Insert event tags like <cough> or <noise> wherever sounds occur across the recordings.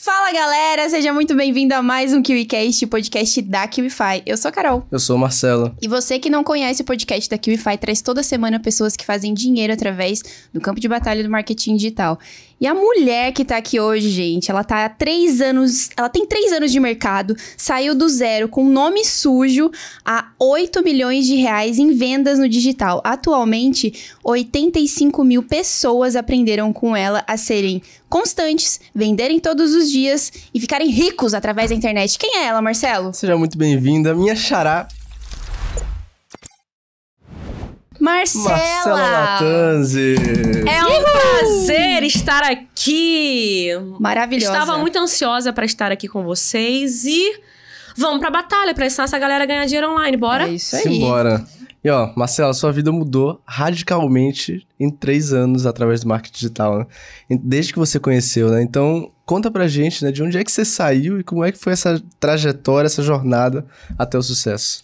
Follow Olá galera, seja muito bem-vindo a mais um KiwiCast, podcast da KiwiFi. Eu sou a Carol. Eu sou o Marcelo. E você que não conhece o podcast da KiwiFi, traz toda semana pessoas que fazem dinheiro através do campo de batalha do marketing digital. E a mulher que tá aqui hoje, gente, ela tá há três anos. Ela tem três anos de mercado, saiu do zero com nome sujo a 8 milhões de reais em vendas no digital. Atualmente, 85 mil pessoas aprenderam com ela a serem constantes, venderem todos os dias e ficarem ricos através da internet. Quem é ela, Marcelo? Seja muito bem-vinda, minha xará. Marcela. Marcela Latanzi. É um Uhul. prazer estar aqui. Maravilhosa. Estava muito ansiosa para estar aqui com vocês e vamos para batalha para ensinar essa galera a ganhar dinheiro online. Bora? É isso aí. Simbora. E ó, Marcela, sua vida mudou radicalmente em três anos através do marketing digital, né? Desde que você conheceu, né? Então, conta pra gente, né, de onde é que você saiu e como é que foi essa trajetória, essa jornada até o sucesso.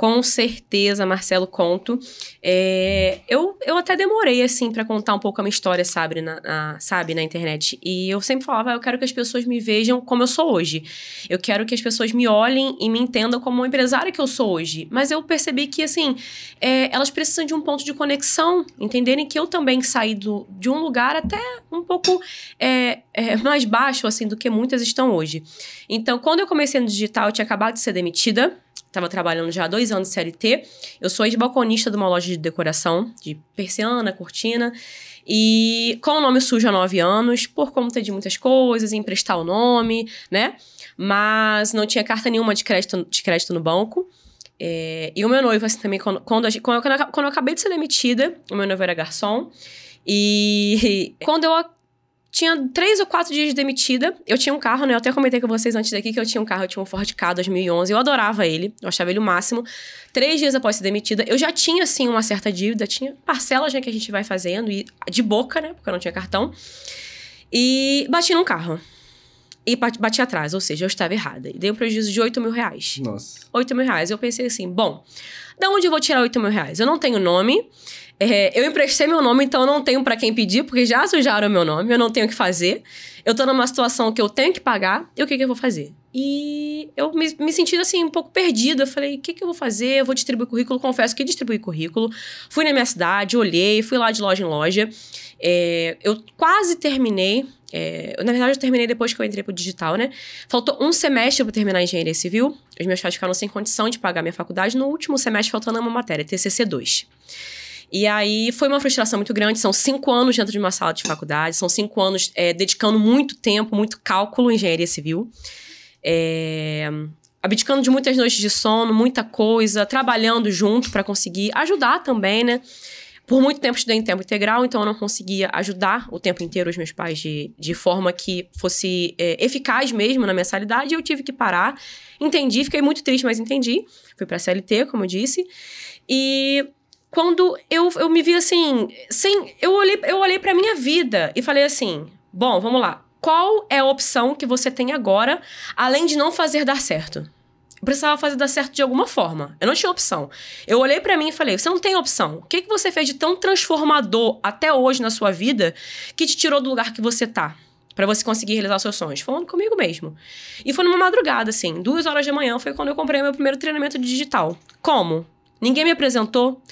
Com certeza, Marcelo, conto. É, eu, eu até demorei, assim, para contar um pouco a minha história, sabe na, na, sabe, na internet. E eu sempre falava, eu quero que as pessoas me vejam como eu sou hoje. Eu quero que as pessoas me olhem e me entendam como uma empresária que eu sou hoje. Mas eu percebi que, assim, é, elas precisam de um ponto de conexão, entenderem que eu também saí do, de um lugar até um pouco é, é, mais baixo, assim, do que muitas estão hoje. Então, quando eu comecei no digital, eu tinha acabado de ser demitida tava trabalhando já há dois anos de CLT. Eu sou ex-balconista de uma loja de decoração, de persiana, cortina. E com o nome sujo há nove anos, por conta de muitas coisas, emprestar o nome, né? Mas não tinha carta nenhuma de crédito, de crédito no banco. É, e o meu noivo, assim, também, quando, quando, quando, eu, quando eu acabei de ser demitida, o meu noivo era garçom. E <laughs> quando eu tinha três ou quatro dias de demitida. Eu tinha um carro, né? Eu até comentei com vocês antes daqui que eu tinha um carro, eu tinha um Ford K 2011. Eu adorava ele, eu achava ele o máximo. Três dias após ser demitida, eu já tinha, assim, uma certa dívida, tinha parcelas né, que a gente vai fazendo, e de boca, né? Porque eu não tinha cartão. E bati num carro. E bati atrás, ou seja, eu estava errada. E dei um prejuízo de 8 mil reais. Nossa. 8 mil reais. Eu pensei assim, bom, da onde eu vou tirar 8 mil reais? Eu não tenho nome, é, eu emprestei meu nome, então eu não tenho para quem pedir, porque já sujaram meu nome, eu não tenho o que fazer. Eu tô numa situação que eu tenho que pagar, e o que, que eu vou fazer? E eu me, me senti assim, um pouco perdida. Eu falei, o que, que eu vou fazer? Eu vou distribuir currículo? Confesso que distribuí currículo. Fui na minha cidade, olhei, fui lá de loja em loja. É, eu quase terminei. É, na verdade, eu terminei depois que eu entrei pro digital, né? Faltou um semestre para terminar a engenharia civil. Os meus pais ficaram sem condição de pagar minha faculdade. No último semestre, faltando uma matéria, TCC2. E aí foi uma frustração muito grande. São cinco anos dentro de uma sala de faculdade, são cinco anos é, dedicando muito tempo, muito cálculo em engenharia civil. É, abdicando de muitas noites de sono, muita coisa, trabalhando junto para conseguir ajudar também, né? Por muito tempo estudei em tempo integral, então eu não conseguia ajudar o tempo inteiro os meus pais de, de forma que fosse é, eficaz mesmo na mensalidade. Eu tive que parar, entendi, fiquei muito triste, mas entendi. Fui para a CLT, como eu disse. E quando eu, eu me vi assim, sem, eu olhei, eu olhei para minha vida e falei assim: "Bom, vamos lá. Qual é a opção que você tem agora além de não fazer dar certo?" Eu precisava fazer dar certo de alguma forma. Eu não tinha opção. Eu olhei para mim e falei: "Você não tem opção. O que que você fez de tão transformador até hoje na sua vida que te tirou do lugar que você tá?" para você conseguir realizar seus sonhos. Falando comigo mesmo. E foi numa madrugada, assim, duas horas da manhã foi quando eu comprei meu primeiro treinamento digital. Como? Ninguém me apresentou.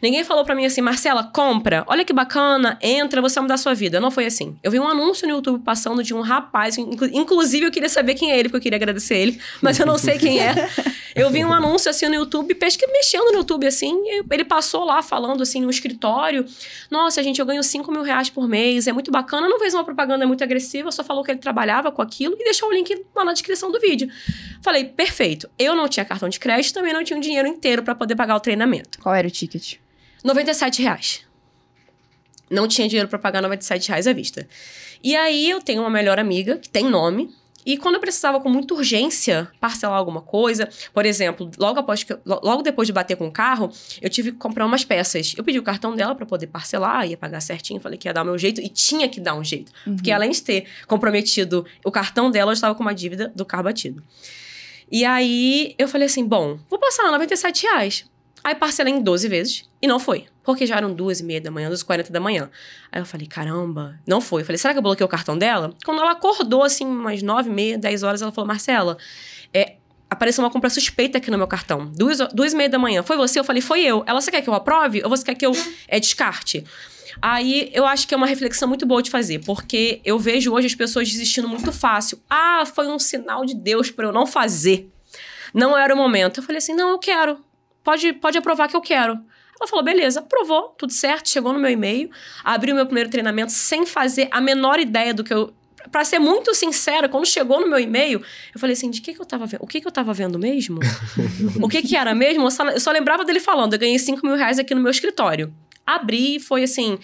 Ninguém falou para mim assim, Marcela, compra. Olha que bacana, entra, você vai mudar a sua vida. Não foi assim. Eu vi um anúncio no YouTube passando de um rapaz, inclusive eu queria saber quem é ele, porque eu queria agradecer ele, mas eu não sei quem é. <laughs> Eu vi um anúncio assim no YouTube, pesquisando, mexendo no YouTube assim, ele passou lá falando assim no escritório: Nossa, gente, eu ganho 5 mil reais por mês, é muito bacana. Não fez uma propaganda muito agressiva, só falou que ele trabalhava com aquilo e deixou o link lá na descrição do vídeo. Falei: Perfeito. Eu não tinha cartão de crédito, também não tinha o dinheiro inteiro para poder pagar o treinamento. Qual era o ticket? 97 reais não tinha dinheiro para pagar 97 reais à vista. E aí eu tenho uma melhor amiga, que tem nome, e quando eu precisava com muita urgência parcelar alguma coisa, por exemplo, logo após que, logo depois de bater com o carro, eu tive que comprar umas peças. Eu pedi o cartão dela para poder parcelar, ia pagar certinho, falei que ia dar o meu jeito e tinha que dar um jeito, uhum. porque além de ter comprometido o cartão dela, eu estava com uma dívida do carro batido. E aí eu falei assim, bom, vou passar 97 reais. Aí parcelei em 12 vezes e não foi. Porque já eram duas e meia da manhã, duas e quarenta da manhã. Aí eu falei, caramba, não foi. Eu falei, será que eu bloqueei o cartão dela? Quando ela acordou, assim, umas nove e meia, dez horas, ela falou, Marcela, é, apareceu uma compra suspeita aqui no meu cartão. Duas, duas e meia da manhã. Foi você? Eu falei, foi eu. Ela, você quer que eu aprove ou você quer que eu é, descarte? Aí eu acho que é uma reflexão muito boa de fazer, porque eu vejo hoje as pessoas desistindo muito fácil. Ah, foi um sinal de Deus para eu não fazer. Não era o momento. Eu falei assim: não, eu quero pode, pode aprovar que eu quero. Ela falou, beleza, aprovou, tudo certo, chegou no meu e-mail, abri o meu primeiro treinamento sem fazer a menor ideia do que eu. Pra ser muito sincera, quando chegou no meu e-mail, eu falei assim: de que, que eu tava vendo? O que, que eu tava vendo mesmo? <laughs> o que, que era mesmo? Eu só, eu só lembrava dele falando: eu ganhei 5 mil reais aqui no meu escritório. Abri, e foi assim.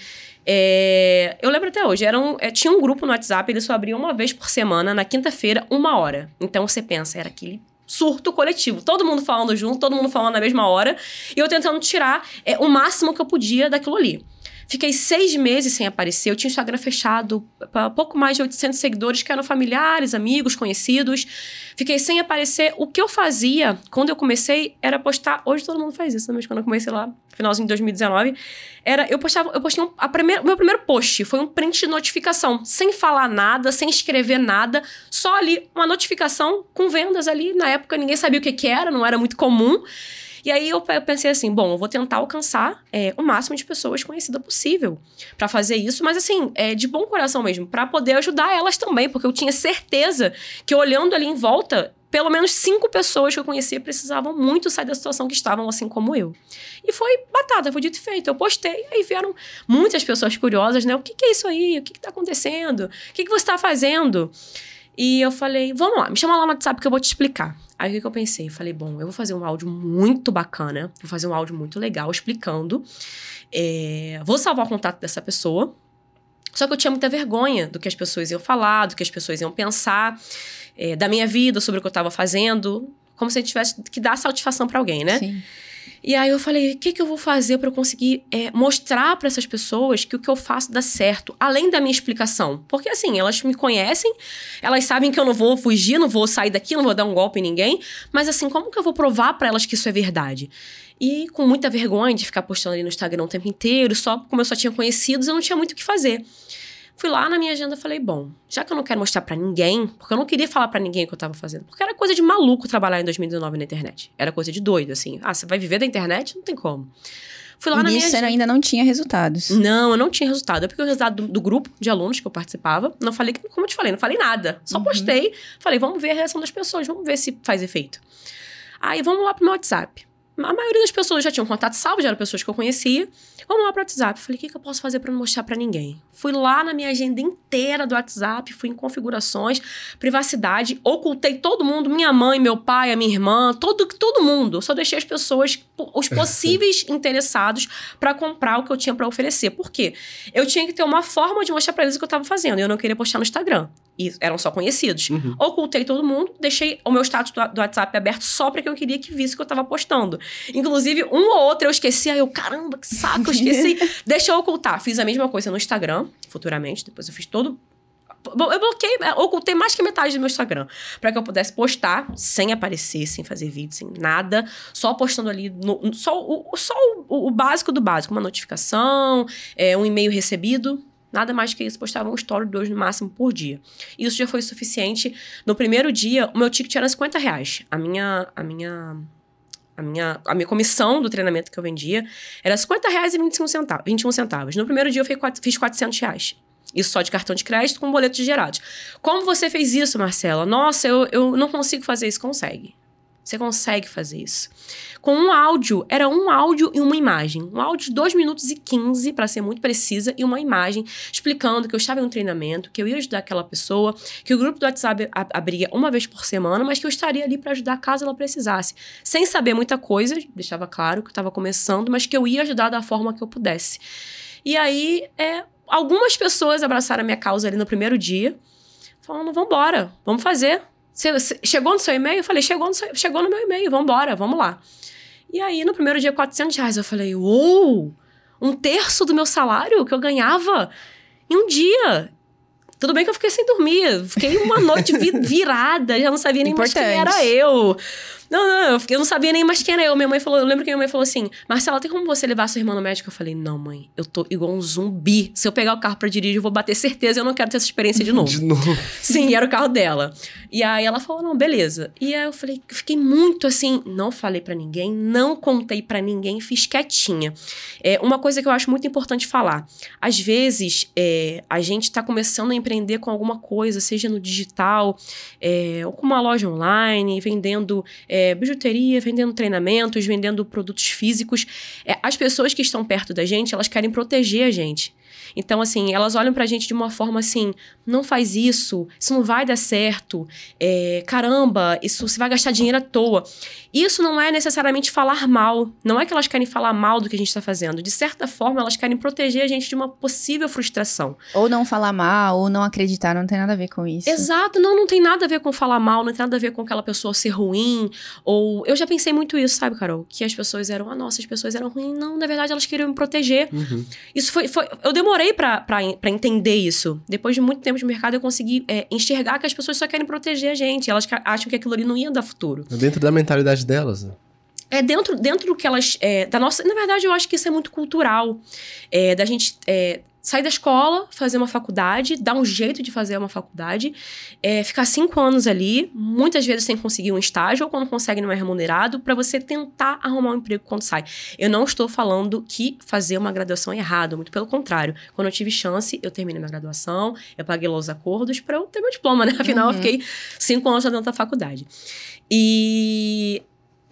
É, eu lembro até hoje, era um, é, tinha um grupo no WhatsApp, ele só abria uma vez por semana, na quinta-feira, uma hora. Então você pensa, era aquele surto coletivo. Todo mundo falando junto, todo mundo falando na mesma hora. E eu tentando tirar é, o máximo que eu podia daquilo ali. Fiquei seis meses sem aparecer. Eu tinha o Instagram fechado para pouco mais de 800 seguidores, que eram familiares, amigos, conhecidos. Fiquei sem aparecer. O que eu fazia quando eu comecei era postar. Hoje todo mundo faz isso, né? mas quando eu comecei lá, finalzinho de 2019, era. Eu postava. Eu postei. Um, a primeira, meu primeiro post foi um print de notificação, sem falar nada, sem escrever nada, só ali uma notificação com vendas ali. Na época ninguém sabia o que, que era, não era muito comum. E aí eu pensei assim, bom, eu vou tentar alcançar é, o máximo de pessoas conhecida possível para fazer isso, mas assim, é, de bom coração mesmo, para poder ajudar elas também, porque eu tinha certeza que olhando ali em volta, pelo menos cinco pessoas que eu conhecia precisavam muito sair da situação que estavam, assim como eu. E foi batata, foi dito e feito. Eu postei, aí vieram muitas pessoas curiosas, né? O que, que é isso aí? O que está acontecendo? O que, que você está fazendo? E eu falei, vamos lá, me chama lá no WhatsApp que eu vou te explicar. Aí o que eu pensei? Falei, bom, eu vou fazer um áudio muito bacana, vou fazer um áudio muito legal explicando. É, vou salvar o contato dessa pessoa. Só que eu tinha muita vergonha do que as pessoas iam falar, do que as pessoas iam pensar, é, da minha vida, sobre o que eu estava fazendo. Como se a gente tivesse que dar satisfação para alguém, né? Sim. E aí eu falei, o que, que eu vou fazer para conseguir é, mostrar para essas pessoas que o que eu faço dá certo, além da minha explicação? Porque assim, elas me conhecem, elas sabem que eu não vou fugir, não vou sair daqui, não vou dar um golpe em ninguém, mas assim, como que eu vou provar para elas que isso é verdade? E com muita vergonha de ficar postando ali no Instagram o tempo inteiro, só como eu só tinha conhecidos, eu não tinha muito o que fazer fui lá na minha agenda falei, bom, já que eu não quero mostrar para ninguém, porque eu não queria falar para ninguém o que eu tava fazendo, porque era coisa de maluco trabalhar em 2019 na internet. Era coisa de doido, assim. Ah, você vai viver da internet? Não tem como. Fui lá e na minha agenda. ainda não tinha resultados. Não, eu não tinha resultado. É porque o resultado do, do, grupo de alunos que eu participava, não falei, como eu te falei, não falei nada. Só uhum. postei, falei, vamos ver a reação das pessoas, vamos ver se faz efeito. Aí vamos lá pro meu WhatsApp a maioria das pessoas já tinham contato salvo, já eram pessoas que eu conhecia. Vamos lá para o WhatsApp. Falei, o que, que eu posso fazer para não mostrar para ninguém? Fui lá na minha agenda inteira do WhatsApp, fui em configurações, privacidade, ocultei todo mundo, minha mãe, meu pai, a minha irmã, todo, todo mundo. Só deixei as pessoas, os <laughs> possíveis interessados, para comprar o que eu tinha para oferecer. Por quê? Eu tinha que ter uma forma de mostrar para eles o que eu estava fazendo. Eu não queria postar no Instagram e eram só conhecidos. Uhum. Ocultei todo mundo, deixei o meu status do, WhatsApp aberto só para que eu queria que visse o que eu tava postando. Inclusive, um ou outro eu esqueci, aí eu, caramba, que saco, eu esqueci. <laughs> Deixa eu ocultar. Fiz a mesma coisa no Instagram, futuramente, depois eu fiz todo eu bloqueei, é, ocultei mais que metade do meu Instagram para que eu pudesse postar sem aparecer, sem fazer vídeo, sem nada, só postando ali, no, só, o, só o, o, básico do básico, uma notificação, é, um e-mail recebido, Nada mais que isso, postava um story, dois no máximo por dia. Isso já foi suficiente. No primeiro dia, o meu ticket era 50 reais. A minha, a minha a minha, a minha comissão do treinamento que eu vendia era 50 reais e 25 centavos, 21 centavos. No primeiro dia eu fiz, 4, 400 reais. Isso só de cartão de crédito com boletos gerados. Como você fez isso, Marcela? Nossa, eu, eu não consigo fazer isso. Consegue. Você consegue fazer isso. Com um áudio, era um áudio e uma imagem. Um áudio de 2 minutos e 15, para ser muito precisa, e uma imagem explicando que eu estava em um treinamento, que eu ia ajudar aquela pessoa, que o grupo do WhatsApp abria uma vez por semana, mas que eu estaria ali para ajudar caso ela precisasse. Sem saber muita coisa, deixava claro que eu estava começando, mas que eu ia ajudar da forma que eu pudesse. E aí, é, algumas pessoas abraçaram a minha causa ali no primeiro dia, falando: vamos embora, vamos fazer chegou no seu e-mail? Eu falei, chegou no, seu, chegou no meu e-mail, vambora, vamos lá. E aí, no primeiro dia, 400 reais. Eu falei, uou! Um terço do meu salário que eu ganhava em um dia. Tudo bem que eu fiquei sem dormir. Fiquei uma noite <laughs> virada, já não sabia nem Importante. mais quem era eu. Não, não, eu, eu não sabia nem mais quem era eu. Minha mãe falou, eu lembro que minha mãe falou assim: Marcela, tem como você levar sua irmã no médico? Eu falei, não, mãe, eu tô igual um zumbi. Se eu pegar o carro pra dirigir, eu vou bater certeza, eu não quero ter essa experiência de <laughs> novo. De novo. Sim, era o carro dela. E aí ela falou, não, beleza. E aí eu falei, fiquei muito assim, não falei para ninguém, não contei para ninguém, fiz quietinha. É, uma coisa que eu acho muito importante falar. Às vezes, é, a gente tá começando a empreender com alguma coisa, seja no digital, é, ou com uma loja online, vendendo. É, é, bijuteria, vendendo treinamentos, vendendo produtos físicos. É, as pessoas que estão perto da gente, elas querem proteger a gente. Então, assim, elas olham pra gente de uma forma assim: não faz isso, isso não vai dar certo, é, caramba, isso você vai gastar dinheiro à toa. Isso não é necessariamente falar mal. Não é que elas querem falar mal do que a gente está fazendo. De certa forma, elas querem proteger a gente de uma possível frustração. Ou não falar mal, ou não acreditar, não tem nada a ver com isso. Exato, não, não tem nada a ver com falar mal, não tem nada a ver com aquela pessoa ser ruim. Ou. Eu já pensei muito isso, sabe, Carol? Que as pessoas eram, ah, nossa, as pessoas eram ruins. Não, na verdade, elas queriam me proteger. Uhum. Isso foi, foi. Eu demorei para entender isso. Depois de muito tempo de mercado, eu consegui é, enxergar que as pessoas só querem proteger a gente. Elas acham que aquilo ali não ia dar futuro. É dentro da mentalidade delas. Né? É dentro, dentro do que elas. É, da nossa, na verdade, eu acho que isso é muito cultural. É, da gente é, sair da escola, fazer uma faculdade, dar um jeito de fazer uma faculdade, é, ficar cinco anos ali, muitas vezes sem conseguir um estágio, ou quando consegue não é remunerado, para você tentar arrumar um emprego quando sai. Eu não estou falando que fazer uma graduação é errado, muito pelo contrário. Quando eu tive chance, eu terminei minha graduação, eu paguei lá os acordos para eu ter meu diploma, né? <laughs> Afinal, uhum. eu fiquei cinco anos dentro da faculdade. E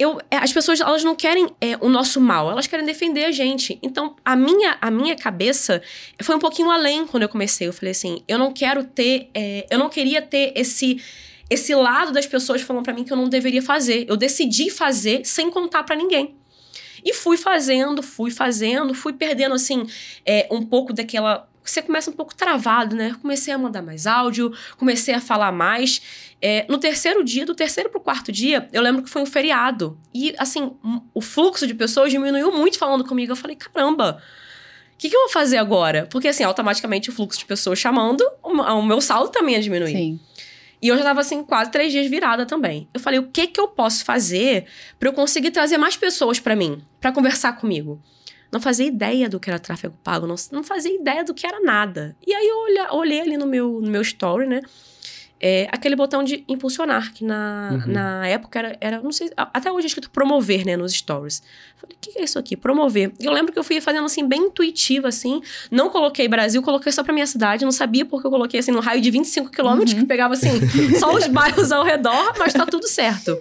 eu, é, as pessoas elas não querem é, o nosso mal, elas querem defender a gente. Então, a minha, a minha cabeça foi um pouquinho além quando eu comecei. Eu falei assim: eu não quero ter, é, eu não queria ter esse esse lado das pessoas falando para mim que eu não deveria fazer. Eu decidi fazer sem contar para ninguém. E fui fazendo, fui fazendo, fui perdendo, assim, é, um pouco daquela você começa um pouco travado, né? Comecei a mandar mais áudio, comecei a falar mais. É, no terceiro dia, do terceiro pro quarto dia, eu lembro que foi um feriado. E, assim, o fluxo de pessoas diminuiu muito falando comigo. Eu falei, caramba, o que, que, eu vou fazer agora? Porque, assim, automaticamente o fluxo de pessoas chamando, o, meu saldo também ia diminuir. Sim. E eu já tava, assim, quase três dias virada também. Eu falei, o que que eu posso fazer para eu conseguir trazer mais pessoas para mim, para conversar comigo? não fazia ideia do que era tráfego pago, não, não fazia ideia do que era nada. E aí eu olha, olhei ali no meu, no meu story, né? É, aquele botão de impulsionar, que na, uhum. na época era, era, não sei, até hoje é escrito promover, né, nos stories. Falei, o que é isso aqui? Promover. Eu lembro que eu fui fazendo assim, bem intuitiva, assim, não coloquei Brasil, coloquei só pra minha cidade, não sabia porque eu coloquei assim, no raio de 25 quilômetros, uhum. que pegava assim, só os <laughs> bairros ao redor, mas tá tudo certo.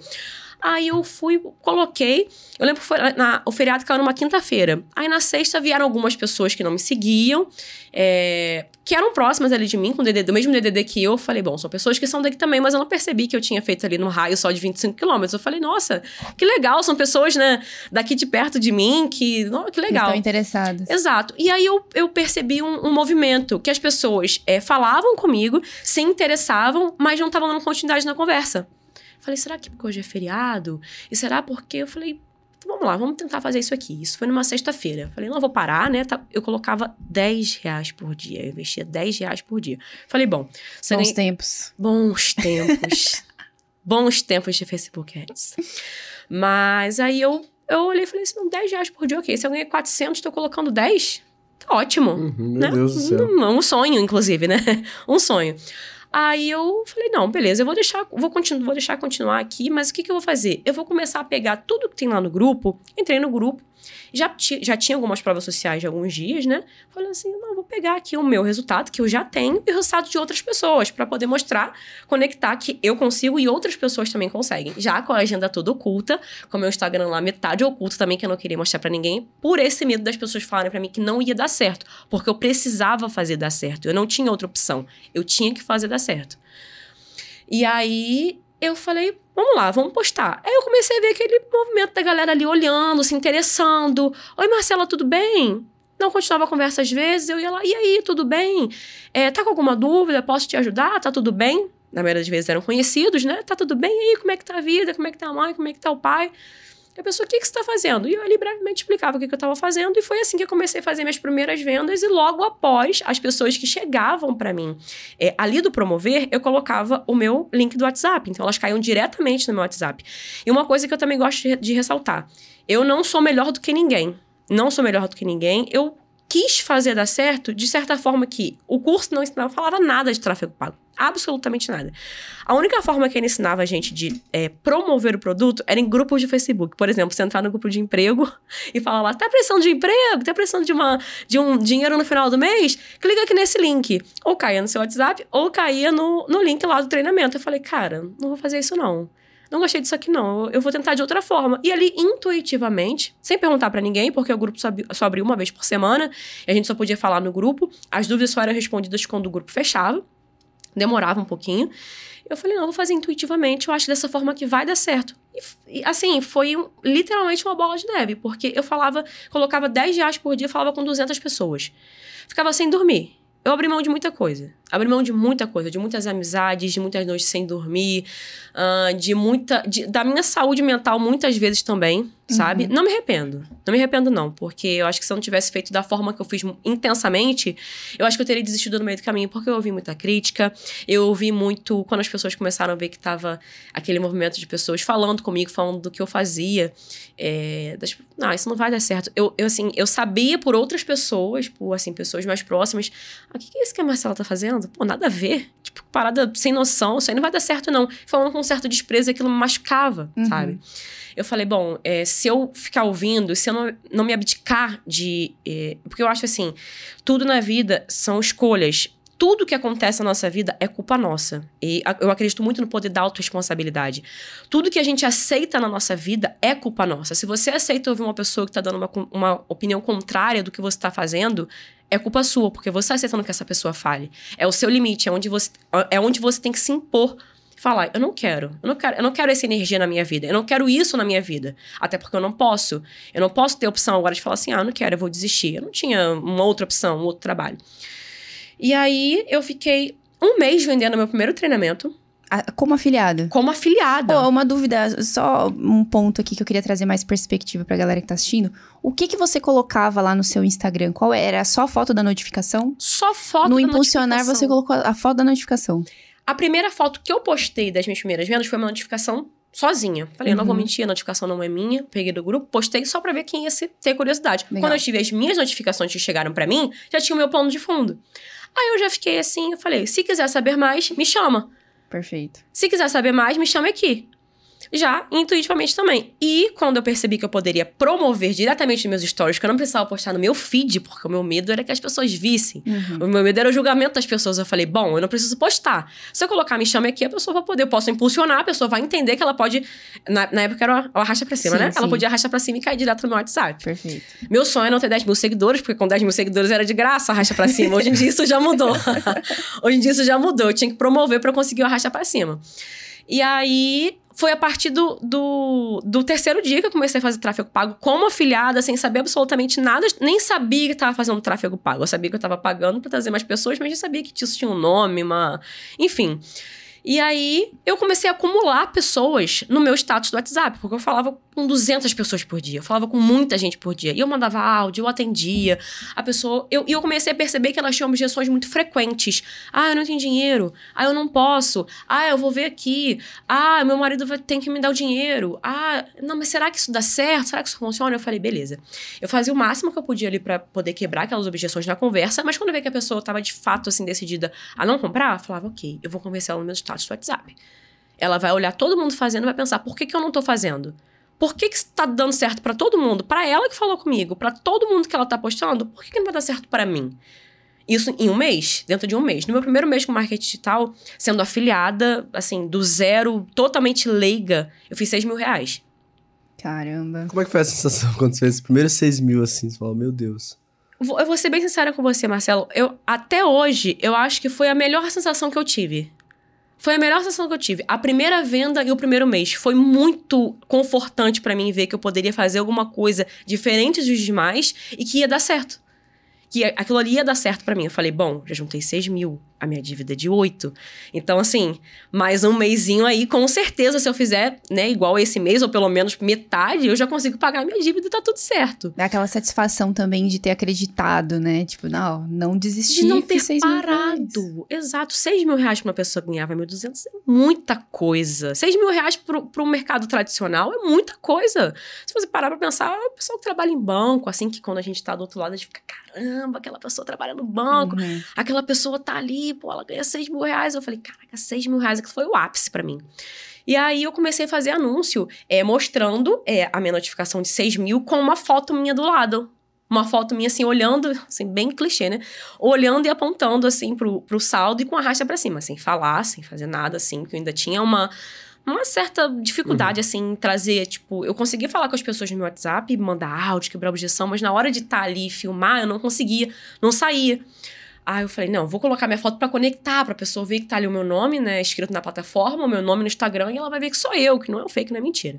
Aí eu fui, coloquei. Eu lembro que foi na, o feriado caiu numa quinta-feira. Aí na sexta vieram algumas pessoas que não me seguiam, é, que eram próximas ali de mim, com o DDD, do mesmo DDD que eu. Falei, bom, são pessoas que são daqui também, mas eu não percebi que eu tinha feito ali no raio só de 25 quilômetros. Eu falei, nossa, que legal, são pessoas, né, daqui de perto de mim, que, que legal. Estão interessadas. Exato. E aí eu, eu percebi um, um movimento que as pessoas é, falavam comigo, se interessavam, mas não estavam dando continuidade na conversa. Falei, será que porque hoje é feriado? E será porque eu falei, vamos lá, vamos tentar fazer isso aqui. Isso foi numa sexta-feira. Falei, não, vou parar, né? Tá, eu colocava 10 reais por dia. Eu investia 10 reais por dia. Falei, bom. Bons tempos. Bons <laughs> tempos. Bons tempos de Facebook Ads. Mas aí eu, eu olhei e falei assim: 10 reais por dia, ok. Se eu ganhei 400, estou colocando 10? Tá ótimo. Uhum, né? Meu Deus do céu. Um, um sonho, inclusive, né? <laughs> um sonho. Aí eu falei, não, beleza, eu vou deixar, vou, continu, vou deixar continuar aqui, mas o que, que eu vou fazer? Eu vou começar a pegar tudo que tem lá no grupo, entrei no grupo, já, já tinha algumas provas sociais de alguns dias, né? Falei assim, não, vou pegar aqui o meu resultado, que eu já tenho, e o resultado de outras pessoas, para poder mostrar, conectar que eu consigo e outras pessoas também conseguem. Já com a agenda toda oculta, com o meu Instagram lá metade oculto também, que eu não queria mostrar para ninguém, por esse medo das pessoas falarem para mim que não ia dar certo, porque eu precisava fazer dar certo, eu não tinha outra opção, eu tinha que fazer dar certo. E aí eu falei, vamos lá, vamos postar. Aí eu comecei a ver aquele movimento da galera ali olhando, se interessando. Oi, Marcela, tudo bem? Não continuava a conversa às vezes, eu ia lá, e aí, tudo bem? É, tá com alguma dúvida? Posso te ajudar? Tá tudo bem? Na maioria das vezes eram conhecidos, né? Tá tudo bem? E aí, como é que tá a vida? Como é que tá a mãe? Como é que tá o pai? E a pessoa, o que, que você está fazendo? E eu ali brevemente explicava o que, que eu estava fazendo, e foi assim que eu comecei a fazer minhas primeiras vendas, e logo após, as pessoas que chegavam para mim é, ali do promover, eu colocava o meu link do WhatsApp. Então elas caíam diretamente no meu WhatsApp. E uma coisa que eu também gosto de, de ressaltar: eu não sou melhor do que ninguém. Não sou melhor do que ninguém. Eu quis fazer dar certo, de certa forma que o curso não ensinava, falava nada de tráfego pago absolutamente nada. A única forma que ele ensinava a gente de é, promover o produto era em grupos de Facebook. Por exemplo, você entrar no grupo de emprego <laughs> e falar lá, tá precisando de emprego? Tá precisando de, uma, de um dinheiro no final do mês? Clica aqui nesse link. Ou caía no seu WhatsApp, ou caía no, no link lá do treinamento. Eu falei, cara, não vou fazer isso não não gostei disso aqui não, eu vou tentar de outra forma. E ali, intuitivamente, sem perguntar para ninguém, porque o grupo só abriu uma vez por semana, e a gente só podia falar no grupo, as dúvidas só eram respondidas quando o grupo fechava demorava um pouquinho. Eu falei, não, vou fazer intuitivamente, eu acho dessa forma que vai dar certo. E, assim, foi um, literalmente uma bola de neve, porque eu falava, colocava 10 reais por dia, falava com 200 pessoas. Ficava sem dormir. Eu abri mão de muita coisa. Abri mão de muita coisa, de muitas amizades, de muitas noites sem dormir, uh, de muita. De, da minha saúde mental, muitas vezes também, sabe? Uhum. Não me arrependo. Não me arrependo, não. Porque eu acho que se eu não tivesse feito da forma que eu fiz intensamente, eu acho que eu teria desistido no meio do caminho. Porque eu ouvi muita crítica, eu ouvi muito. Quando as pessoas começaram a ver que tava aquele movimento de pessoas falando comigo, falando do que eu fazia. É, das, não, isso não vai dar certo. Eu, eu, assim, eu sabia por outras pessoas, por, assim, pessoas mais próximas, o ah, que, que é isso que a Marcela tá fazendo? pensando, pô, nada a ver. Tipo, parada sem noção, isso aí não vai dar certo, não. Falando com um certo desprezo, aquilo me machucava, uhum. sabe? Eu falei, bom, é, se eu ficar ouvindo, se eu não, não me abdicar de. É, porque eu acho assim, tudo na vida são escolhas tudo que acontece na nossa vida é culpa nossa. E eu acredito muito no poder da autorresponsabilidade. Tudo que a gente aceita na nossa vida é culpa nossa. Se você aceita ouvir uma pessoa que está dando uma, uma opinião contrária do que você está fazendo, é culpa sua, porque você está aceitando que essa pessoa fale. É o seu limite, é onde você, é onde você tem que se impor. Falar, eu não quero, eu não quero, eu não quero essa energia na minha vida, eu não quero isso na minha vida. Até porque eu não posso. Eu não posso ter opção agora de falar assim, ah, não quero, eu vou desistir. Eu não tinha uma outra opção, um outro trabalho. E aí eu fiquei um mês vendendo meu primeiro treinamento. Como afiliada? Como afiliada? Oh, uma dúvida, só um ponto aqui que eu queria trazer mais perspectiva pra galera que tá assistindo. O que que você colocava lá no seu Instagram? Qual era? Só foto da notificação? Só foto no da impulsionar, notificação. No impulsionar você colocou a foto da notificação. A primeira foto que eu postei das minhas primeiras vendas foi uma notificação sozinha. Falei, uhum. não vou uhum. mentir, a notificação não é minha. Peguei do grupo, postei só pra ver quem ia se ter curiosidade. Legal. Quando eu tive as minhas notificações que chegaram para mim, já tinha o meu plano de fundo. Aí eu já fiquei assim, eu falei, se quiser saber mais, me chama. Perfeito. Se quiser saber mais, me chame aqui já intuitivamente também. E quando eu percebi que eu poderia promover diretamente meus stories, que eu não precisava postar no meu feed, porque o meu medo era que as pessoas vissem. Uhum. O meu medo era o julgamento das pessoas. Eu falei, bom, eu não preciso postar. Se eu colocar me chame aqui, a pessoa vai poder, eu posso impulsionar, a pessoa vai entender que ela pode. Na, na época era o arrasta pra cima, sim, né? Sim. Ela podia arrastar pra cima e cair direto no meu WhatsApp. Perfeito. Meu sonho é não ter 10 mil seguidores, porque com 10 mil seguidores era de graça arrasta pra cima. Hoje em dia isso já mudou. <laughs> Hoje em dia isso já mudou. Eu tinha que promover para conseguir o arrasta pra cima. E aí, foi a partir do, do, do, terceiro dia que eu comecei a fazer tráfego pago como afiliada, sem saber absolutamente nada, nem sabia que estava fazendo tráfego pago. Eu sabia que eu estava pagando para trazer mais pessoas, mas já sabia que isso tinha um nome, uma. Enfim. E aí eu comecei a acumular pessoas no meu status do WhatsApp, porque eu falava com 200 pessoas por dia, eu falava com muita gente por dia. E eu mandava áudio, eu atendia a pessoa. Eu, e eu comecei a perceber que elas tinham objeções muito frequentes. Ah, eu não tenho dinheiro. Ah, eu não posso. Ah, eu vou ver aqui. Ah, meu marido vai, tem que me dar o dinheiro. Ah, não, mas será que isso dá certo? Será que isso funciona? Eu falei, beleza. Eu fazia o máximo que eu podia ali para poder quebrar aquelas objeções na conversa, mas quando eu vi que a pessoa estava de fato assim decidida a não comprar, eu falava, ok, eu vou conversar no meu status status do WhatsApp. Ela vai olhar todo mundo fazendo e vai pensar: por que, que eu não estou fazendo? Por que, que está dando certo para todo mundo? Para ela que falou comigo, para todo mundo que ela está postando, por que, que não vai dar certo para mim? Isso em um mês, dentro de um mês. No meu primeiro mês com marketing digital, sendo afiliada, assim, do zero, totalmente leiga, eu fiz seis mil reais. Caramba. Como é que foi a sensação quando você fez esses primeiros seis mil assim? Você falou, meu Deus. Eu vou ser bem sincera com você, Marcelo. Eu, até hoje, eu acho que foi a melhor sensação que eu tive. Foi a melhor sensação que eu tive. A primeira venda e o primeiro mês. Foi muito confortante para mim ver que eu poderia fazer alguma coisa diferente dos demais e que ia dar certo. Que aquilo ali ia dar certo para mim. Eu falei, bom, já juntei 6 mil a minha dívida é de oito, Então, assim, mais um mêsinho aí, com certeza, se eu fizer, né, igual esse mês, ou pelo menos metade, eu já consigo pagar a minha dívida e tá tudo certo. Dá aquela satisfação também de ter acreditado, né? Tipo, não, não desistir. De não ter parado. Exato. seis mil reais pra uma pessoa ganhar, vai 1.200 é muita coisa. seis mil reais para pro mercado tradicional é muita coisa. Se você parar pra pensar, o pessoal que trabalha em banco, assim, que quando a gente tá do outro lado, a gente fica, caramba, aquela pessoa trabalha no banco, uhum. aquela pessoa tá ali pô, ela ganha 6 mil reais. Eu falei, caraca, 6 mil reais, que foi o ápice para mim. E aí eu comecei a fazer anúncio é, mostrando é, a minha notificação de 6 mil com uma foto minha do lado. Uma foto minha assim, olhando, assim, bem clichê, né? Olhando e apontando assim pro, pro saldo e com a racha pra cima, sem falar, sem fazer nada, assim, que eu ainda tinha uma uma certa dificuldade, uhum. assim, em trazer, tipo, eu conseguia falar com as pessoas no meu WhatsApp, mandar áudio, quebrar objeção, mas na hora de estar tá ali e filmar, eu não conseguia, não saía. Aí eu falei, não, vou colocar minha foto para conectar, pra pessoa ver que tá ali o meu nome, né, escrito na plataforma, o meu nome no Instagram, e ela vai ver que sou eu, que não é um fake, não é mentira.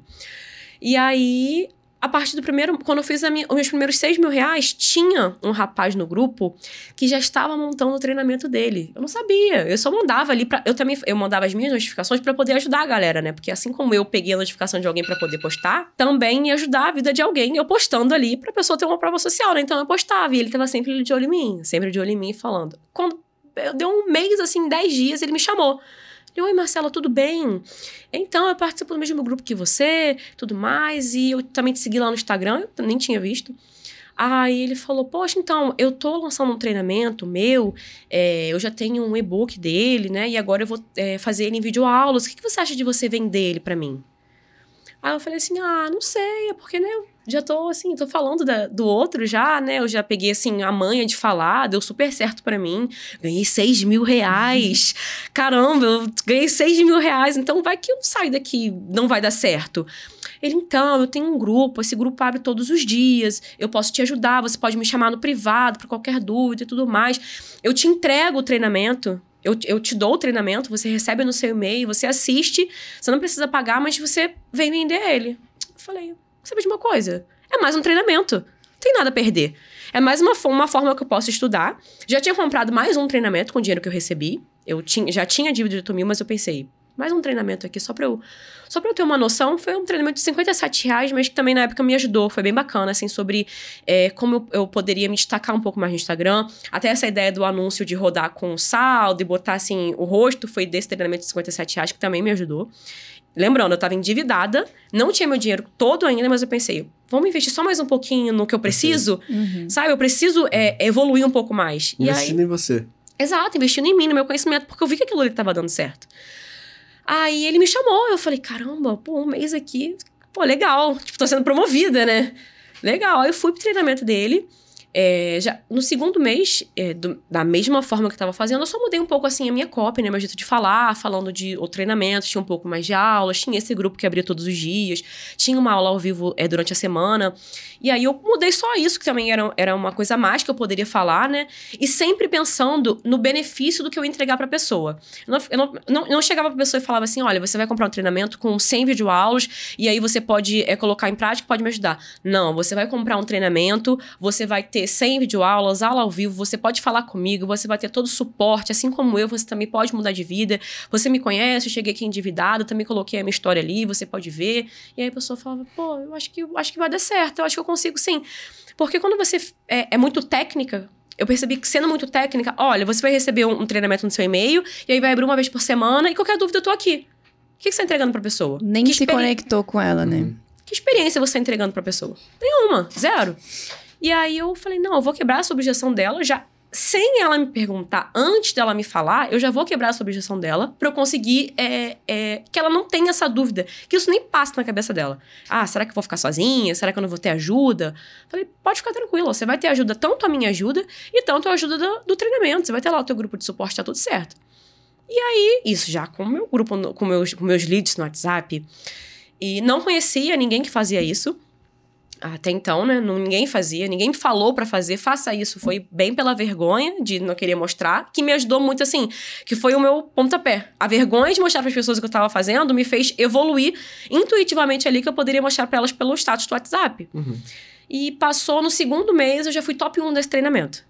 E aí a partir do primeiro, quando eu fiz minha, os meus primeiros 6 mil reais, tinha um rapaz no grupo que já estava montando o treinamento dele. Eu não sabia. Eu só mandava ali para eu também eu mandava as minhas notificações para poder ajudar a galera, né? Porque assim como eu peguei a notificação de alguém para poder postar, também ia ajudar a vida de alguém eu postando ali para pessoa ter uma prova social, né? Então eu postava e ele tava sempre de olho em mim, sempre de olho em mim falando. Quando deu um mês assim, 10 dias, ele me chamou oi Marcela, tudo bem? Então, eu participo do mesmo grupo que você, tudo mais, e eu também te segui lá no Instagram, eu nem tinha visto. Aí ele falou, poxa, então, eu tô lançando um treinamento meu, é, eu já tenho um e-book dele, né? E agora eu vou é, fazer ele em videoaulas. O que, que você acha de você vender ele para mim? Aí eu falei assim, ah, não sei, é porque, né, eu já tô, assim, tô falando da, do outro já, né, eu já peguei, assim, a manha de falar, deu super certo para mim, ganhei seis mil reais, <laughs> caramba, eu ganhei seis mil reais, então vai que eu saio daqui, não vai dar certo. Ele, então, eu tenho um grupo, esse grupo abre todos os dias, eu posso te ajudar, você pode me chamar no privado para qualquer dúvida e tudo mais, eu te entrego o treinamento, eu, eu te dou o treinamento, você recebe no seu e-mail, você assiste, você não precisa pagar, mas você vem vender ele. Eu falei, sabe de uma coisa? É mais um treinamento. Não tem nada a perder. É mais uma, uma forma que eu posso estudar. Já tinha comprado mais um treinamento com o dinheiro que eu recebi. Eu tinha, já tinha dívida de 8 mil, mas eu pensei, mais um treinamento aqui, só pra eu, só pra eu ter uma noção. Foi um treinamento de 57 reais, mas que também na época me ajudou. Foi bem bacana, assim, sobre é, como eu, eu, poderia me destacar um pouco mais no Instagram. Até essa ideia do anúncio de rodar com saldo e botar, assim, o rosto foi desse treinamento de 57 reais que também me ajudou. Lembrando, eu estava endividada, não tinha meu dinheiro todo ainda, mas eu pensei, vamos investir só mais um pouquinho no que eu preciso, uhum. sabe? Eu preciso é, evoluir um pouco mais. Investindo aí... em você. Exato, investindo em mim, no meu conhecimento, porque eu vi que aquilo ali estava dando certo. Aí ele me chamou, eu falei, caramba, pô, um mês aqui, pô, legal, tipo, tô sendo promovida, né? Legal. Aí eu fui pro treinamento dele. É, já, no segundo mês, é, do, da mesma forma que eu estava fazendo, eu só mudei um pouco assim a minha cópia, né? Meu jeito de falar, falando de o treinamento, tinha um pouco mais de aulas, tinha esse grupo que abria todos os dias, tinha uma aula ao vivo é, durante a semana. E aí eu mudei só isso, que também era, era uma coisa a mais que eu poderia falar, né? E sempre pensando no benefício do que eu entregar para a pessoa. Eu, não, eu não, não, não chegava para a pessoa e falava assim: olha, você vai comprar um treinamento com 100 videoaulas e aí você pode é, colocar em prática, pode me ajudar. Não, você vai comprar um treinamento, você vai ter ter 100 videoaulas, aula ao vivo, você pode falar comigo, você vai ter todo o suporte, assim como eu, você também pode mudar de vida. Você me conhece, eu cheguei aqui endividado, também coloquei a minha história ali, você pode ver. E aí a pessoa falava, pô, eu acho que, eu acho que vai dar certo, eu acho que eu consigo sim. Porque quando você é, é muito técnica, eu percebi que sendo muito técnica, olha, você vai receber um, um treinamento no seu e-mail, e aí vai abrir uma vez por semana, e qualquer dúvida eu tô aqui. O que, que você tá entregando pra pessoa? Nem que se experi... conectou com ela, né? Que experiência você tá entregando pra pessoa? Nenhuma, zero. E aí eu falei, não, eu vou quebrar essa objeção dela, já sem ela me perguntar, antes dela me falar, eu já vou quebrar essa objeção dela pra eu conseguir é, é, que ela não tenha essa dúvida, que isso nem passa na cabeça dela. Ah, será que eu vou ficar sozinha? Será que eu não vou ter ajuda? Falei, pode ficar tranquila, você vai ter ajuda, tanto a minha ajuda e tanto a ajuda do, do treinamento. Você vai ter lá o teu grupo de suporte, tá tudo certo. E aí, isso já com o meu grupo, com meus, com meus leads no WhatsApp. E não conhecia ninguém que fazia isso até então, né, ninguém fazia, ninguém me falou para fazer, faça isso. Foi bem pela vergonha de não querer mostrar, que me ajudou muito, assim, que foi o meu pontapé. A vergonha de mostrar para as pessoas o que eu estava fazendo me fez evoluir intuitivamente ali que eu poderia mostrar para elas pelo status do WhatsApp. Uhum. E passou no segundo mês, eu já fui top 1 desse treinamento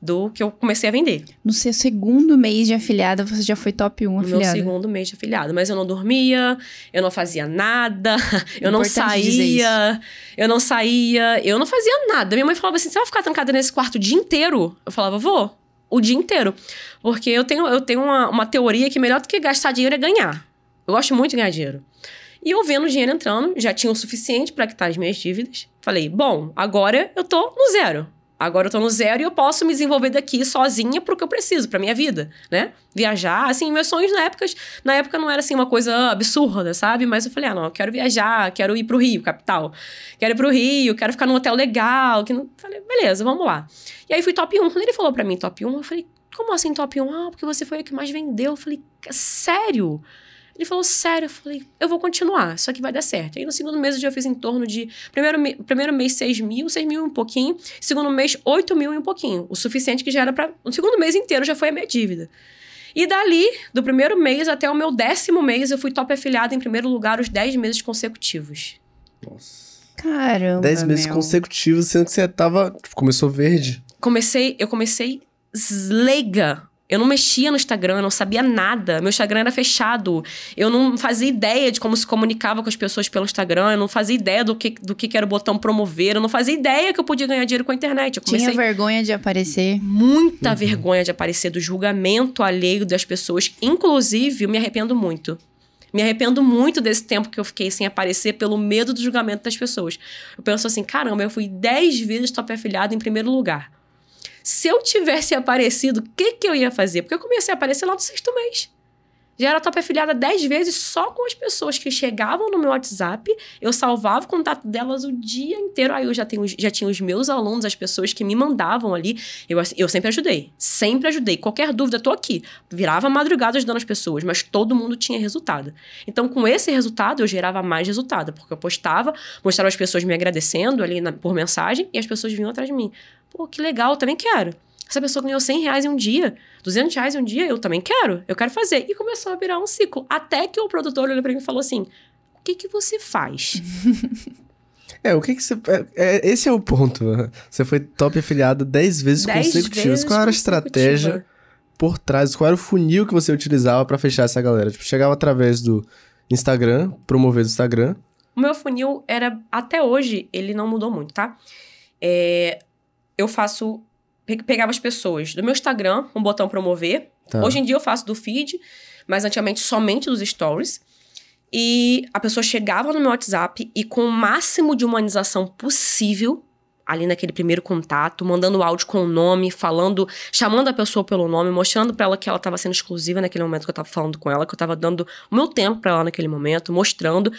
do que eu comecei a vender. No seu segundo mês de afiliada, você já foi top 1 afiliada? No segundo mês de afiliada, mas eu não dormia, eu não fazia nada, <laughs> eu não saía, eu não saía, eu não fazia nada. Minha mãe falava assim: você vai ficar trancada nesse quarto o dia inteiro? Eu falava, vou, o dia inteiro. Porque eu tenho, eu tenho uma, uma teoria que melhor do que gastar dinheiro é ganhar. Eu gosto muito de ganhar dinheiro. E eu vendo o dinheiro entrando, já tinha o suficiente para quitar as minhas dívidas. Falei, bom, agora eu tô no zero Agora eu tô no zero e eu posso me desenvolver daqui sozinha pro que eu preciso, pra minha vida, né? Viajar, assim, meus sonhos na época, na época não era assim uma coisa absurda, sabe? Mas eu falei, ah, não, eu quero viajar, quero ir pro Rio, capital. Quero ir pro Rio, quero ficar num hotel legal, que não... falei, beleza, vamos lá. E aí fui top 1. Quando ele falou pra mim top 1, eu falei, como assim top 1? Ah, porque você foi a que mais vendeu. Eu falei, é sério? Sério? Ele falou, sério? Eu falei, eu vou continuar, só que vai dar certo. Aí no segundo mês eu já fiz em torno de. Primeiro, me, primeiro mês, 6 mil, 6 mil e um pouquinho. Segundo mês, 8 mil e um pouquinho. O suficiente que já era para. No segundo mês inteiro já foi a minha dívida. E dali, do primeiro mês até o meu décimo mês, eu fui top afiliada em primeiro lugar os 10 meses consecutivos. Nossa. Caramba. 10 meses meu. consecutivos, sendo que você tava. Tipo, começou verde. Comecei, eu comecei leiga eu não mexia no Instagram, eu não sabia nada. Meu Instagram era fechado. Eu não fazia ideia de como se comunicava com as pessoas pelo Instagram. Eu não fazia ideia do que, do que era o botão promover. Eu não fazia ideia que eu podia ganhar dinheiro com a internet. Eu comecei... Tinha vergonha de aparecer. Muita uhum. vergonha de aparecer, do julgamento alheio das pessoas. Inclusive, eu me arrependo muito. Me arrependo muito desse tempo que eu fiquei sem aparecer pelo medo do julgamento das pessoas. Eu penso assim, caramba, eu fui 10 vezes top afiliado em primeiro lugar. Se eu tivesse aparecido, o que, que eu ia fazer? Porque eu comecei a aparecer lá no sexto mês. Já era top afiliada dez vezes só com as pessoas que chegavam no meu WhatsApp. Eu salvava o contato delas o dia inteiro. Aí eu já, tenho, já tinha os meus alunos, as pessoas que me mandavam ali. Eu, assim, eu sempre ajudei. Sempre ajudei. Qualquer dúvida, tô aqui. Virava madrugada ajudando as pessoas, mas todo mundo tinha resultado. Então, com esse resultado, eu gerava mais resultado, porque eu postava, mostrava as pessoas me agradecendo ali na, por mensagem e as pessoas vinham atrás de mim. Pô, que legal, também quero. Essa pessoa ganhou 100 reais em um dia, 200 reais em um dia, eu também quero, eu quero fazer. E começou a virar um ciclo. Até que o produtor olhou para mim e falou assim: O que, que você faz? <laughs> É, o que que você. É, é esse é o ponto. Né? Você foi top afiliado 10 vezes dez consecutivas. Vezes Qual era a estratégia por trás? Qual era o funil que você utilizava para fechar essa galera? Tipo, chegava através do Instagram, promover do Instagram. O meu funil era. Até hoje, ele não mudou muito, tá? É, eu faço. Pegava as pessoas do meu Instagram, um botão promover. Tá. Hoje em dia eu faço do feed, mas antigamente somente dos stories. E a pessoa chegava no meu WhatsApp e com o máximo de humanização possível, ali naquele primeiro contato, mandando áudio com o nome, falando, chamando a pessoa pelo nome, mostrando para ela que ela estava sendo exclusiva naquele momento que eu estava falando com ela, que eu estava dando o meu tempo para ela naquele momento, mostrando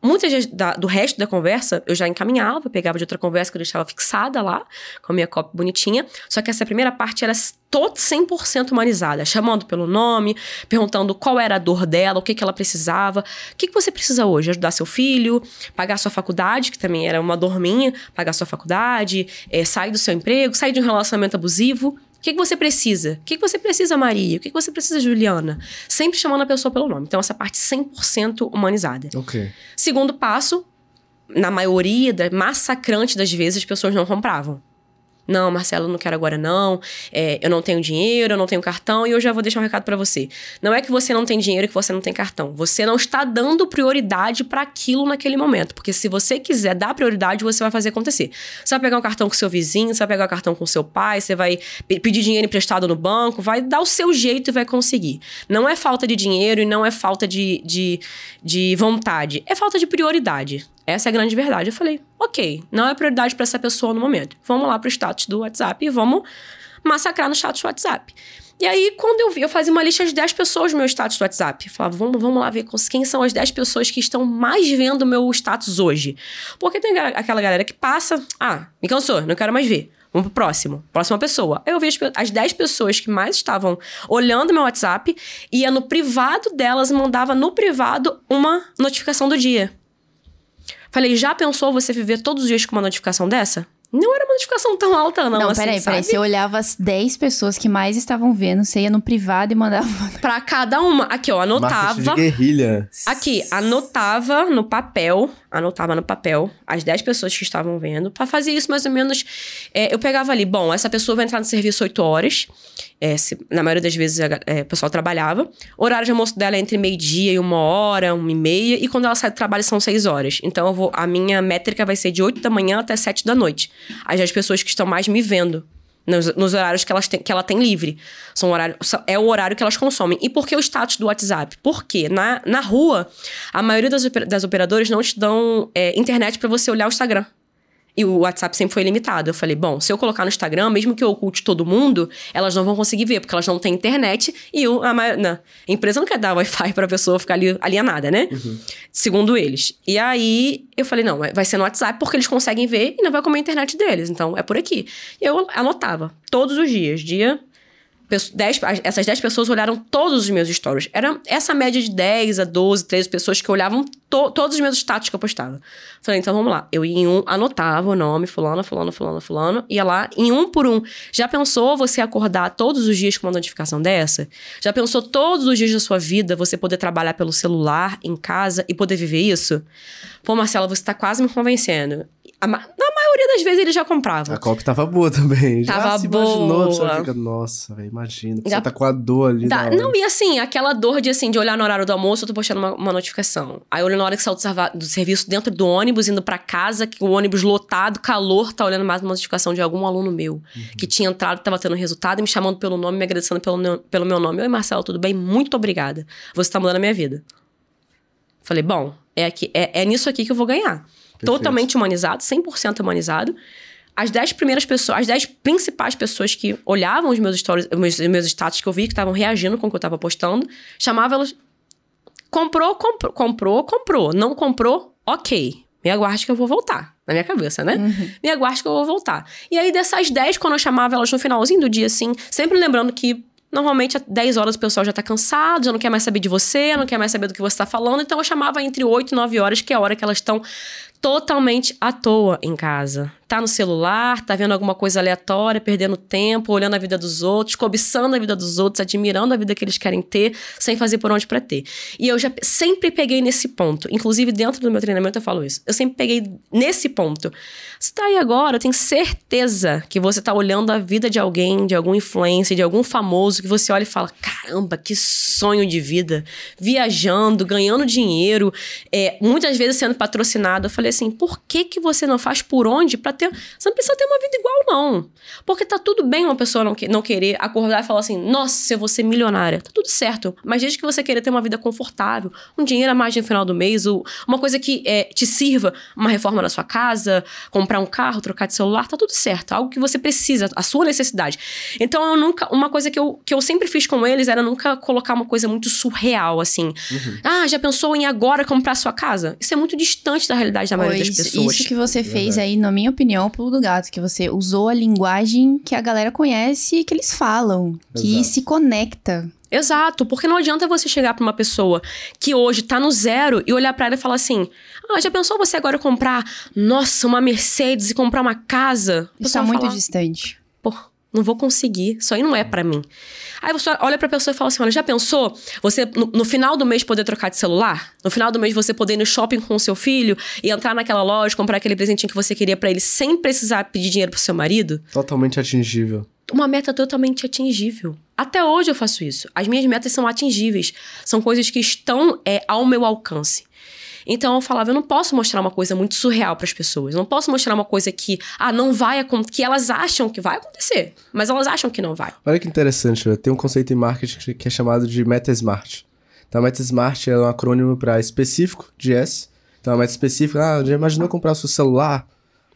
Muitas da, do resto da conversa eu já encaminhava, pegava de outra conversa que eu deixava fixada lá, com a minha cópia bonitinha. Só que essa primeira parte era toda 100% humanizada, chamando pelo nome, perguntando qual era a dor dela, o que, que ela precisava, o que, que você precisa hoje? Ajudar seu filho, pagar sua faculdade, que também era uma dor minha, pagar sua faculdade, é, sair do seu emprego, sair de um relacionamento abusivo. O que, que você precisa? O que, que você precisa, Maria? O que, que você precisa, Juliana? Sempre chamando a pessoa pelo nome. Então, essa parte 100% humanizada. Ok. Segundo passo, na maioria, massacrante das vezes, as pessoas não compravam. Não, Marcelo, não quero agora não. É, eu não tenho dinheiro, eu não tenho cartão e eu já vou deixar um recado para você. Não é que você não tem dinheiro e que você não tem cartão. Você não está dando prioridade para aquilo naquele momento. Porque se você quiser dar prioridade, você vai fazer acontecer. Você vai pegar um cartão com seu vizinho, você vai pegar um cartão com seu pai, você vai pedir dinheiro emprestado no banco, vai dar o seu jeito e vai conseguir. Não é falta de dinheiro e não é falta de, de, de vontade. É falta de prioridade. Essa é a grande verdade. Eu falei, ok, não é prioridade para essa pessoa no momento. Vamos lá pro status do WhatsApp e vamos massacrar no status do WhatsApp. E aí, quando eu vi, eu fazia uma lista de 10 pessoas no meu status do WhatsApp. Eu falava, vamos, vamos lá ver quem são as 10 pessoas que estão mais vendo o meu status hoje. Porque tem aquela galera que passa, ah, me cansou, não quero mais ver. Vamos pro próximo. Próxima pessoa. Eu vi as 10 pessoas que mais estavam olhando meu WhatsApp, ia no privado delas, mandava no privado uma notificação do dia. Falei, já pensou você viver todos os dias com uma notificação dessa? Não era uma notificação tão alta, não. Não, assim, peraí, peraí. Você olhava as 10 pessoas que mais estavam vendo, você ia no privado e mandava. pra cada uma. Aqui, ó, anotava. Marketing de guerrilha. Aqui, anotava no papel anotava no papel as 10 pessoas que estavam vendo. Para fazer isso, mais ou menos, é, eu pegava ali, bom, essa pessoa vai entrar no serviço 8 horas. É, se, na maioria das vezes é, o pessoal trabalhava. O horário de almoço dela é entre meio-dia e uma hora, uma e meia. E quando ela sai do trabalho são 6 horas. Então vou, a minha métrica vai ser de 8 da manhã até 7 da noite. As 10 pessoas que estão mais me vendo nos, nos horários que, elas tem, que ela tem livre. São horários é o horário que elas consomem. E por que o status do WhatsApp? Porque na, na rua, a maioria das, das operadoras não te dão é, internet para você olhar o Instagram. E o WhatsApp sempre foi limitado. Eu falei, bom, se eu colocar no Instagram, mesmo que eu oculte todo mundo, elas não vão conseguir ver, porque elas não têm internet e eu, a, não, a empresa não quer dar Wi-Fi pra pessoa ficar ali, alienada, né? Uhum. Segundo eles. E aí eu falei, não, vai ser no WhatsApp porque eles conseguem ver e não vai comer a internet deles. Então é por aqui. E eu anotava todos os dias, dia essas 10 pessoas olharam todos os meus stories. Era essa média de 10 a 12, 13 pessoas que olhavam to, todos os meus status que eu postava. Falei, então vamos lá. Eu ia em um, anotava o nome, fulano, fulano, fulano, fulano, ia lá em um por um. Já pensou você acordar todos os dias com uma notificação dessa? Já pensou todos os dias da sua vida você poder trabalhar pelo celular em casa e poder viver isso? Pô, Marcela, você tá quase me convencendo. A, não, maioria das vezes ele já comprava. A coca tava boa também. Tava já se boa. imaginou, você fica, nossa, imagina. Você já... tá com a dor ali. Tá. Não, e assim, aquela dor de assim, de olhar no horário do almoço, eu tô postando uma, uma notificação. Aí olhando na hora que saiu do, do, serviço dentro do ônibus, indo para casa, que o ônibus lotado, calor, tá olhando mais uma notificação de algum aluno meu uhum. que tinha entrado, tava tendo resultado, me chamando pelo nome, me agradecendo pelo, pelo meu nome. Oi, Marcelo, tudo bem? Muito obrigada. Você tá mudando a minha vida. Falei, bom, é, aqui, é, é nisso aqui que eu vou ganhar. Perfeito. totalmente humanizado, 100% humanizado. As 10 primeiras pessoas, as 10 principais pessoas que olhavam os meus stories, meus, meus status que eu vi, que estavam reagindo com o que eu estava postando, chamava elas. Comprou, comprou, comprou, comprou. Não comprou, ok. Me aguarde que eu vou voltar. Na minha cabeça, né? Uhum. Me aguarde que eu vou voltar. E aí, dessas 10, quando eu chamava elas no finalzinho do dia, assim, sempre lembrando que Normalmente, às 10 horas o pessoal já tá cansado, já não quer mais saber de você, não quer mais saber do que você tá falando. Então, eu chamava entre 8 e 9 horas, que é a hora que elas estão totalmente à toa em casa tá no celular, tá vendo alguma coisa aleatória, perdendo tempo, olhando a vida dos outros, cobiçando a vida dos outros, admirando a vida que eles querem ter, sem fazer por onde para ter. E eu já sempre peguei nesse ponto, inclusive dentro do meu treinamento eu falo isso. Eu sempre peguei nesse ponto. Você tá aí agora, eu tenho certeza que você tá olhando a vida de alguém, de algum influencer, de algum famoso que você olha e fala: "Caramba, que sonho de vida". Viajando, ganhando dinheiro, é, muitas vezes sendo patrocinado. Eu falei assim: "Por que que você não faz por onde para ter. Você não precisa ter uma vida igual, não. Porque tá tudo bem uma pessoa não, que, não querer acordar e falar assim, nossa, eu vou ser milionária. Tá tudo certo. Mas desde que você queira ter uma vida confortável, um dinheiro a mais no final do mês, ou uma coisa que é, te sirva, uma reforma na sua casa, comprar um carro, trocar de celular, tá tudo certo. Algo que você precisa, a sua necessidade. Então, eu nunca. Uma coisa que eu, que eu sempre fiz com eles era nunca colocar uma coisa muito surreal, assim. Uhum. Ah, já pensou em agora comprar sua casa? Isso é muito distante da realidade da maioria pois, das pessoas. Isso que você fez aí, na minha opinião opinião, pulo do gato, que você usou a linguagem que a galera conhece e que eles falam, Exato. que se conecta. Exato, porque não adianta você chegar para uma pessoa que hoje tá no zero e olhar para ela e falar assim: "Ah, já pensou você agora comprar, nossa, uma Mercedes e comprar uma casa?" Isso tá muito falar, distante. Porra. Não vou conseguir. Isso aí não é uhum. para mim. Aí você olha pra pessoa e fala assim: olha, já pensou você no, no, final do mês poder trocar de celular? No final do mês você poder ir no shopping com o seu filho e entrar naquela loja, comprar aquele presentinho que você queria para ele sem precisar pedir dinheiro pro seu marido? Totalmente atingível. Uma meta totalmente atingível. Até hoje eu faço isso. As minhas metas são atingíveis. São coisas que estão é, ao meu alcance. Então eu falava, eu não posso mostrar uma coisa muito surreal para as pessoas. Eu não posso mostrar uma coisa que, ah, não vai acontecer, que elas acham que vai acontecer, mas elas acham que não vai. Olha que interessante, né? tem um conceito em marketing que é chamado de meta smart. Então, a meta smart é um acrônimo para específico de S. Então, a meta específica, ah, já imaginou comprar o seu celular?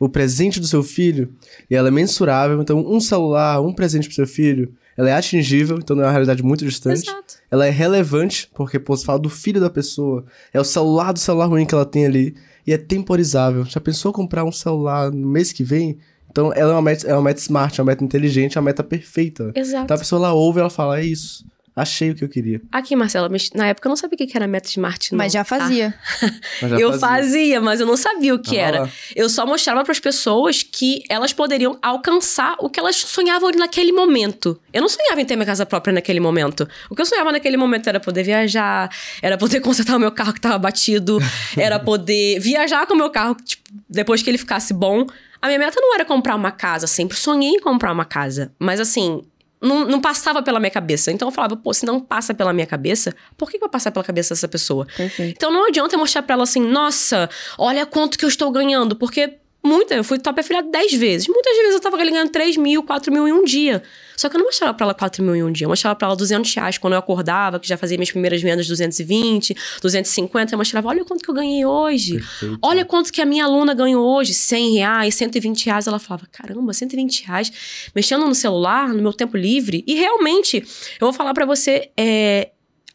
o presente do seu filho e ela é mensurável. Então, um celular, um presente o seu filho ela é atingível, então não é uma realidade muito distante. Exato. Ela é relevante, porque, pô, você fala do filho da pessoa. É o celular do celular ruim que ela tem ali. E é temporizável. Já pensou comprar um celular no mês que vem? Então, ela é uma meta, é uma meta smart, é uma meta inteligente, é uma meta perfeita. Exato. Então, a pessoa, lá ouve, ela fala, é isso. Achei o que eu queria. Aqui, Marcela, na época eu não sabia o que era meta smart, não. Mas já tá? fazia. Ah. Mas <laughs> já eu fazia. fazia. mas eu não sabia o que ah, era. Lá. Eu só mostrava para as pessoas que elas poderiam alcançar o que elas sonhavam naquele momento. Eu não sonhava em ter minha casa própria naquele momento. O que eu sonhava naquele momento era poder viajar, era poder <laughs> consertar o meu carro que estava batido, <laughs> era poder viajar com o meu carro, tipo, depois que ele ficasse bom. A minha meta não era comprar uma casa, sempre sonhei em comprar uma casa. Mas assim, não, não, passava pela minha cabeça. Então eu falava, pô, se não passa pela minha cabeça, por que vai passar pela cabeça dessa pessoa? Perfeito. Então não adianta eu mostrar pra ela assim, nossa, olha quanto que eu estou ganhando, porque Muita, eu fui top afiliado 10 vezes. Muitas vezes eu tava ganhando 3 mil, 4 mil em um dia. Só que eu não mostrava pra ela 4 mil em um dia. Eu mostrava pra ela 200 reais quando eu acordava, que já fazia minhas primeiras vendas 220, 250. Eu mostrava, olha quanto que eu ganhei hoje. Perfeito. Olha quanto que a minha aluna ganhou hoje. 100 reais, 120 reais. Ela falava, caramba, 120 reais. Mexendo no celular, no meu tempo livre. E realmente, eu vou falar para você, é,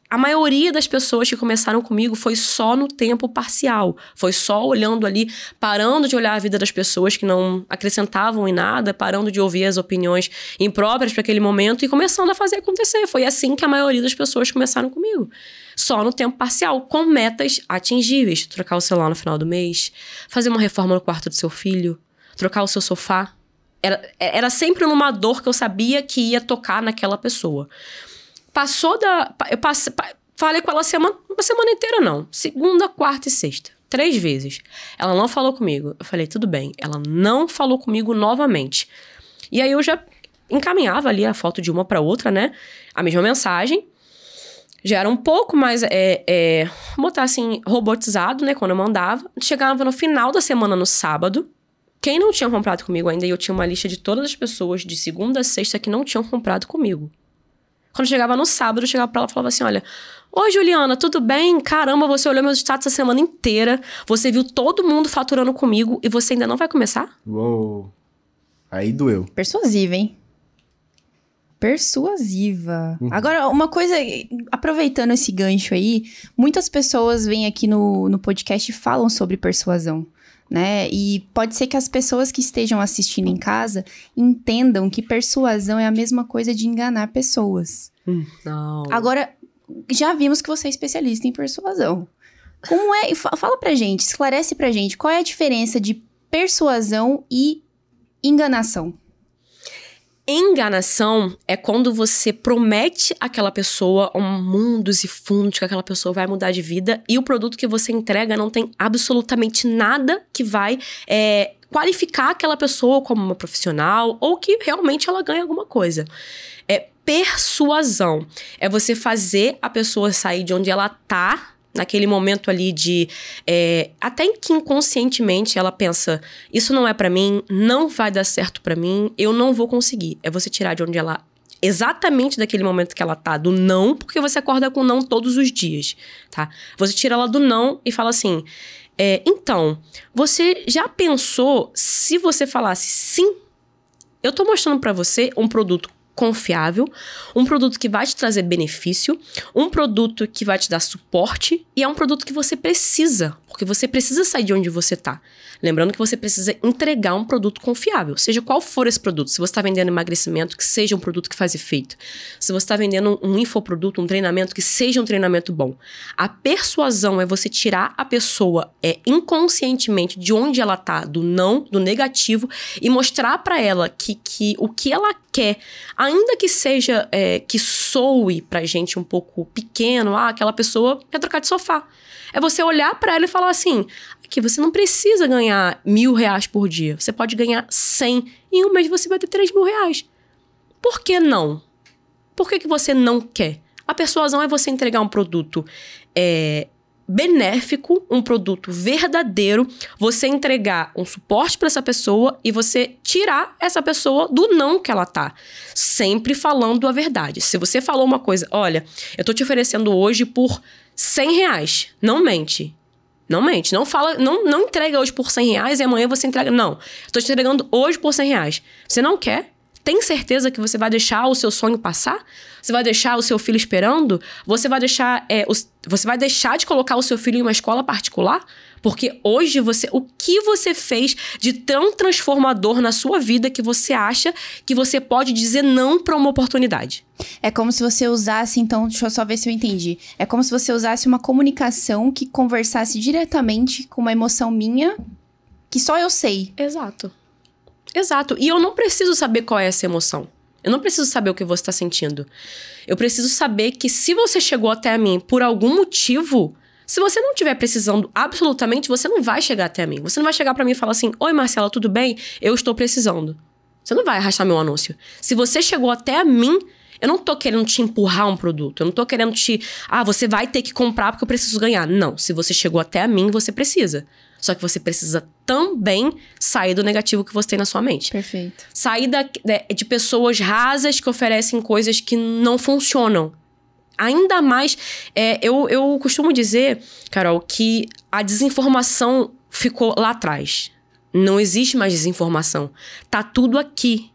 a maioria das pessoas que começaram comigo foi só no tempo parcial, foi só olhando ali, parando de olhar a vida das pessoas que não acrescentavam em nada, parando de ouvir as opiniões impróprias para aquele momento e começando a fazer acontecer. Foi assim que a maioria das pessoas começaram comigo. Só no tempo parcial, com metas atingíveis, trocar o celular no final do mês, fazer uma reforma no quarto do seu filho, trocar o seu sofá. Era, é, era sempre numa dor que eu sabia que ia tocar naquela pessoa. Passou da. Eu passei, falei com ela semana, uma semana inteira, não. Segunda, quarta e sexta. Três vezes. Ela não falou comigo. Eu falei, tudo bem. Ela não falou comigo novamente. E aí eu já encaminhava ali a foto de uma para outra, né? A mesma mensagem. Já era um pouco mais, é, é, botar assim, robotizado, né? Quando eu mandava. Chegava no final da semana, no sábado. Quem não tinha comprado comigo ainda, e eu tinha uma lista de todas as pessoas de segunda a sexta que não tinham comprado comigo. Quando chegava no sábado, eu chegava pra ela e falava assim: olha. Oi, Juliana, tudo bem? Caramba, você olhou meus status a semana inteira. Você viu todo mundo faturando comigo e você ainda não vai começar? Uou. Aí doeu. Persuasiva, hein? Persuasiva. Uhum. Agora, uma coisa, aproveitando esse gancho aí, muitas pessoas vêm aqui no, no podcast e falam sobre persuasão né? E pode ser que as pessoas que estejam assistindo em casa entendam que persuasão é a mesma coisa de enganar pessoas. Não. Agora, já vimos que você é especialista em persuasão. Como é? Fala pra gente, esclarece pra gente qual é a diferença de persuasão e enganação. Enganação é quando você promete àquela pessoa um mundos e fundos que aquela pessoa vai mudar de vida e o produto que você entrega não tem absolutamente nada que vai é, qualificar aquela pessoa como uma profissional ou que realmente ela ganha alguma coisa. É persuasão. É você fazer a pessoa sair de onde ela tá naquele momento ali de é, até que inconscientemente ela pensa isso não é para mim não vai dar certo para mim eu não vou conseguir é você tirar de onde ela exatamente daquele momento que ela tá do não porque você acorda com não todos os dias tá você tira ela do não e fala assim é, então você já pensou se você falasse sim eu tô mostrando para você um produto confiável, um produto que vai te trazer benefício, um produto que vai te dar suporte e é um produto que você precisa porque você precisa sair de onde você está. Lembrando que você precisa entregar um produto confiável, seja qual for esse produto. Se você está vendendo emagrecimento, que seja um produto que faz efeito. Se você está vendendo um, infoproduto, um treinamento, que seja um treinamento bom. A persuasão é você tirar a pessoa é, inconscientemente de onde ela está, do não, do negativo, e mostrar para ela que, que o que ela quer, ainda que seja é, que soe para gente um pouco pequeno, ah, aquela pessoa quer trocar de sofá. É você olhar para ela e falar falar assim: aqui você não precisa ganhar mil reais por dia. Você pode ganhar cem. Em um mês você vai ter três mil reais. Por que não? Por que, que você não quer? A persuasão é você entregar um produto é, benéfico, um produto verdadeiro, você entregar um suporte para essa pessoa e você tirar essa pessoa do não que ela tá, sempre falando a verdade. Se você falou uma coisa, olha, eu tô te oferecendo hoje por 100 reais, não mente. Não mente, não fala, não, não entrega hoje por 100 reais e amanhã você entrega. Não, estou te entregando hoje por 100 reais. Você não quer? Tem certeza que você vai deixar o seu sonho passar? Você vai deixar o seu filho esperando? Você vai deixar, é, o, você vai deixar de colocar o seu filho em uma escola particular? Porque hoje você, o que você fez de tão transformador na sua vida que você acha que você pode dizer não para uma oportunidade? É como se você usasse, então, deixa eu só ver se eu entendi. É como se você usasse uma comunicação que conversasse diretamente com uma emoção minha que só eu sei. Exato. Exato. E eu não preciso saber qual é essa emoção. Eu não preciso saber o que você está sentindo. Eu preciso saber que se você chegou até mim por algum motivo, se você não estiver precisando absolutamente, você não vai chegar até mim. Você não vai chegar para mim e falar assim: Oi, Marcela, tudo bem? Eu estou precisando. Você não vai arrastar meu anúncio. Se você chegou até a mim, eu não tô querendo te empurrar um produto. Eu não tô querendo te. Ah, você vai ter que comprar porque eu preciso ganhar. Não. Se você chegou até a mim, você precisa. Só que você precisa também sair do negativo que você tem na sua mente. Perfeito. Sair da, de, é, de pessoas rasas que oferecem coisas que não funcionam ainda mais. É, eu, eu costumo dizer, Carol, que a desinformação ficou lá atrás. Não existe mais desinformação. Tá tudo aqui.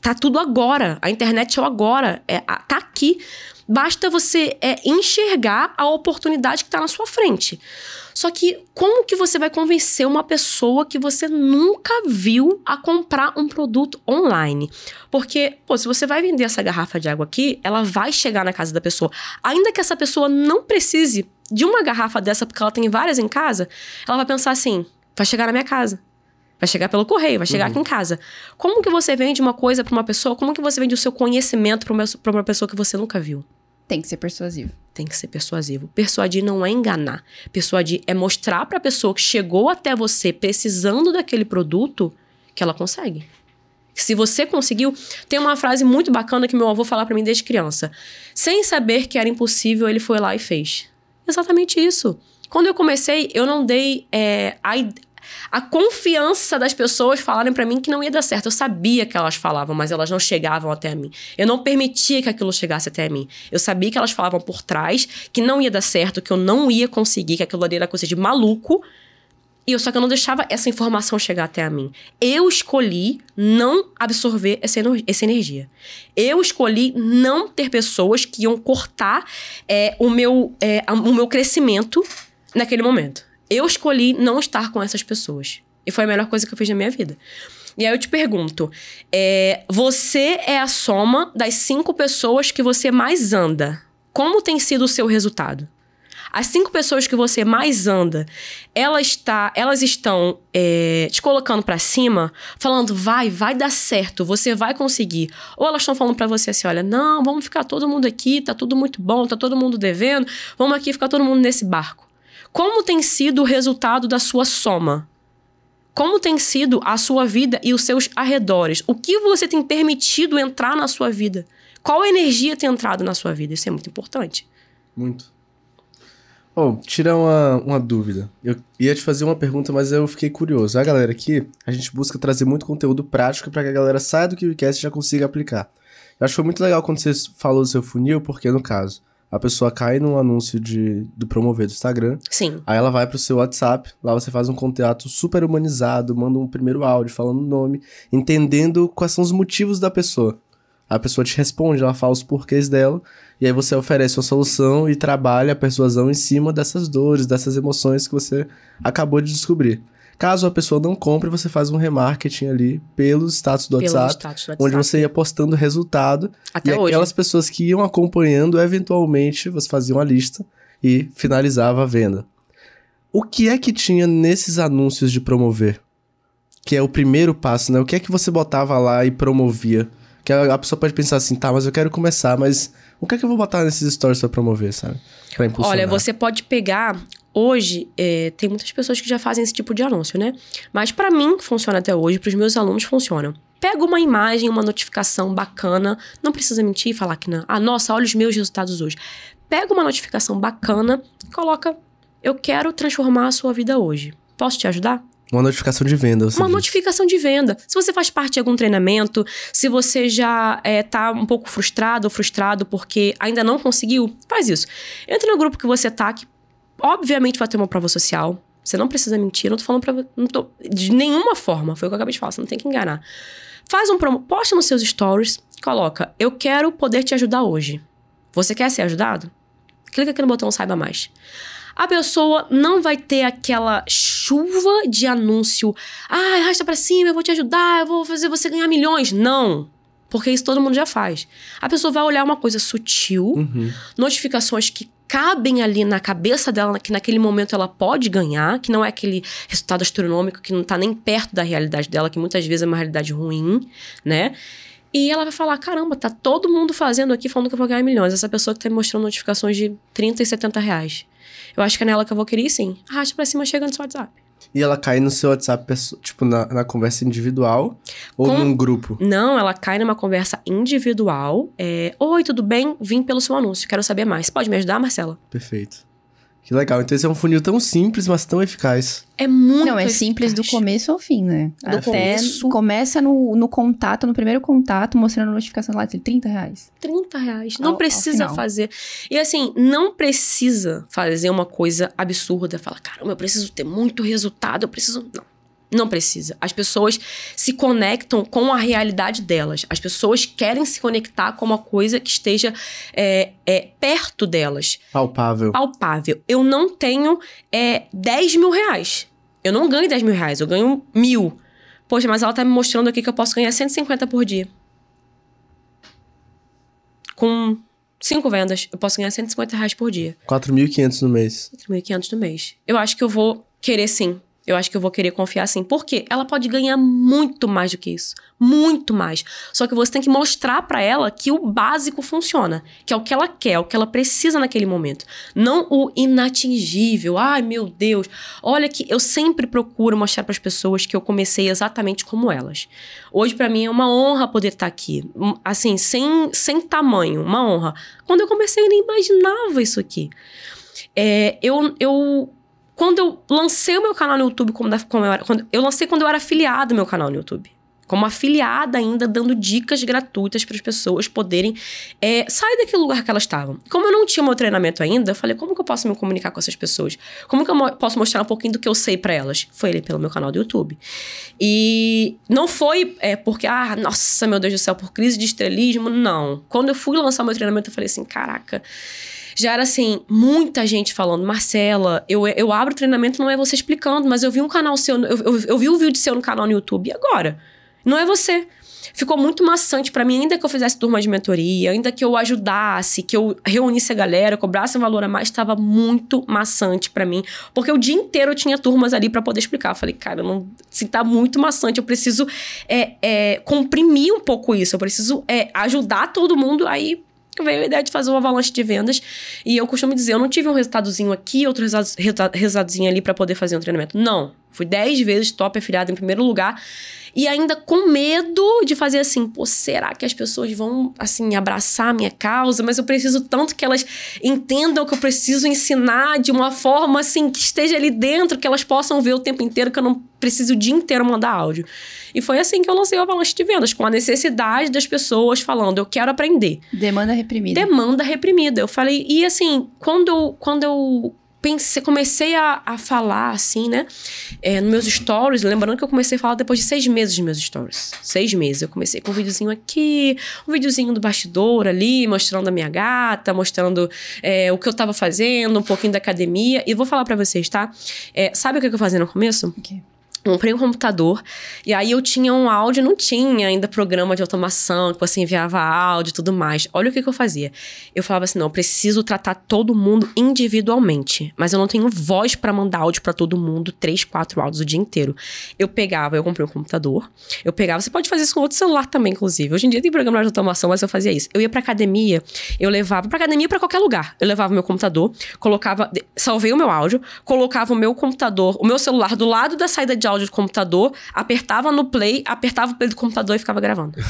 Tá tudo agora. A internet é o agora. É, tá aqui. Basta você é, enxergar a oportunidade que está na sua frente. Só que como que você vai convencer uma pessoa que você nunca viu a comprar um produto online? Porque, pô, se você vai vender essa garrafa de água aqui, ela vai chegar na casa da pessoa. Ainda que essa pessoa não precise de uma garrafa dessa, porque ela tem várias em casa, ela vai pensar assim: vai chegar na minha casa. Vai chegar pelo correio, vai chegar uhum. aqui em casa. Como que você vende uma coisa para uma pessoa? Como que você vende o seu conhecimento para uma pessoa que você nunca viu? Tem que ser persuasivo. Tem que ser persuasivo. Persuadir não é enganar. Persuadir é mostrar para a pessoa que chegou até você precisando daquele produto que ela consegue. Se você conseguiu, tem uma frase muito bacana que meu avô falava para mim desde criança. Sem saber que era impossível, ele foi lá e fez. Exatamente isso. Quando eu comecei, eu não dei é, a confiança das pessoas falarem para mim que não ia dar certo. Eu sabia que elas falavam, mas elas não chegavam até mim. Eu não permitia que aquilo chegasse até mim. Eu sabia que elas falavam por trás, que não ia dar certo, que eu não ia conseguir, que aquilo ali era coisa de maluco. E eu só que eu não deixava essa informação chegar até mim. Eu escolhi não absorver essa, essa energia. Eu escolhi não ter pessoas que iam cortar é, o, meu, é, o meu crescimento naquele momento eu escolhi não estar com essas pessoas. E foi a melhor coisa que eu fiz na minha vida. E aí eu te pergunto: é, você é a soma das cinco pessoas que você mais anda. Como tem sido o seu resultado? As cinco pessoas que você mais anda, ela está, elas estão é, te colocando para cima, falando vai, vai dar certo, você vai conseguir. Ou elas estão falando para você assim, olha, não, vamos ficar todo mundo aqui, tá tudo muito bom, tá todo mundo devendo, vamos aqui ficar todo mundo nesse barco. Como tem sido o resultado da sua soma? Como tem sido a sua vida e os seus arredores? O que você tem permitido entrar na sua vida? Qual energia tem entrado na sua vida? Isso é muito importante. Muito. Oh, tirar uma, uma dúvida. Eu ia te fazer uma pergunta, mas eu fiquei curioso. A galera aqui, a gente busca trazer muito conteúdo prático para que a galera saia do que quer e já consiga aplicar. Eu acho que foi muito legal quando você falou do seu funil, porque no caso, a pessoa cai num anúncio de, do promover do Instagram. Sim. Aí ela vai pro seu WhatsApp, lá você faz um contato super humanizado, manda um primeiro áudio falando o nome, entendendo quais são os motivos da pessoa. A pessoa te responde, ela fala os porquês dela, e aí você oferece uma solução e trabalha a persuasão em cima dessas dores, dessas emoções que você acabou de descobrir. Caso a pessoa não compre, você faz um remarketing ali pelo status do, pelo WhatsApp, status do WhatsApp, onde você ia postando o resultado. Até e hoje. aquelas pessoas que iam acompanhando, eventualmente, você fazia uma lista e finalizava a venda. O que é que tinha nesses anúncios de promover? Que é o primeiro passo, né? O que é que você botava lá e promovia? Que a pessoa pode pensar assim, tá, mas eu quero começar, mas o que é que eu vou botar nesses stories para promover, sabe? Pra impulsionar. Olha, você pode pegar Hoje, é, tem muitas pessoas que já fazem esse tipo de anúncio, né? Mas para mim funciona até hoje, para os meus alunos funciona. Pega uma imagem, uma notificação bacana, não precisa mentir e falar que não. Ah, nossa, olha os meus resultados hoje. Pega uma notificação bacana, coloca: Eu quero transformar a sua vida hoje. Posso te ajudar? Uma notificação de venda. Uma notificação de venda. Se você faz parte de algum treinamento, se você já está é, tá um pouco frustrado ou frustrado porque ainda não conseguiu, faz isso. Entra no grupo que você tá, que Obviamente vai ter uma prova social. Você não precisa mentir, não tô falando pra. Não tô, de nenhuma forma. Foi o que eu acabei de falar, você não tem que enganar. Faz um promo, posta nos seus stories, coloca: Eu quero poder te ajudar hoje. Você quer ser ajudado? Clica aqui no botão Saiba Mais. A pessoa não vai ter aquela chuva de anúncio. Ah, arrasta pra cima, eu vou te ajudar, eu vou fazer você ganhar milhões. Não. Porque isso todo mundo já faz. A pessoa vai olhar uma coisa sutil, uhum. notificações que cabem ali na cabeça dela que naquele momento ela pode ganhar, que não é aquele resultado astronômico que não tá nem perto da realidade dela, que muitas vezes é uma realidade ruim, né? E ela vai falar: caramba, tá todo mundo fazendo aqui falando que eu vou ganhar milhões. Essa pessoa que tá me mostrando notificações de 30 e 70 reais. Eu acho que é nela que eu vou querer sim. Arrasta pra cima chegando no seu WhatsApp e ela cai no seu WhatsApp, tipo, na, na conversa individual ou Com... num grupo? Não, ela cai numa conversa individual. É, Oi, tudo bem? Vim pelo seu anúncio, quero saber mais. Pode me ajudar, Marcela? Perfeito. Que legal. Então esse é um funil tão simples, mas tão eficaz. É muito Não, é eficaz. simples do começo ao fim, né? Do Até começo. começa no, no contato, no primeiro contato, mostrando a notificação lá, de 30 reais. 30 reais. Não ao, precisa ao fazer. E assim, não precisa fazer uma coisa absurda. Falar, caramba, eu preciso ter muito resultado, eu preciso... Não. Não precisa. As pessoas se conectam com a realidade delas. As pessoas querem se conectar com uma coisa que esteja é, é, perto delas. Palpável. Palpável. Eu não tenho é, 10 mil reais. Eu não ganho 10 mil reais, eu ganho mil. Poxa, mas ela tá me mostrando aqui que eu posso ganhar 150 por dia. Com cinco vendas, eu posso ganhar 150 reais por dia. 4.500 no mês. 4.500 no mês. Eu acho que eu vou querer sim eu acho que eu vou querer confiar sim. Por quê? Ela pode ganhar muito mais do que isso. Muito mais. Só que você tem que mostrar para ela que o básico funciona, que é o que ela quer, o que ela precisa naquele momento. Não o inatingível. Ai, meu Deus. Olha que eu sempre procuro mostrar para as pessoas que eu comecei exatamente como elas. Hoje para mim é uma honra poder estar tá aqui, hum, assim, sem sem tamanho, uma honra. Quando eu comecei eu nem imaginava isso aqui. É, eu, eu quando eu lancei o meu canal no YouTube, como, da, como eu, era, quando, eu lancei quando eu era afiliada meu canal no YouTube. Como afiliada ainda, dando dicas gratuitas para as pessoas poderem é, sair daquele lugar que elas estavam. Como eu não tinha meu treinamento ainda, eu falei, como que eu posso me comunicar com essas pessoas? Como que eu mo posso mostrar um pouquinho do que eu sei para elas? Foi ele pelo meu canal do YouTube. E não foi é, porque, ah, nossa, meu Deus do céu, por crise de estrelismo, não. Quando eu fui lançar meu treinamento, eu falei assim, caraca já era assim, muita gente falando, Marcela, eu, eu abro o treinamento, não é você explicando, mas eu vi um canal seu, eu, eu, eu vi um vídeo seu no canal no YouTube, e agora? Não é você. Ficou muito maçante para mim, ainda que eu fizesse turma de mentoria, ainda que eu ajudasse, que eu reunisse a galera, cobrasse um valor a mais, estava muito maçante para mim, porque o dia inteiro eu tinha turmas ali para poder explicar. Eu falei, cara, não, se tá muito maçante, eu preciso é, é, comprimir um pouco isso, eu preciso é, ajudar todo mundo aí que veio a ideia de fazer uma avalanche de vendas. E eu costumo dizer, eu não tive um resultadozinho aqui, outro resultadozinho ali para poder fazer um treinamento. Não. Fui 10 vezes top afiliado em primeiro lugar. E ainda com medo de fazer assim, pô, será que as pessoas vão, assim, abraçar a minha causa? Mas eu preciso tanto que elas entendam que eu preciso ensinar de uma forma, assim, que esteja ali dentro, que elas possam ver o tempo inteiro, que eu não preciso o dia inteiro mandar áudio. E foi assim que eu lancei o Avalanche de Vendas, com a necessidade das pessoas falando, eu quero aprender. Demanda reprimida. Demanda reprimida. Eu falei, e assim, quando, quando eu pensei, comecei a, a falar, assim, né? É, nos meus stories, lembrando que eu comecei a falar depois de seis meses dos meus stories. Seis meses. Eu comecei com um videozinho aqui, um videozinho do bastidor ali, mostrando a minha gata, mostrando é, o que eu tava fazendo, um pouquinho da academia. E vou falar para vocês, tá? É, sabe o que eu fazia no começo? Okay comprei um computador e aí eu tinha um áudio, não tinha ainda programa de automação que você enviava áudio e tudo mais. Olha o que, que eu fazia. Eu falava assim, não, eu preciso tratar todo mundo individualmente, mas eu não tenho voz para mandar áudio para todo mundo, três, quatro áudios o dia inteiro. Eu pegava, eu comprei um computador, eu pegava, você pode fazer isso com outro celular também, inclusive. Hoje em dia tem programa de automação, mas eu fazia isso. Eu ia para academia, eu levava para academia para qualquer lugar. Eu levava meu computador, colocava, salvei o meu áudio, colocava o meu computador, o meu celular do lado da saída de áudio áudio do computador, apertava no play, apertava o play do computador e ficava gravando. <laughs>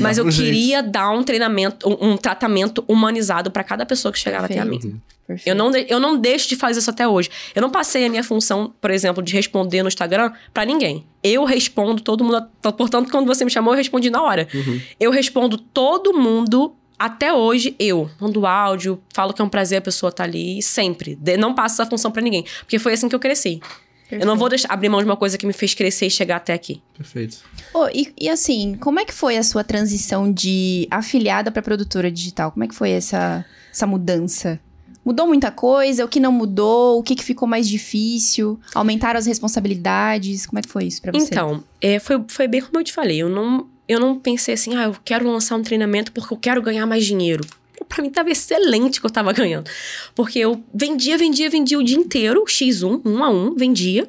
Mas eu queria dar um treinamento, um, um tratamento humanizado para cada pessoa que chegava Perfeito. até a mim. Eu não, eu não deixo de fazer isso até hoje. Eu não passei a minha função, por exemplo, de responder no Instagram para ninguém. Eu respondo todo mundo. Portanto, quando você me chamou, eu respondi na hora. Uhum. Eu respondo todo mundo até hoje, eu mando áudio, falo que é um prazer a pessoa estar tá ali, sempre. De, não passo essa função para ninguém. Porque foi assim que eu cresci. Perfeito. Eu não vou deixar, abrir mão de uma coisa que me fez crescer e chegar até aqui. Perfeito. Oh, e, e, assim, como é que foi a sua transição de afiliada para produtora digital? Como é que foi essa, essa mudança? Mudou muita coisa? O que não mudou? O que, que ficou mais difícil? Aumentaram as responsabilidades? Como é que foi isso para você? Então, é, foi, foi bem como eu te falei. Eu não eu não pensei assim, ah, eu quero lançar um treinamento porque eu quero ganhar mais dinheiro. Pra mim tava excelente o que eu tava ganhando. Porque eu vendia, vendia, vendia o dia inteiro, X1, um a um, vendia.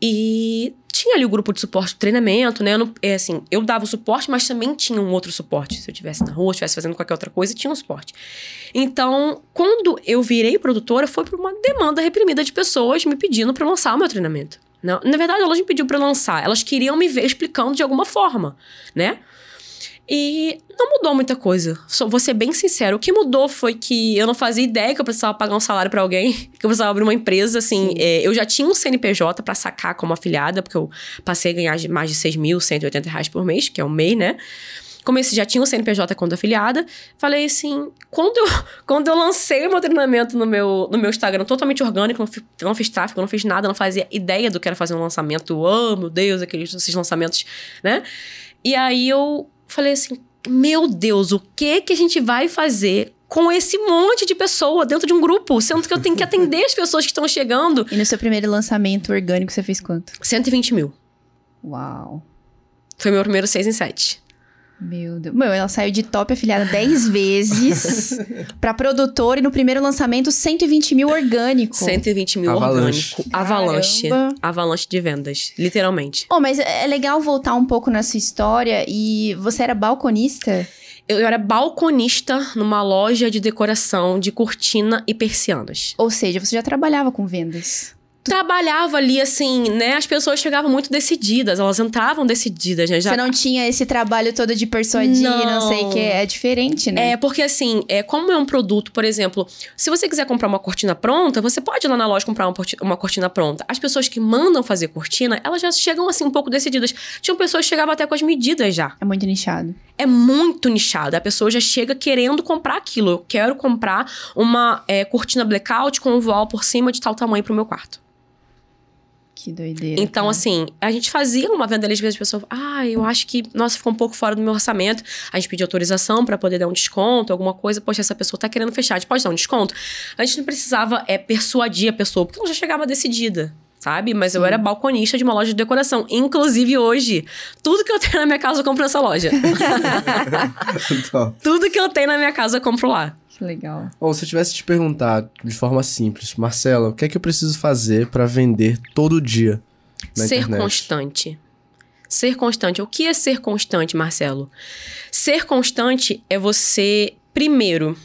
E tinha ali o grupo de suporte, treinamento, né? Eu não, é assim, eu dava o suporte, mas também tinha um outro suporte. Se eu estivesse na rua, estivesse fazendo qualquer outra coisa, tinha um suporte. Então, quando eu virei produtora, foi por uma demanda reprimida de pessoas me pedindo para lançar o meu treinamento. Não, na verdade, elas me pediu para lançar. Elas queriam me ver explicando de alguma forma, né? E não mudou muita coisa. Só vou ser bem sincero. O que mudou foi que eu não fazia ideia que eu precisava pagar um salário para alguém, <laughs> que eu precisava abrir uma empresa. Assim, é, eu já tinha um CNPJ para sacar como afiliada, porque eu passei a ganhar mais de 6.180 reais por mês, que é um MEI, né? esse já tinha o CNPJ quando afiliada. Falei assim, quando eu, <laughs> quando eu lancei o meu treinamento no meu, no meu Instagram, totalmente orgânico, não fiz, não fiz tráfego, não fiz nada, não fazia ideia do que era fazer um lançamento. Oh, meu Deus, aqueles esses lançamentos, né? E aí eu falei assim, meu Deus, o que que a gente vai fazer com esse monte de pessoa dentro de um grupo, sendo que eu tenho que atender as pessoas que estão chegando. E no seu primeiro lançamento orgânico, você fez quanto? 120 mil. Uau. Foi meu primeiro 6 em 7. Meu Deus. Meu, ela saiu de top afiliada 10 <laughs> vezes pra produtor e no primeiro lançamento 120 mil orgânico. 120 mil Avalanche. orgânico. Avalanche. Caramba. Avalanche de vendas, literalmente. Oh, mas é legal voltar um pouco na sua história e você era balconista? eu era balconista numa loja de decoração de cortina e persianas. Ou seja, você já trabalhava com vendas trabalhava ali, assim, né? As pessoas chegavam muito decididas, elas entravam decididas, né? Já... Você não tinha esse trabalho todo de persuadir, não, não sei o que. É diferente, né? É, porque assim, é, como é um produto, por exemplo, se você quiser comprar uma cortina pronta, você pode ir lá na loja comprar uma, uma cortina pronta. As pessoas que mandam fazer cortina, elas já chegam, assim, um pouco decididas. Tinham pessoas que chegavam até com as medidas já. É muito nichado. É muito nichado. A pessoa já chega querendo comprar aquilo. Eu quero comprar uma é, cortina blackout com um voal por cima de tal tamanho pro meu quarto. Que doideira. Então, cara. assim, a gente fazia uma venda às vezes as pessoas, ah, eu acho que, nossa, ficou um pouco fora do meu orçamento. A gente pedia autorização para poder dar um desconto, alguma coisa. Poxa, essa pessoa tá querendo fechar, a gente pode dar um desconto? A gente não precisava é, persuadir a pessoa, porque ela já chegava decidida sabe? Mas Sim. eu era balconista de uma loja de decoração. Inclusive, hoje, tudo que eu tenho na minha casa eu compro nessa loja. <laughs> <laughs> tudo que eu tenho na minha casa eu compro lá. Legal. Ou se eu tivesse te perguntado de forma simples, Marcela, o que é que eu preciso fazer para vender todo dia? Na Ser internet? constante. Ser constante. O que é ser constante, Marcelo? Ser constante é você, primeiro,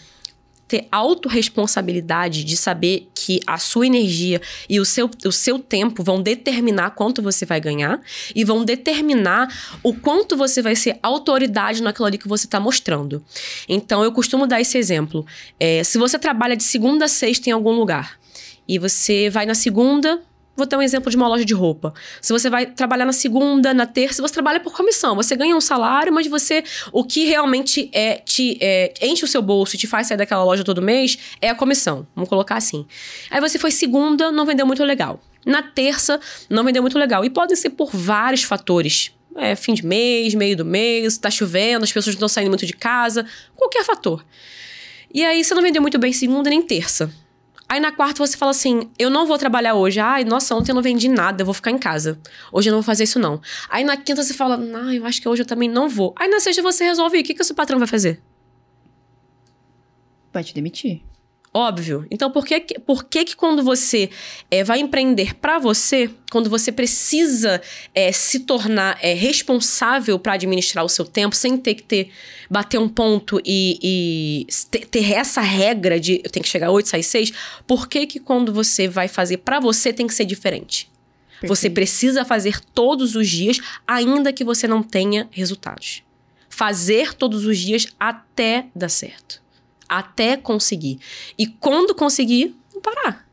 ter autorresponsabilidade de saber que a sua energia e o seu, o seu tempo vão determinar quanto você vai ganhar e vão determinar o quanto você vai ser autoridade naquilo ali que você está mostrando. Então, eu costumo dar esse exemplo. É, se você trabalha de segunda a sexta em algum lugar e você vai na segunda, Vou ter um exemplo de uma loja de roupa. Se você vai trabalhar na segunda, na terça, você trabalha por comissão. Você ganha um salário, mas você. O que realmente é te é, enche o seu bolso e te faz sair daquela loja todo mês é a comissão. Vamos colocar assim. Aí você foi segunda, não vendeu muito legal. Na terça, não vendeu muito legal. E podem ser por vários fatores. É, fim de mês, meio do mês, tá chovendo, as pessoas não estão saindo muito de casa, qualquer fator. E aí você não vendeu muito bem segunda nem terça. Aí na quarta você fala assim: eu não vou trabalhar hoje. Ai, nossa, ontem eu não vendi nada, eu vou ficar em casa. Hoje eu não vou fazer isso, não. Aí na quinta você fala: não, eu acho que hoje eu também não vou. Aí na sexta você resolve: o que, que o seu patrão vai fazer? Vai te demitir. Óbvio. Então, por que, por que, que quando você é, vai empreender para você, quando você precisa é, se tornar é, responsável para administrar o seu tempo, sem ter que ter, bater um ponto e, e ter essa regra de eu tenho que chegar 8, sair 6, por que, que quando você vai fazer para você tem que ser diferente? Perfeito. Você precisa fazer todos os dias, ainda que você não tenha resultados. Fazer todos os dias até dar certo até conseguir. E quando conseguir, não parar.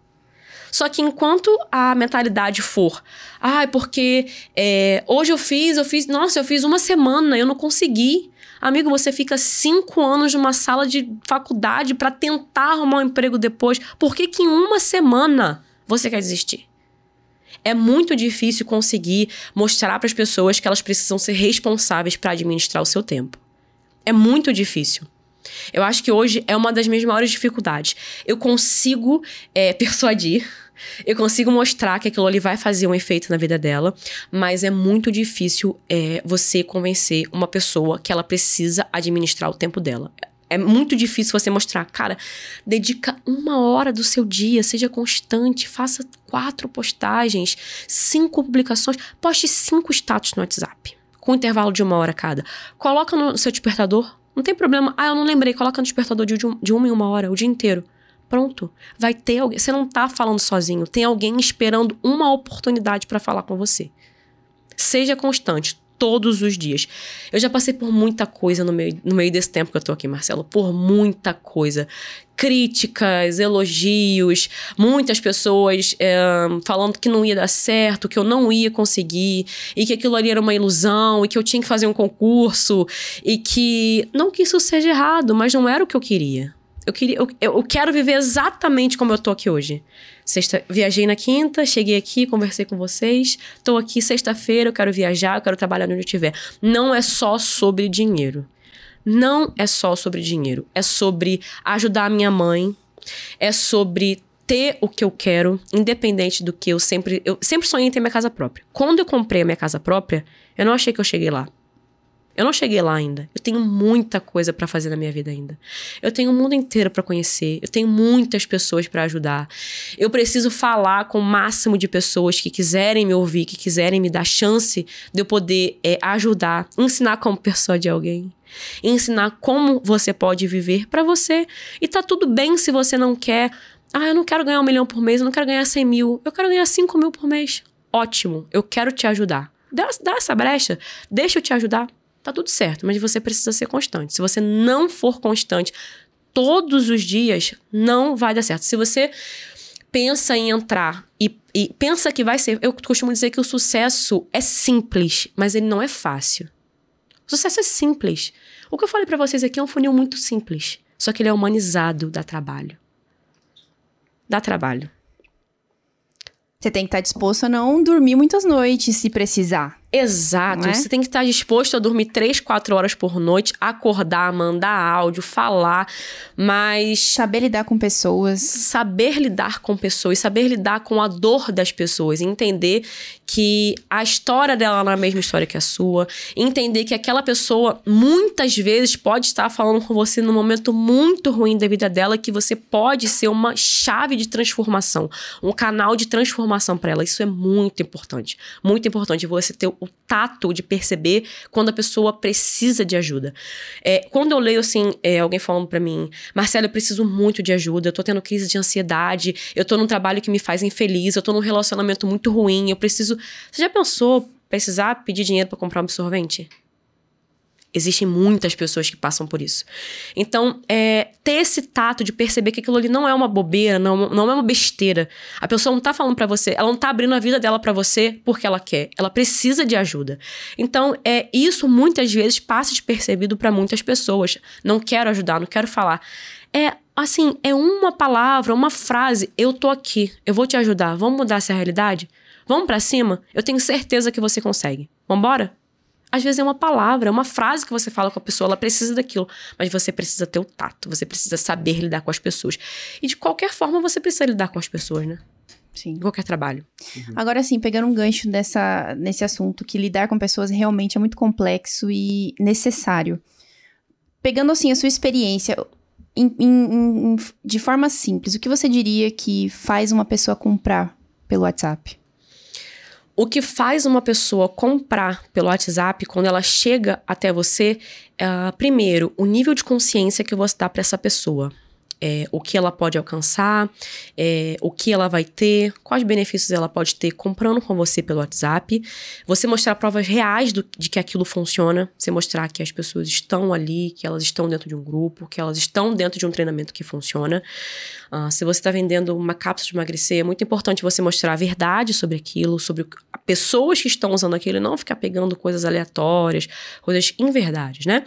Só que enquanto a mentalidade for, ai, ah, porque é, hoje eu fiz, eu fiz, nossa, eu fiz uma semana, eu não consegui. Amigo, você fica cinco anos numa sala de faculdade para tentar arrumar um emprego depois. Por que, que em uma semana você quer desistir? É muito difícil conseguir mostrar para as pessoas que elas precisam ser responsáveis para administrar o seu tempo. É muito difícil. Eu acho que hoje é uma das minhas maiores dificuldades. Eu consigo é, <laughs> persuadir, eu consigo mostrar que aquilo ali vai fazer um efeito na vida dela, mas é muito difícil é, você convencer uma pessoa que ela precisa administrar o tempo dela. É muito difícil você mostrar, cara, dedica uma hora do seu dia, seja constante, faça quatro postagens, cinco publicações, poste cinco status no WhatsApp, com intervalo de uma hora cada. Coloca no seu despertador não tem problema. Ah, eu não lembrei. Coloca no despertador de, de uma em uma hora, o dia inteiro. Pronto. Vai ter alguém. Você não tá falando sozinho. Tem alguém esperando uma oportunidade para falar com você. Seja constante todos os dias. Eu já passei por muita coisa no meio, no meio desse tempo que eu tô aqui, Marcelo, por muita coisa. Críticas, elogios, muitas pessoas é, falando que não ia dar certo, que eu não ia conseguir, e que aquilo ali era uma ilusão, e que eu tinha que fazer um concurso, e que. Não que isso seja errado, mas não era o que eu queria. Eu queria, eu, eu, quero viver exatamente como eu tô aqui hoje. Sexta, viajei na quinta, cheguei aqui, conversei com vocês, tô aqui sexta-feira, eu quero viajar, eu quero trabalhar onde eu estiver. Não é só sobre dinheiro. Não é só sobre dinheiro. É sobre ajudar a minha mãe. É sobre ter o que eu quero, independente do que eu sempre. Eu sempre sonhei em ter minha casa própria. Quando eu comprei a minha casa própria, eu não achei que eu cheguei lá. Eu não cheguei lá ainda. Eu tenho muita coisa para fazer na minha vida ainda. Eu tenho o mundo inteiro para conhecer. Eu tenho muitas pessoas para ajudar. Eu preciso falar com o máximo de pessoas que quiserem me ouvir, que quiserem me dar chance de eu poder é, ajudar, ensinar como persuadir alguém, ensinar como você pode viver para você. E tá tudo bem se você não quer. Ah, eu não quero ganhar um milhão por mês, eu não quero ganhar 100 mil, eu quero ganhar 5 mil por mês. Ótimo, eu quero te ajudar. Dá, dá essa brecha, deixa eu te ajudar tá tudo certo, mas você precisa ser constante. Se você não for constante todos os dias, não vai dar certo. Se você pensa em entrar e, e pensa que vai ser. Eu costumo dizer que o sucesso é simples, mas ele não é fácil. O sucesso é simples. O que eu falei para vocês aqui é um funil muito simples, só que ele é humanizado, dá trabalho. Dá trabalho. Você tem que estar tá disposto a não dormir muitas noites se precisar. Exato. É? Você tem que estar disposto a dormir três, quatro horas por noite, acordar, mandar áudio, falar, mas. Saber lidar com pessoas. Saber lidar com pessoas, saber lidar com a dor das pessoas. Entender que a história dela não é a mesma história que a sua. Entender que aquela pessoa, muitas vezes, pode estar falando com você num momento muito ruim da vida dela, que você pode ser uma chave de transformação, um canal de transformação para ela. Isso é muito importante. Muito importante você ter o tato de perceber quando a pessoa precisa de ajuda. É, quando eu leio, assim, é, alguém falando para mim, Marcelo, eu preciso muito de ajuda, eu tô tendo crise de ansiedade, eu tô num trabalho que me faz infeliz, eu tô num relacionamento muito ruim, eu preciso. Você já pensou precisar pedir dinheiro para comprar um absorvente? Existem muitas pessoas que passam por isso. Então, é, ter esse tato de perceber que aquilo ali não é uma bobeira, não, não é uma besteira. A pessoa não tá falando para você, ela não tá abrindo a vida dela para você porque ela quer. Ela precisa de ajuda. Então, é isso muitas vezes passa despercebido para muitas pessoas. Não quero ajudar, não quero falar. É assim, é uma palavra, uma frase. Eu tô aqui, eu vou te ajudar. Vamos mudar essa realidade? Vamos para cima? Eu tenho certeza que você consegue. Vambora? Às vezes é uma palavra, é uma frase que você fala com a pessoa, ela precisa daquilo. Mas você precisa ter o tato, você precisa saber lidar com as pessoas. E de qualquer forma você precisa lidar com as pessoas, né? Sim. Qualquer trabalho. Uhum. Agora, sim, pegando um gancho nesse assunto, que lidar com pessoas realmente é muito complexo e necessário. Pegando, assim, a sua experiência, em, em, em, de forma simples, o que você diria que faz uma pessoa comprar pelo WhatsApp? O que faz uma pessoa comprar pelo WhatsApp quando ela chega até você é, primeiro, o nível de consciência que você dá para essa pessoa é, o que ela pode alcançar, é, o que ela vai ter, quais benefícios ela pode ter comprando com você pelo WhatsApp. Você mostrar provas reais do, de que aquilo funciona, você mostrar que as pessoas estão ali, que elas estão dentro de um grupo, que elas estão dentro de um treinamento que funciona. Uh, se você está vendendo uma cápsula de emagrecer, é muito importante você mostrar a verdade sobre aquilo, sobre pessoas que estão usando aquilo, e não ficar pegando coisas aleatórias, coisas inverdades, né?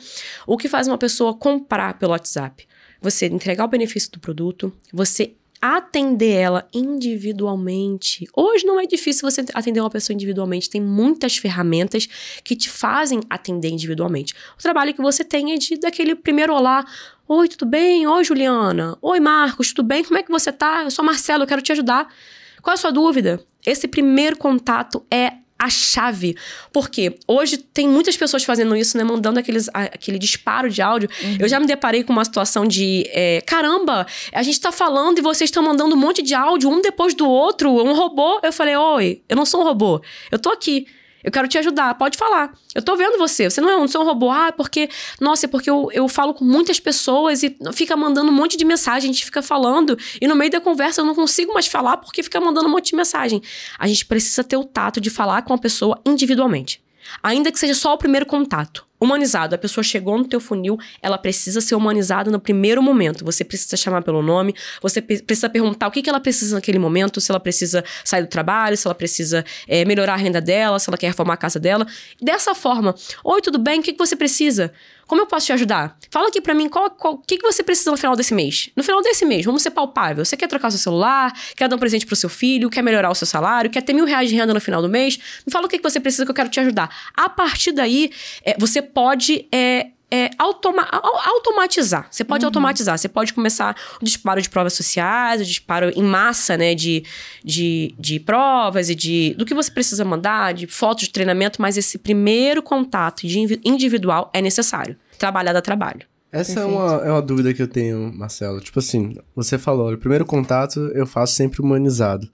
O que faz uma pessoa comprar pelo WhatsApp? você entregar o benefício do produto, você atender ela individualmente. Hoje não é difícil você atender uma pessoa individualmente, tem muitas ferramentas que te fazem atender individualmente. O trabalho que você tem é de daquele primeiro olá, oi, tudo bem? Oi, Juliana. Oi, Marcos, tudo bem? Como é que você tá? Eu sou Marcelo, eu quero te ajudar. Qual é a sua dúvida? Esse primeiro contato é a chave. Porque hoje tem muitas pessoas fazendo isso, né? Mandando aqueles, aquele disparo de áudio. Uhum. Eu já me deparei com uma situação de: é, caramba, a gente tá falando e vocês estão mandando um monte de áudio, um depois do outro, um robô. Eu falei: oi, eu não sou um robô, eu tô aqui. Eu quero te ajudar, pode falar. Eu tô vendo você. Você não é um, é um robô. Ah, porque, nossa, é porque eu, eu falo com muitas pessoas e fica mandando um monte de mensagem, a gente fica falando e no meio da conversa eu não consigo mais falar porque fica mandando um monte de mensagem. A gente precisa ter o tato de falar com a pessoa individualmente. Ainda que seja só o primeiro contato. Humanizado. A pessoa chegou no teu funil, ela precisa ser humanizada no primeiro momento. Você precisa chamar pelo nome, você precisa perguntar o que, que ela precisa naquele momento, se ela precisa sair do trabalho, se ela precisa é, melhorar a renda dela, se ela quer reformar a casa dela. Dessa forma, oi, tudo bem? O que, que você precisa? Como eu posso te ajudar? Fala aqui para mim qual, qual que, que você precisa no final desse mês. No final desse mês, vamos ser palpável. Você quer trocar seu celular? Quer dar um presente pro seu filho? Quer melhorar o seu salário? Quer ter mil reais de renda no final do mês? Me fala o que, que você precisa que eu quero te ajudar. A partir daí, é, você pode é, é, automa automatizar. Você pode uhum. automatizar. Você pode começar o disparo de provas sociais, o disparo em massa, né? De, de, de provas e de... Do que você precisa mandar, de fotos de treinamento. Mas esse primeiro contato individual é necessário. Trabalhar dá trabalho. Essa é uma, é uma dúvida que eu tenho, Marcelo. Tipo assim, você falou, o primeiro contato eu faço sempre humanizado.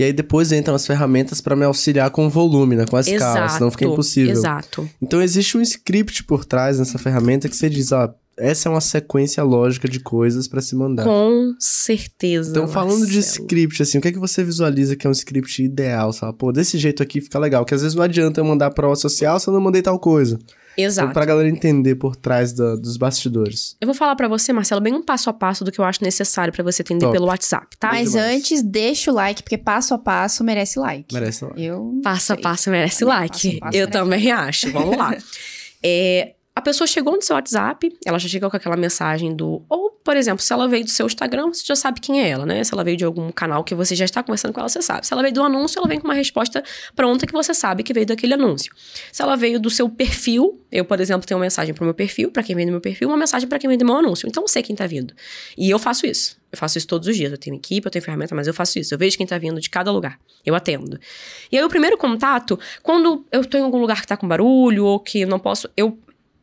E aí depois entram as ferramentas para me auxiliar com o volume, né? Com a escala, senão fica impossível. Exato. Então existe um script por trás nessa ferramenta que você diz, ah, essa é uma sequência lógica de coisas para se mandar. Com certeza. Então, falando Marcelo. de script, assim, o que é que você visualiza que é um script ideal? fala, Pô, desse jeito aqui fica legal. Que às vezes não adianta eu mandar para o social se eu não mandei tal coisa. Então, Exato. pra galera entender por trás dos bastidores. Eu vou falar para você, Marcelo, bem um passo a passo do que eu acho necessário para você atender Top. pelo WhatsApp, tá? Mas antes, deixa o like, porque passo a passo merece like. Merece like. Eu... Passo a passo merece like. Passo passo eu também acho. Vamos lá. <laughs> é, a pessoa chegou no seu WhatsApp, ela já chegou com aquela mensagem do. Ou, por exemplo, se ela veio do seu Instagram, você já sabe quem é ela, né? Se ela veio de algum canal que você já está conversando com ela, você sabe. Se ela veio do anúncio, ela vem com uma resposta pronta que você sabe que veio daquele anúncio. Se ela veio do seu perfil, eu, por exemplo, tenho uma mensagem para o meu perfil, para quem vem do meu perfil, uma mensagem para quem vem do meu anúncio. Então eu sei quem está vindo. E eu faço isso. Eu faço isso todos os dias. Eu tenho equipe, eu tenho ferramenta, mas eu faço isso. Eu vejo quem tá vindo de cada lugar. Eu atendo. E aí, o primeiro contato, quando eu tô em algum lugar que tá com barulho ou que não posso, eu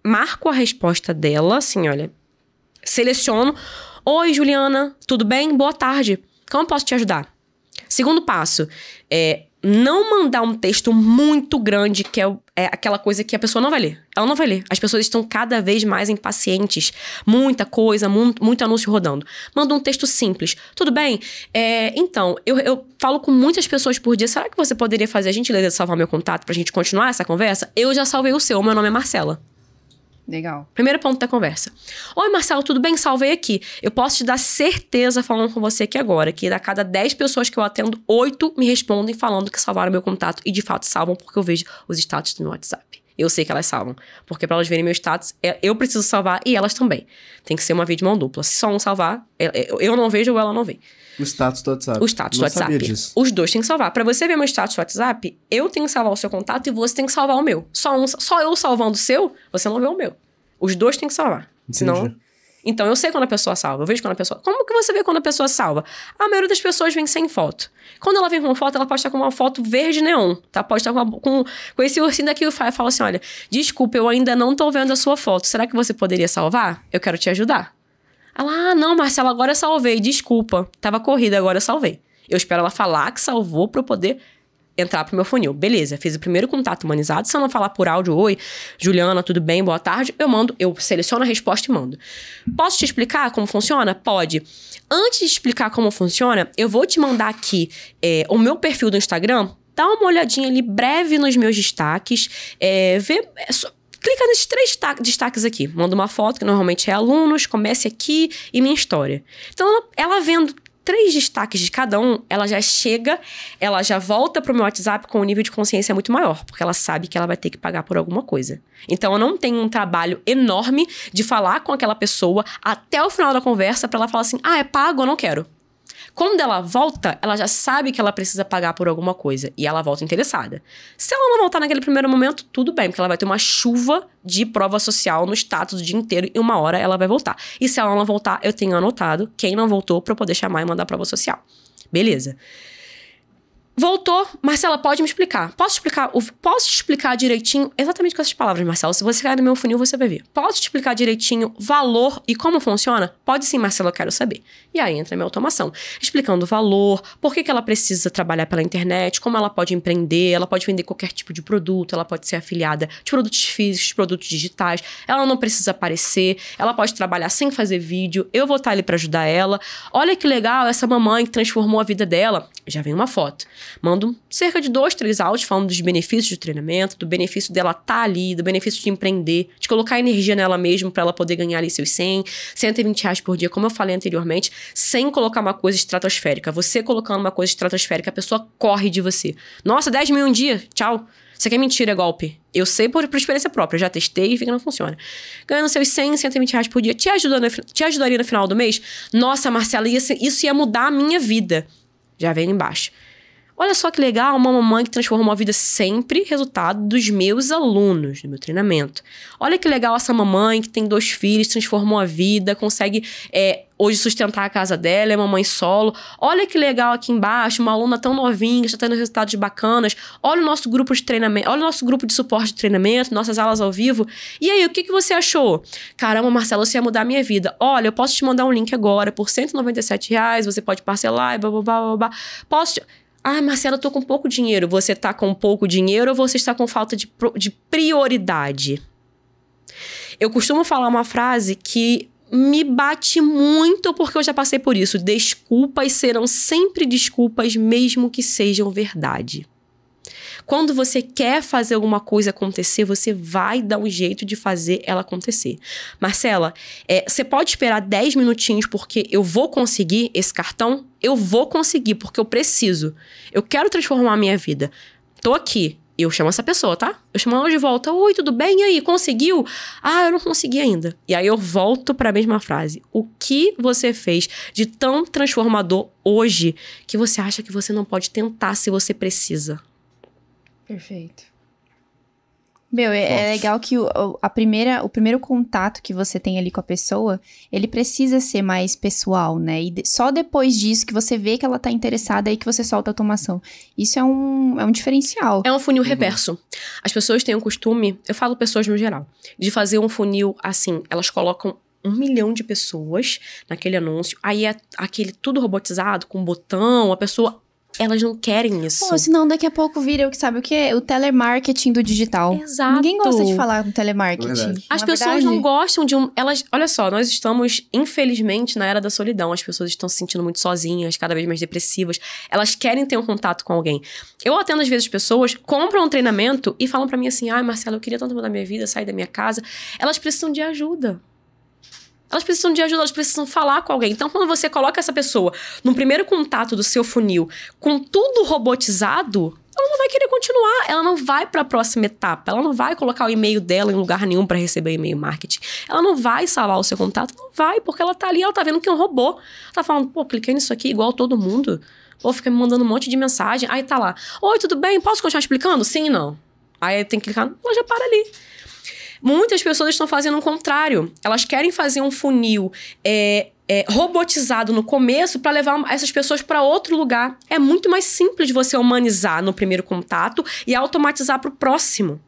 marco a resposta dela, assim, olha, seleciono. Oi, Juliana, tudo bem? Boa tarde. Como posso te ajudar? Segundo passo, é, não mandar um texto muito grande, que é, é, aquela coisa que a pessoa não vai ler. Ela não vai ler. As pessoas estão cada vez mais impacientes. Muita coisa, muito, muito anúncio rodando. Manda um texto simples. Tudo bem? É, então, eu, eu, falo com muitas pessoas por dia. Será que você poderia fazer a gentileza de salvar meu contato pra gente continuar essa conversa? Eu já salvei o seu. Meu nome é Marcela. Legal. Primeiro ponto da conversa. Oi, Marcelo, tudo bem? Salvei aqui. Eu posso te dar certeza falando com você aqui agora que da cada 10 pessoas que eu atendo, 8 me respondem falando que salvaram meu contato e de fato salvam porque eu vejo os status do meu WhatsApp. Eu sei que elas salvam, porque para elas verem meu status, é, eu preciso salvar e elas também. Tem que ser uma via de mão dupla. Se só um salvar, é, é, eu não vejo ou ela não vê. O status do WhatsApp. O status Não do WhatsApp. Os dois têm que salvar. Para você ver meu status do WhatsApp, eu tenho que salvar o seu contato e você tem que salvar o meu. Só, um, só eu salvando o seu, você não vê o meu. Os dois têm que salvar. Entendi. Senão. Então, eu sei quando a pessoa salva, eu vejo quando a pessoa. Como que você vê quando a pessoa salva? A maioria das pessoas vem sem foto. Quando ela vem com foto, ela pode estar com uma foto verde neon, tá? Pode estar com, uma, com, com esse ursinho daqui e fala assim: olha, desculpa, eu ainda não tô vendo a sua foto. Será que você poderia salvar? Eu quero te ajudar. Ela, ah, não, Marcela, agora eu salvei. Desculpa, tava corrida, agora eu salvei. Eu espero ela falar que salvou pra eu poder entrar pro meu funil. Beleza, fiz o primeiro contato humanizado. Se ela falar por áudio, oi, Juliana, tudo bem? Boa tarde. Eu mando, eu seleciono a resposta e mando. Posso te explicar como funciona? Pode. Antes de explicar como funciona, eu vou te mandar aqui é, o meu perfil do Instagram. Dá uma olhadinha ali breve nos meus destaques. É, vê, é, clica nesses três destaques aqui. Manda uma foto, que normalmente é alunos, comece aqui e minha história. Então, ela, ela vendo três destaques de cada um, ela já chega, ela já volta pro meu WhatsApp com um nível de consciência muito maior, porque ela sabe que ela vai ter que pagar por alguma coisa. Então eu não tenho um trabalho enorme de falar com aquela pessoa até o final da conversa para ela falar assim: "Ah, é pago, eu não quero". Quando ela volta, ela já sabe que ela precisa pagar por alguma coisa e ela volta interessada. Se ela não voltar naquele primeiro momento, tudo bem, porque ela vai ter uma chuva de prova social no status o dia inteiro e uma hora ela vai voltar. E se ela não voltar, eu tenho anotado quem não voltou para poder chamar e mandar prova social. Beleza. Voltou, Marcela, pode me explicar. Posso explicar? Posso te explicar direitinho, exatamente com essas palavras, Marcela? Se você cair no meu funil, você vai ver. Posso te explicar direitinho valor e como funciona? Pode sim, Marcela, eu quero saber. E aí entra a minha automação, explicando o valor, por que, que ela precisa trabalhar pela internet, como ela pode empreender, ela pode vender qualquer tipo de produto, ela pode ser afiliada de produtos físicos, de produtos digitais, ela não precisa aparecer, ela pode trabalhar sem fazer vídeo, eu vou estar ali para ajudar ela. Olha que legal essa mamãe que transformou a vida dela. Já vem uma foto. Mando cerca de dois, três áudios falando dos benefícios do treinamento, do benefício dela estar tá ali, do benefício de empreender, de colocar energia nela mesmo para ela poder ganhar ali seus 100, 120 reais por dia, como eu falei anteriormente, sem colocar uma coisa estratosférica. Você colocando uma coisa estratosférica, a pessoa corre de você. Nossa, 10 mil um dia, tchau. Isso aqui é mentira, é golpe. Eu sei por, por experiência própria, já testei e vi que não funciona. Ganhando seus 100, 120 reais por dia, te, ajudando, te ajudaria no final do mês? Nossa, Marcela, isso ia mudar a minha vida. Já vem embaixo. Olha só que legal, uma mamãe que transformou a vida sempre resultado dos meus alunos, do meu treinamento. Olha que legal essa mamãe que tem dois filhos, transformou a vida, consegue é, hoje sustentar a casa dela, é mamãe solo. Olha que legal aqui embaixo, uma aluna tão novinha, está tendo resultados bacanas. Olha o nosso grupo de treinamento, olha o nosso grupo de suporte de treinamento, nossas aulas ao vivo. E aí, o que, que você achou? Caramba, Marcelo, você ia mudar a minha vida. Olha, eu posso te mandar um link agora por 197 reais, você pode parcelar e blá blá blá blá. blá. Posso te... Ah, Marcela, eu tô com pouco dinheiro. Você tá com pouco dinheiro ou você está com falta de, de prioridade? Eu costumo falar uma frase que me bate muito porque eu já passei por isso. Desculpas serão sempre desculpas, mesmo que sejam verdade. Quando você quer fazer alguma coisa acontecer, você vai dar um jeito de fazer ela acontecer. Marcela, é, você pode esperar 10 minutinhos porque eu vou conseguir esse cartão? Eu vou conseguir porque eu preciso. Eu quero transformar a minha vida. Tô aqui, eu chamo essa pessoa, tá? Eu chamo ela de volta. Oi, tudo bem? E aí, conseguiu? Ah, eu não consegui ainda. E aí eu volto para a mesma frase. O que você fez de tão transformador hoje que você acha que você não pode tentar se você precisa? Perfeito. Meu, é, é legal que o, a primeira, o primeiro contato que você tem ali com a pessoa, ele precisa ser mais pessoal, né? E de, só depois disso que você vê que ela tá interessada e que você solta a automação. Isso é um, é um diferencial. É um funil uhum. reverso. As pessoas têm o um costume, eu falo pessoas no geral, de fazer um funil assim. Elas colocam um milhão de pessoas naquele anúncio, aí é aquele tudo robotizado, com um botão, a pessoa elas não querem isso. Pô, senão daqui a pouco vira o que sabe o que? O telemarketing do digital. Exato. Ninguém gosta de falar do telemarketing. Verdade. As na pessoas verdade... não gostam de um. Elas. Olha só, nós estamos, infelizmente, na era da solidão. As pessoas estão se sentindo muito sozinhas, cada vez mais depressivas. Elas querem ter um contato com alguém. Eu atendo, às vezes, pessoas, compram um treinamento e falam para mim assim: ai, ah, Marcelo, eu queria tanto mudar minha vida, sair da minha casa. Elas precisam de ajuda. Elas precisam de ajuda, elas precisam falar com alguém. Então, quando você coloca essa pessoa no primeiro contato do seu funil com tudo robotizado, ela não vai querer continuar, ela não vai para a próxima etapa, ela não vai colocar o e-mail dela em lugar nenhum para receber e-mail marketing. Ela não vai salvar o seu contato, não vai, porque ela tá ali, ela tá vendo que é um robô. Está tá falando, pô, cliquei nisso aqui igual todo mundo. Pô, fica me mandando um monte de mensagem. Aí tá lá, oi, tudo bem? Posso continuar explicando? Sim, não. Aí tem que clicar, ela já para ali. Muitas pessoas estão fazendo o contrário. Elas querem fazer um funil é, é, robotizado no começo para levar essas pessoas para outro lugar. É muito mais simples você humanizar no primeiro contato e automatizar para o próximo.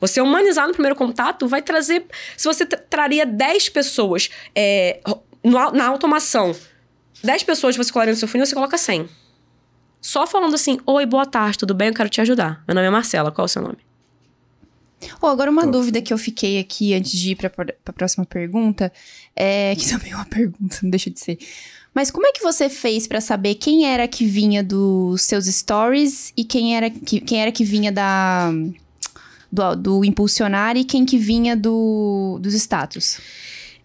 Você humanizar no primeiro contato vai trazer. Se você traria 10 pessoas é, no, na automação, 10 pessoas você colaria no seu funil, você coloca 100. Só falando assim: Oi, boa tarde, tudo bem? Eu quero te ajudar. Meu nome é Marcela, qual é o seu nome? Oh, agora uma dúvida que eu fiquei aqui antes de ir para a próxima pergunta, é, <laughs> que também é uma pergunta, não deixa de ser. Mas como é que você fez para saber quem era que vinha dos seus stories e quem era que, quem era que vinha da do, do impulsionar e quem que vinha do, dos status?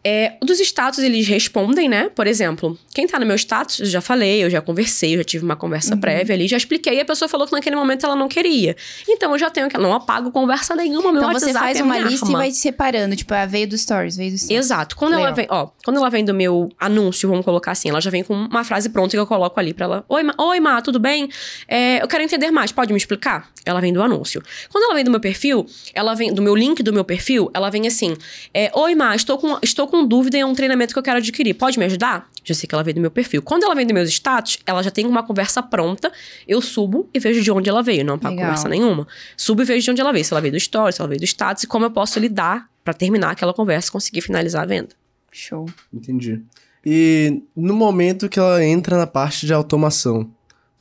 É, dos status eles respondem, né? Por exemplo, quem tá no meu status, eu já falei, eu já conversei, eu já tive uma conversa uhum. prévia ali, já expliquei, a pessoa falou que naquele momento ela não queria. Então eu já tenho que. Não apago conversa nenhuma, meu então, WhatsApp. Então você faz é uma lista arma. e vai separando, tipo, a veio do stories, veio do stories. Exato. Quando ela vem, ó, quando ela vem do meu anúncio, vamos colocar assim, ela já vem com uma frase pronta que eu coloco ali pra ela. Oi, Ma, Oi, Ma tudo bem? É, eu quero entender mais, pode me explicar? Ela vem do anúncio. Quando ela vem do meu perfil, ela vem, do meu link do meu perfil, ela vem assim: é, Oi, Ma, estou com. Estou com com dúvida em um treinamento que eu quero adquirir. Pode me ajudar? Já sei que ela veio do meu perfil. Quando ela vem dos meus status, ela já tem uma conversa pronta. Eu subo e vejo de onde ela veio. Não é para conversa nenhuma. Subo e vejo de onde ela veio. Se ela veio do story, se ela veio do status. E como eu posso lidar para terminar aquela conversa e conseguir finalizar a venda. Show. Entendi. E no momento que ela entra na parte de automação,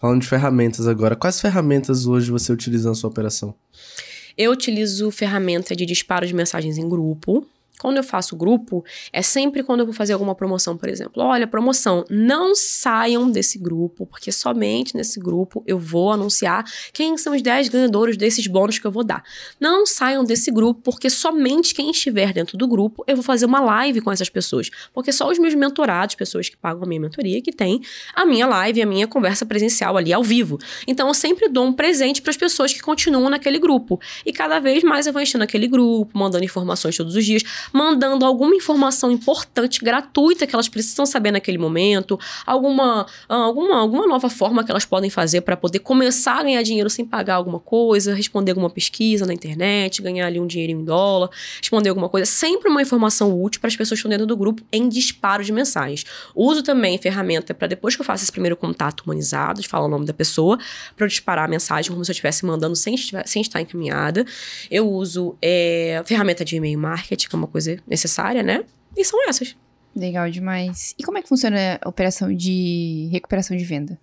falando de ferramentas agora, quais ferramentas hoje você utiliza na sua operação? Eu utilizo ferramenta de disparo de mensagens em grupo, quando eu faço grupo, é sempre quando eu vou fazer alguma promoção, por exemplo. Olha, promoção, não saiam desse grupo, porque somente nesse grupo eu vou anunciar quem são os 10 ganhadores desses bônus que eu vou dar. Não saiam desse grupo, porque somente quem estiver dentro do grupo, eu vou fazer uma live com essas pessoas. Porque só os meus mentorados, pessoas que pagam a minha mentoria, que tem a minha live, a minha conversa presencial ali ao vivo. Então eu sempre dou um presente para as pessoas que continuam naquele grupo. E cada vez mais eu vou enchendo aquele grupo, mandando informações todos os dias mandando alguma informação importante, gratuita, que elas precisam saber naquele momento, alguma, ah, alguma, alguma nova forma que elas podem fazer para poder começar a ganhar dinheiro sem pagar alguma coisa, responder alguma pesquisa na internet, ganhar ali um dinheirinho em dólar, responder alguma coisa. Sempre uma informação útil para as pessoas que estão dentro do grupo em disparo de mensagens. Uso também ferramenta para depois que eu faço esse primeiro contato humanizado, de falar o nome da pessoa, para eu disparar a mensagem como se eu estivesse mandando sem, sem estar encaminhada. Eu uso é, ferramenta de e-mail marketing, que é uma coisa coisa necessária, né? E são essas. Legal demais. E como é que funciona a operação de recuperação de venda?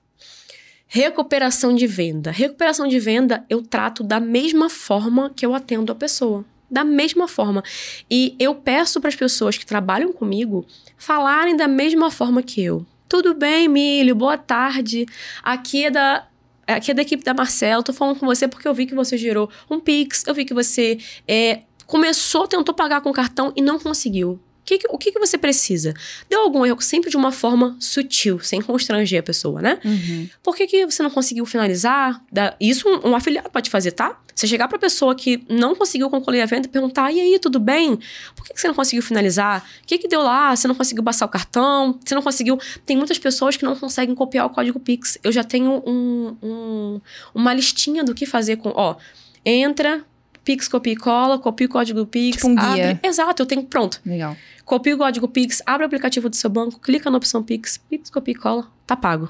Recuperação de venda. Recuperação de venda eu trato da mesma forma que eu atendo a pessoa. Da mesma forma. E eu peço para as pessoas que trabalham comigo falarem da mesma forma que eu. Tudo bem, Milho? Boa tarde. Aqui é da aqui é da equipe da Marcela, tô falando com você porque eu vi que você gerou um Pix, eu vi que você é, Começou, tentou pagar com cartão e não conseguiu. O que, o que, que você precisa? Deu algum erro, sempre de uma forma sutil, sem constranger a pessoa, né? Uhum. Por que, que você não conseguiu finalizar? Isso um, um afiliado pode fazer, tá? Você chegar para a pessoa que não conseguiu concluir a venda e perguntar: e aí, tudo bem? Por que, que você não conseguiu finalizar? O que, que deu lá? Você não conseguiu passar o cartão? Você não conseguiu. Tem muitas pessoas que não conseguem copiar o código Pix. Eu já tenho um, um, uma listinha do que fazer com. Ó, entra Pix, copia e cola, copia o código Pix. Tipo um guia. Abre, exato, eu tenho pronto. Legal. Copia o código Pix, abre o aplicativo do seu banco, clica na opção Pix, Pix, copia e cola, tá pago.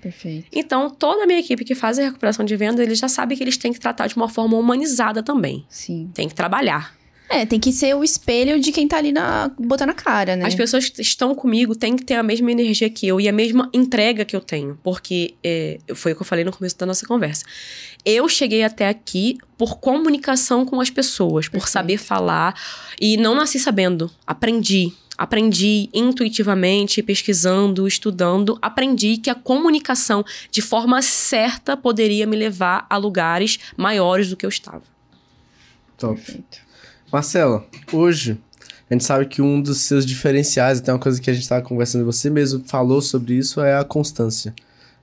Perfeito. Então, toda a minha equipe que faz a recuperação de venda, eles já sabem que eles têm que tratar de uma forma humanizada também. Sim. Tem que trabalhar. É, tem que ser o espelho de quem tá ali na, botando a cara, né? As pessoas que estão comigo têm que ter a mesma energia que eu e a mesma entrega que eu tenho. Porque é, foi o que eu falei no começo da nossa conversa. Eu cheguei até aqui por comunicação com as pessoas, por Perfeito. saber falar. E não nasci sabendo, aprendi aprendi intuitivamente, pesquisando, estudando, aprendi que a comunicação de forma certa poderia me levar a lugares maiores do que eu estava. Top. Perfeito. Marcelo, hoje a gente sabe que um dos seus diferenciais, até uma coisa que a gente estava conversando, você mesmo falou sobre isso, é a constância.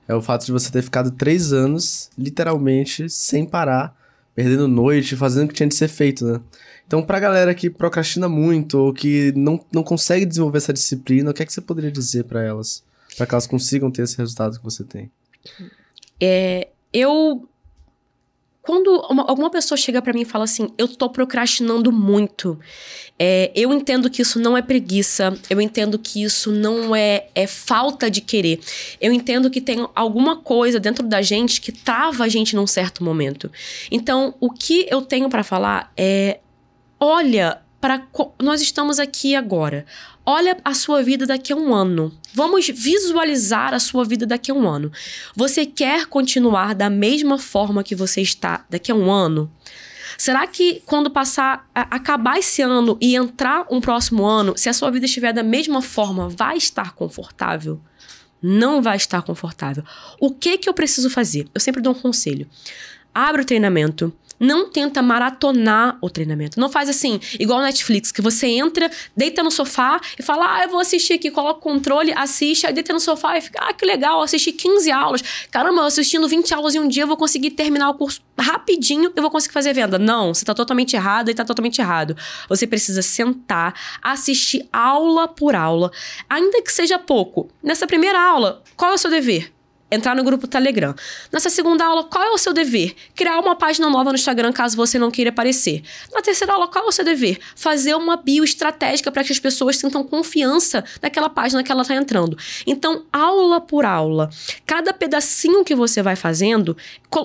É o fato de você ter ficado três anos, literalmente, sem parar, perdendo noite, fazendo o que tinha de ser feito, né? Então, pra galera que procrastina muito ou que não, não consegue desenvolver essa disciplina, o que é que você poderia dizer para elas? para que elas consigam ter esse resultado que você tem? É, eu quando uma, alguma pessoa chega para mim e fala assim, eu tô procrastinando muito, é, eu entendo que isso não é preguiça, eu entendo que isso não é, é falta de querer, eu entendo que tem alguma coisa dentro da gente que trava a gente num certo momento. Então, o que eu tenho para falar é, olha para nós estamos aqui agora. Olha a sua vida daqui a um ano. Vamos visualizar a sua vida daqui a um ano. Você quer continuar da mesma forma que você está daqui a um ano? Será que quando passar, acabar esse ano e entrar um próximo ano, se a sua vida estiver da mesma forma, vai estar confortável? Não vai estar confortável. O que que eu preciso fazer? Eu sempre dou um conselho. Abre o treinamento não tenta maratonar o treinamento. Não faz assim, igual Netflix, que você entra, deita no sofá e fala: Ah, eu vou assistir aqui, coloca o controle, assiste, aí deita no sofá e fica: Ah, que legal, assisti 15 aulas. Caramba, assistindo 20 aulas em um dia, eu vou conseguir terminar o curso rapidinho, eu vou conseguir fazer venda. Não, você está totalmente errado e está totalmente errado. Você precisa sentar, assistir aula por aula, ainda que seja pouco. Nessa primeira aula, qual é o seu dever? entrar no grupo Telegram. Nessa segunda aula, qual é o seu dever? Criar uma página nova no Instagram caso você não queira aparecer. Na terceira aula, qual é o seu dever? Fazer uma bio estratégica para que as pessoas sintam confiança naquela página que ela está entrando. Então, aula por aula, cada pedacinho que você vai fazendo,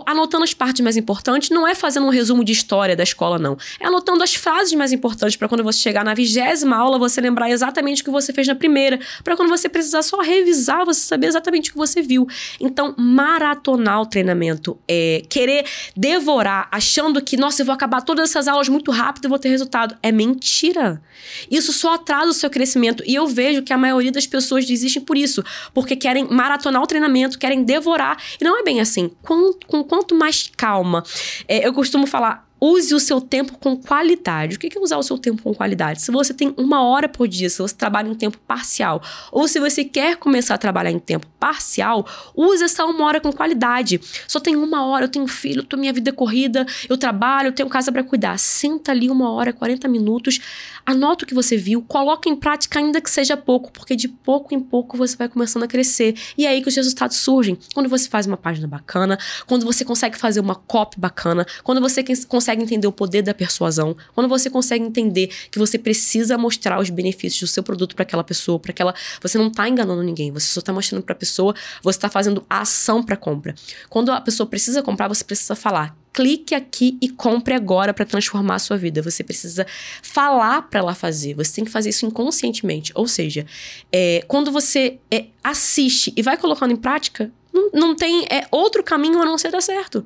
anotando as partes mais importantes, não é fazendo um resumo de história da escola, não. É anotando as frases mais importantes para quando você chegar na vigésima aula, você lembrar exatamente o que você fez na primeira, para quando você precisar só revisar, você saber exatamente o que você viu. Então, maratonar o treinamento é querer devorar achando que, nossa, eu vou acabar todas essas aulas muito rápido e vou ter resultado. É mentira. Isso só atrasa o seu crescimento. E eu vejo que a maioria das pessoas desistem por isso, porque querem maratonar o treinamento, querem devorar. E não é bem assim. Com, com quanto mais calma. É, eu costumo falar, Use o seu tempo com qualidade. O que é usar o seu tempo com qualidade? Se você tem uma hora por dia, se você trabalha em tempo parcial, ou se você quer começar a trabalhar em tempo parcial, use essa uma hora com qualidade. Só tem uma hora, eu tenho filho, tô, minha vida é corrida, eu trabalho, eu tenho casa para cuidar. Senta ali uma hora, 40 minutos, anota o que você viu, coloca em prática, ainda que seja pouco, porque de pouco em pouco você vai começando a crescer. E é aí que os resultados surgem. Quando você faz uma página bacana, quando você consegue fazer uma copy bacana, quando você consegue consegue entender o poder da persuasão, quando você consegue entender que você precisa mostrar os benefícios do seu produto para aquela pessoa, para aquela, você não está enganando ninguém, você só está mostrando para a pessoa, você está fazendo a ação para compra. Quando a pessoa precisa comprar, você precisa falar clique aqui e compre agora para transformar a sua vida. Você precisa falar para ela fazer. Você tem que fazer isso inconscientemente. Ou seja, é, quando você é, assiste e vai colocando em prática, não, não tem é, outro caminho a não ser dar certo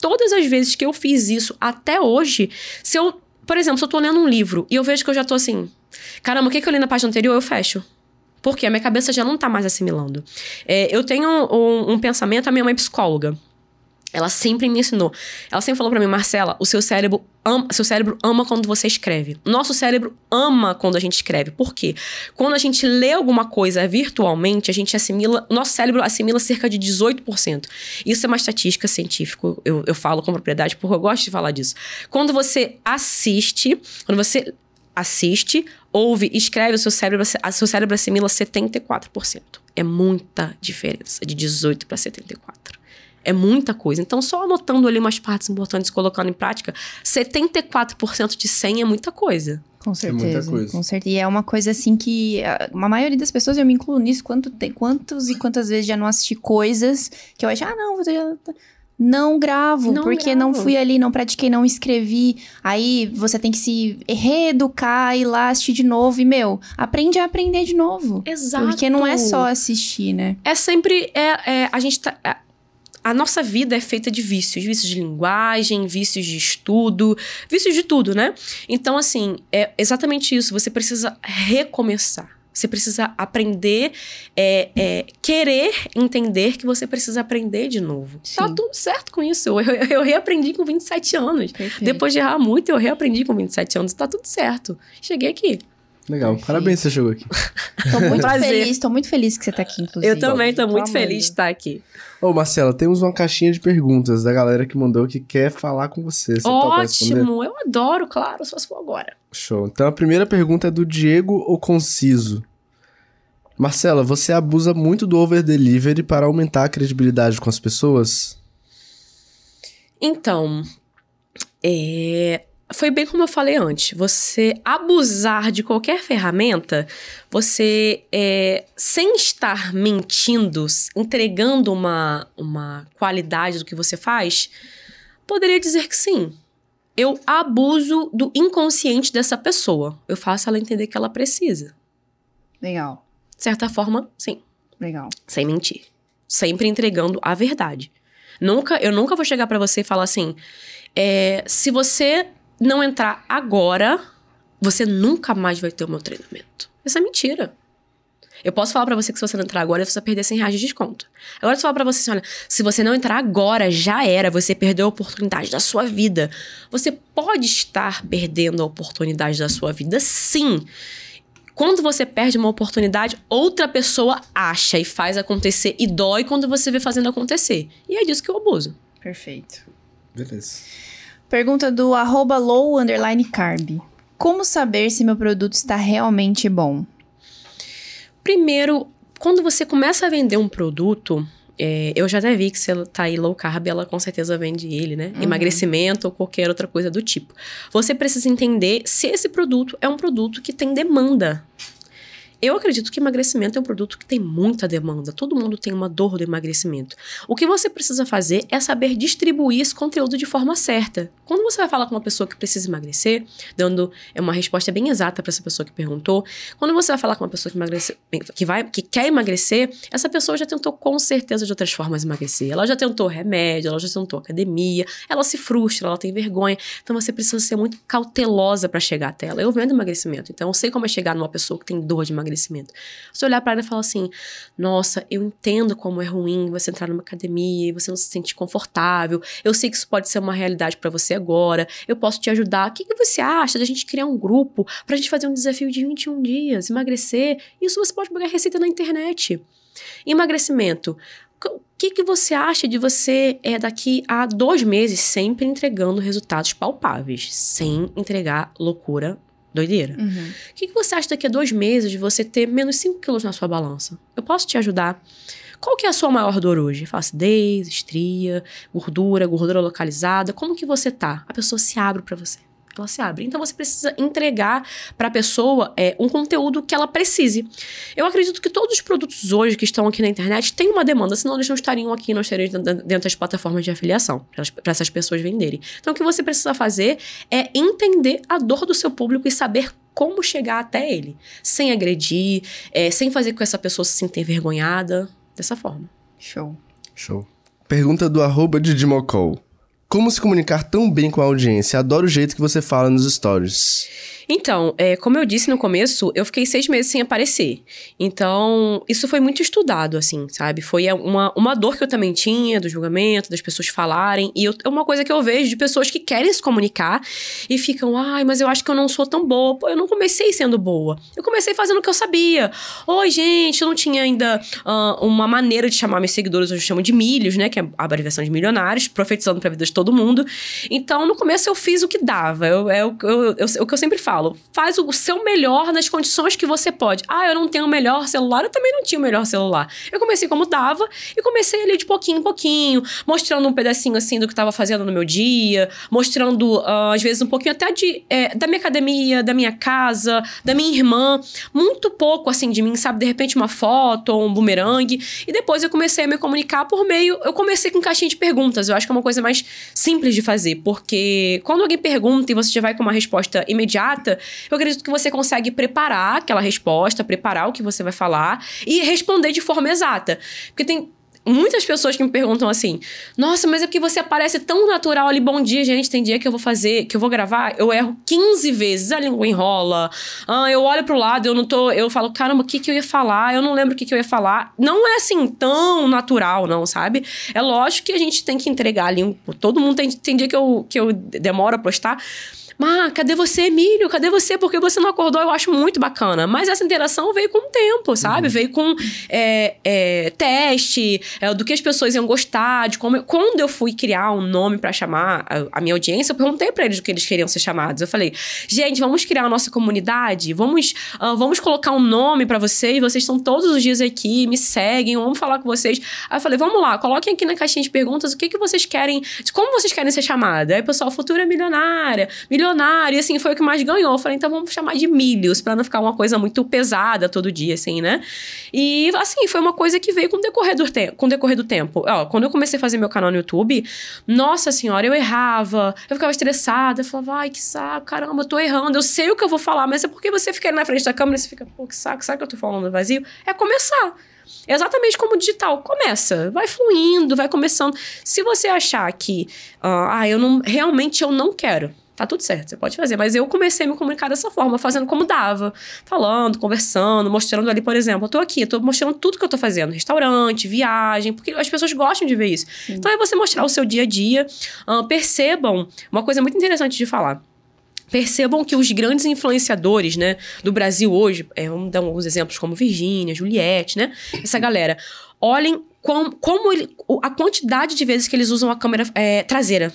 todas as vezes que eu fiz isso até hoje, se eu, por exemplo, se eu tô lendo um livro e eu vejo que eu já tô assim, caramba, o que, que eu li na página anterior? Eu fecho. Porque a minha cabeça já não tá mais assimilando. É, eu tenho um, um pensamento, a minha mãe é psicóloga. Ela sempre me ensinou. Ela sempre falou para mim, Marcela, o seu cérebro ama, seu cérebro ama quando você escreve. Nosso cérebro ama quando a gente escreve. Por quê? Quando a gente lê alguma coisa virtualmente, a gente assimila, nosso cérebro assimila cerca de 18%. Isso é uma estatística científica. Eu, eu falo com propriedade porque eu gosto de falar disso. Quando você assiste, quando você assiste, ouve, escreve, o seu cérebro, o seu cérebro assimila 74%. É muita diferença de 18 para 74. É muita coisa. Então, só anotando ali umas partes importantes, colocando em prática, 74% de 100 é muita coisa. Com é certeza. É com certeza. E é uma coisa assim que ah, a, maioria das pessoas, eu me incluo nisso, quanto, tem, quantos e quantas vezes já não assisti coisas que eu acho, ah, não, você já tá. não gravo, não porque gravo. não fui ali, não pratiquei, não escrevi. Aí você tem que se reeducar, ir lá assistir de novo. E, meu, aprende a aprender de novo. Exato. Porque não é só assistir, né? É sempre. É, é a gente tá. É, a nossa vida é feita de vícios, vícios de linguagem, vícios de estudo, vícios de tudo, né? Então, assim, é exatamente isso. Você precisa recomeçar. Você precisa aprender, é, é, querer entender que você precisa aprender de novo. Sim. Tá tudo certo com isso. Eu, eu, reaprendi com 27 anos. Perfeito. Depois de errar muito, eu reaprendi com 27 anos. Tá tudo certo. Cheguei aqui. Legal, Perfeito. parabéns que você chegou aqui. Tô muito Prazer. feliz, tô muito feliz que você tá aqui, inclusive. Eu também tô, muito feliz de estar aqui. Ô, Marcela, temos uma caixinha de perguntas da galera que mandou que quer falar com você. você Ótimo, eu adoro, claro, só se for agora. Show. Então a primeira pergunta é do Diego ou Conciso. Marcela, você abusa muito do over delivery para aumentar a credibilidade com as pessoas? Então, é, foi bem como eu falei antes. Você abusar de qualquer ferramenta, você, é, sem estar mentindo, entregando uma, uma qualidade do que você faz, poderia dizer que sim. Eu abuso do inconsciente dessa pessoa. Eu faço ela entender que ela precisa. Legal. De certa forma, sim. Legal. Sem mentir. Sempre entregando a verdade. Nunca, eu nunca vou chegar para você e falar assim: é, se você não entrar agora, você nunca mais vai ter o meu treinamento. Isso é mentira. Eu posso falar para você que se você não entrar agora, você vai perder 100 reais de desconto. Agora eu falar pra você assim, olha, se você não entrar agora, já era, você perdeu a oportunidade da sua vida. Você pode estar perdendo a oportunidade da sua vida, sim. Quando você perde uma oportunidade, outra pessoa acha e faz acontecer e dói quando você vê fazendo acontecer. E é disso que eu abuso. Perfeito. Beleza. Pergunta do arroba low underline carb. Como saber se meu produto está realmente bom? Primeiro, quando você começa a vender um produto, é, eu já até vi que se ela tá aí low carb, ela com certeza vende ele, né? Uhum. Emagrecimento ou qualquer outra coisa do tipo. Você precisa entender se esse produto é um produto que tem demanda eu acredito que emagrecimento é um produto que tem muita demanda. Todo mundo tem uma dor do emagrecimento. O que você precisa fazer é saber distribuir esse conteúdo de forma certa. Quando você vai falar com uma pessoa que precisa emagrecer, dando é, uma resposta bem exata para essa pessoa que perguntou, quando você vai falar com uma pessoa que, emagrece, que, vai, que quer emagrecer, essa pessoa já tentou com certeza de outras formas emagrecer. Ela já tentou remédio, ela já tentou academia, ela se frustra, ela tem vergonha. Então você precisa ser muito cautelosa para chegar até ela. Eu vendo emagrecimento, então eu sei como é chegar numa pessoa que tem dor de emagrecimento emagrecimento. Você olhar para ela e falar assim: nossa, eu entendo como é ruim você entrar numa academia e você não se sente confortável. Eu sei que isso pode ser uma realidade para você agora. Eu posso te ajudar. O que, que você acha da gente criar um grupo para a gente fazer um desafio de 21 dias, emagrecer? Isso você pode pegar receita na internet. Emagrecimento. O que, que você acha de você é daqui a dois meses sempre entregando resultados palpáveis, sem entregar loucura Doideira? Uhum. O uhum. que, que você acha daqui a dois meses de você ter menos 5 quilos na sua balança? Eu posso te ajudar. Qual que é a sua maior dor hoje? Flacidez, estria, gordura, gordura localizada. Como que você tá? A pessoa se abre para você se abre. Então você precisa entregar para a pessoa é, um conteúdo que ela precise. Eu acredito que todos os produtos hoje que estão aqui na internet têm uma demanda, senão eles não estariam aqui, não estariam dentro das plataformas de afiliação para essas pessoas venderem. Então o que você precisa fazer é entender a dor do seu público e saber como chegar até ele, sem agredir, é, sem fazer com que essa pessoa se sinta envergonhada, dessa forma. Show. Show. Pergunta do arroba como se comunicar tão bem com a audiência? Adoro o jeito que você fala nos stories. Então, é, como eu disse no começo, eu fiquei seis meses sem aparecer. Então, isso foi muito estudado, assim, sabe? Foi uma, uma dor que eu também tinha do julgamento, das pessoas falarem. E eu, é uma coisa que eu vejo de pessoas que querem se comunicar e ficam, ai, mas eu acho que eu não sou tão boa. Pô, eu não comecei sendo boa. Eu comecei fazendo o que eu sabia. Oi, gente, eu não tinha ainda uh, uma maneira de chamar meus seguidores, eu chamo de milhos, né? Que é a abreviação de milionários, profetizando pra vida de todo mundo. Então, no começo eu fiz o que dava. é o que eu, eu, eu, eu sempre falo falo, faz o seu melhor nas condições que você pode. Ah, eu não tenho o melhor celular, eu também não tinha o melhor celular. Eu comecei como dava e comecei ali de pouquinho em pouquinho, mostrando um pedacinho assim do que estava fazendo no meu dia, mostrando uh, às vezes um pouquinho até de, é, da minha academia, da minha casa, da minha irmã, muito pouco assim de mim, sabe? De repente uma foto ou um bumerangue. E depois eu comecei a me comunicar por meio. Eu comecei com caixinha de perguntas, eu acho que é uma coisa mais simples de fazer, porque quando alguém pergunta e você já vai com uma resposta imediata, eu acredito que você consegue preparar aquela resposta, preparar o que você vai falar e responder de forma exata. Porque tem, muitas pessoas que me perguntam assim: "Nossa, mas é porque você aparece tão natural ali, bom dia, gente, tem dia que eu vou fazer, que eu vou gravar, eu erro 15 vezes, a língua enrola. Ah, eu olho pro lado, eu não tô, eu falo, caramba, o que que eu ia falar? Eu não lembro o que que eu ia falar". Não é assim tão natural, não, sabe? É lógico que a gente tem que entregar ali, todo mundo tem, tem dia que eu que eu demoro a postar, ah, cadê você, Emílio? Cadê você? Porque você não acordou? Eu acho muito bacana. Mas essa interação veio com o tempo, sabe? Uhum. Veio com é, é, teste, é, do que as pessoas iam gostar, de como. Eu... Quando eu fui criar um nome para chamar a, a, minha audiência, eu perguntei para eles o que eles queriam ser chamados. Eu falei, gente, vamos criar a nossa comunidade, vamos, uh, vamos colocar um nome para vocês, vocês estão todos os dias aqui, me seguem, vamos falar com vocês. Aí eu falei, vamos lá, coloquem aqui na caixinha de perguntas o que, que vocês querem, como vocês querem ser chamados? Aí, pessoal, futura milionária, milionária milionário, e assim, foi o que mais ganhou. Eu falei, então vamos chamar de milhos, para não ficar uma coisa muito pesada todo dia, assim, né? E assim, foi uma coisa que veio com o decorrer do, te com decorrer do tempo. Ó, quando eu comecei a fazer meu canal no YouTube, nossa senhora, eu errava, eu ficava estressada, eu falava, ai, que saco, caramba, eu tô errando, eu sei o que eu vou falar, mas é porque você fica na frente da câmera e você fica, pô, que saco, sabe que eu tô falando vazio? É começar. É exatamente como o digital. Começa, vai fluindo, vai começando. Se você achar que, uh, ah, eu não, realmente eu não quero. Tá tudo certo, você pode fazer. Mas eu comecei a me comunicar dessa forma, fazendo como dava. Falando, conversando, mostrando ali, por exemplo, eu tô aqui, eu tô mostrando tudo que eu tô fazendo. Restaurante, viagem, porque as pessoas gostam de ver isso. Então é você mostrar o seu dia a dia. Uh, percebam, uma coisa muito interessante de falar. Percebam que os grandes influenciadores, né, do Brasil hoje, é, vamos dar alguns exemplos como Virgínia, Juliette, né, essa galera, olhem com, como ele, a quantidade de vezes que eles usam a câmera é, traseira.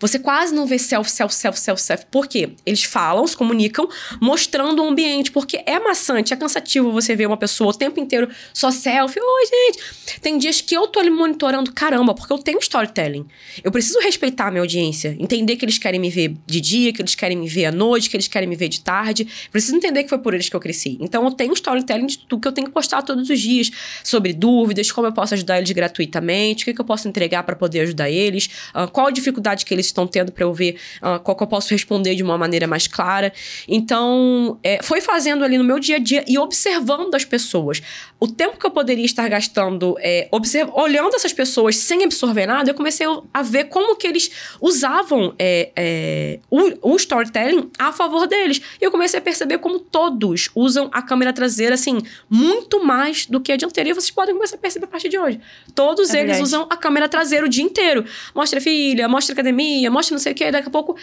Você quase não vê self, self, self, self, self. Por quê? Eles falam, se comunicam, mostrando o ambiente, porque é maçante, é cansativo você ver uma pessoa o tempo inteiro só selfie. Oi, gente. Tem dias que eu tô ali monitorando, caramba, porque eu tenho storytelling. Eu preciso respeitar a minha audiência, entender que eles querem me ver de dia, que eles querem me ver à noite, que eles querem me ver de tarde. Preciso entender que foi por eles que eu cresci. Então eu tenho storytelling de tudo que eu tenho que postar todos os dias, sobre dúvidas, como eu posso ajudar eles gratuitamente, o que, que eu posso entregar para poder ajudar eles, ah, qual a dificuldade que eles estão tendo para eu ver uh, qual que eu posso responder de uma maneira mais clara. Então, é, foi fazendo ali no meu dia a dia e observando as pessoas. O tempo que eu poderia estar gastando é, olhando essas pessoas sem absorver nada, eu comecei a ver como que eles usavam é, é, o, o storytelling a favor deles. E eu comecei a perceber como todos usam a câmera traseira, assim, muito mais do que a dianteira. E vocês podem começar a perceber a partir de hoje. Todos é eles verdade. usam a câmera traseira o dia inteiro. Mostra filha, mostra academia, academia, mostra não sei o que, daqui a pouco.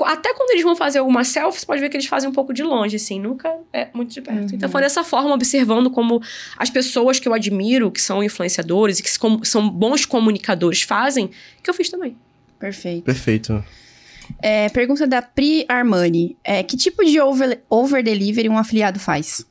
Até quando eles vão fazer alguma selfie, você pode ver que eles fazem um pouco de longe, assim, nunca é muito de perto. Então, uhum. Então foi dessa forma, observando como as pessoas que eu admiro, que são influenciadores e que são bons comunicadores fazem, que eu fiz também. Perfeito. Perfeito. É, pergunta da Pri Armani. É, que tipo de over, over delivery um afiliado faz?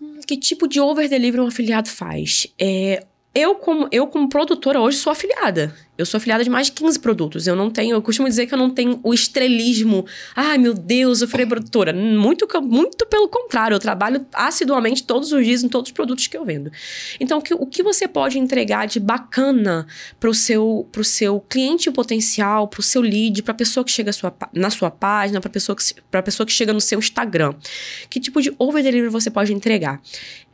Hum, que tipo de over delivery um afiliado faz? É, eu, como, eu, como produtora, hoje sou afiliada. Eu sou afiliada de mais de 15 produtos. Eu não tenho, eu costumo dizer que eu não tenho o estrelismo. Ai, meu Deus, eu fui produtora. Muito, muito pelo contrário, eu trabalho assiduamente todos os dias em todos os produtos que eu vendo. Então, o que, o que você pode entregar de bacana o seu, pro seu cliente potencial, para o seu lead, para a pessoa que chega sua, na sua página, a pessoa, que, pessoa que chega no seu Instagram? Que tipo de over delivery você pode entregar?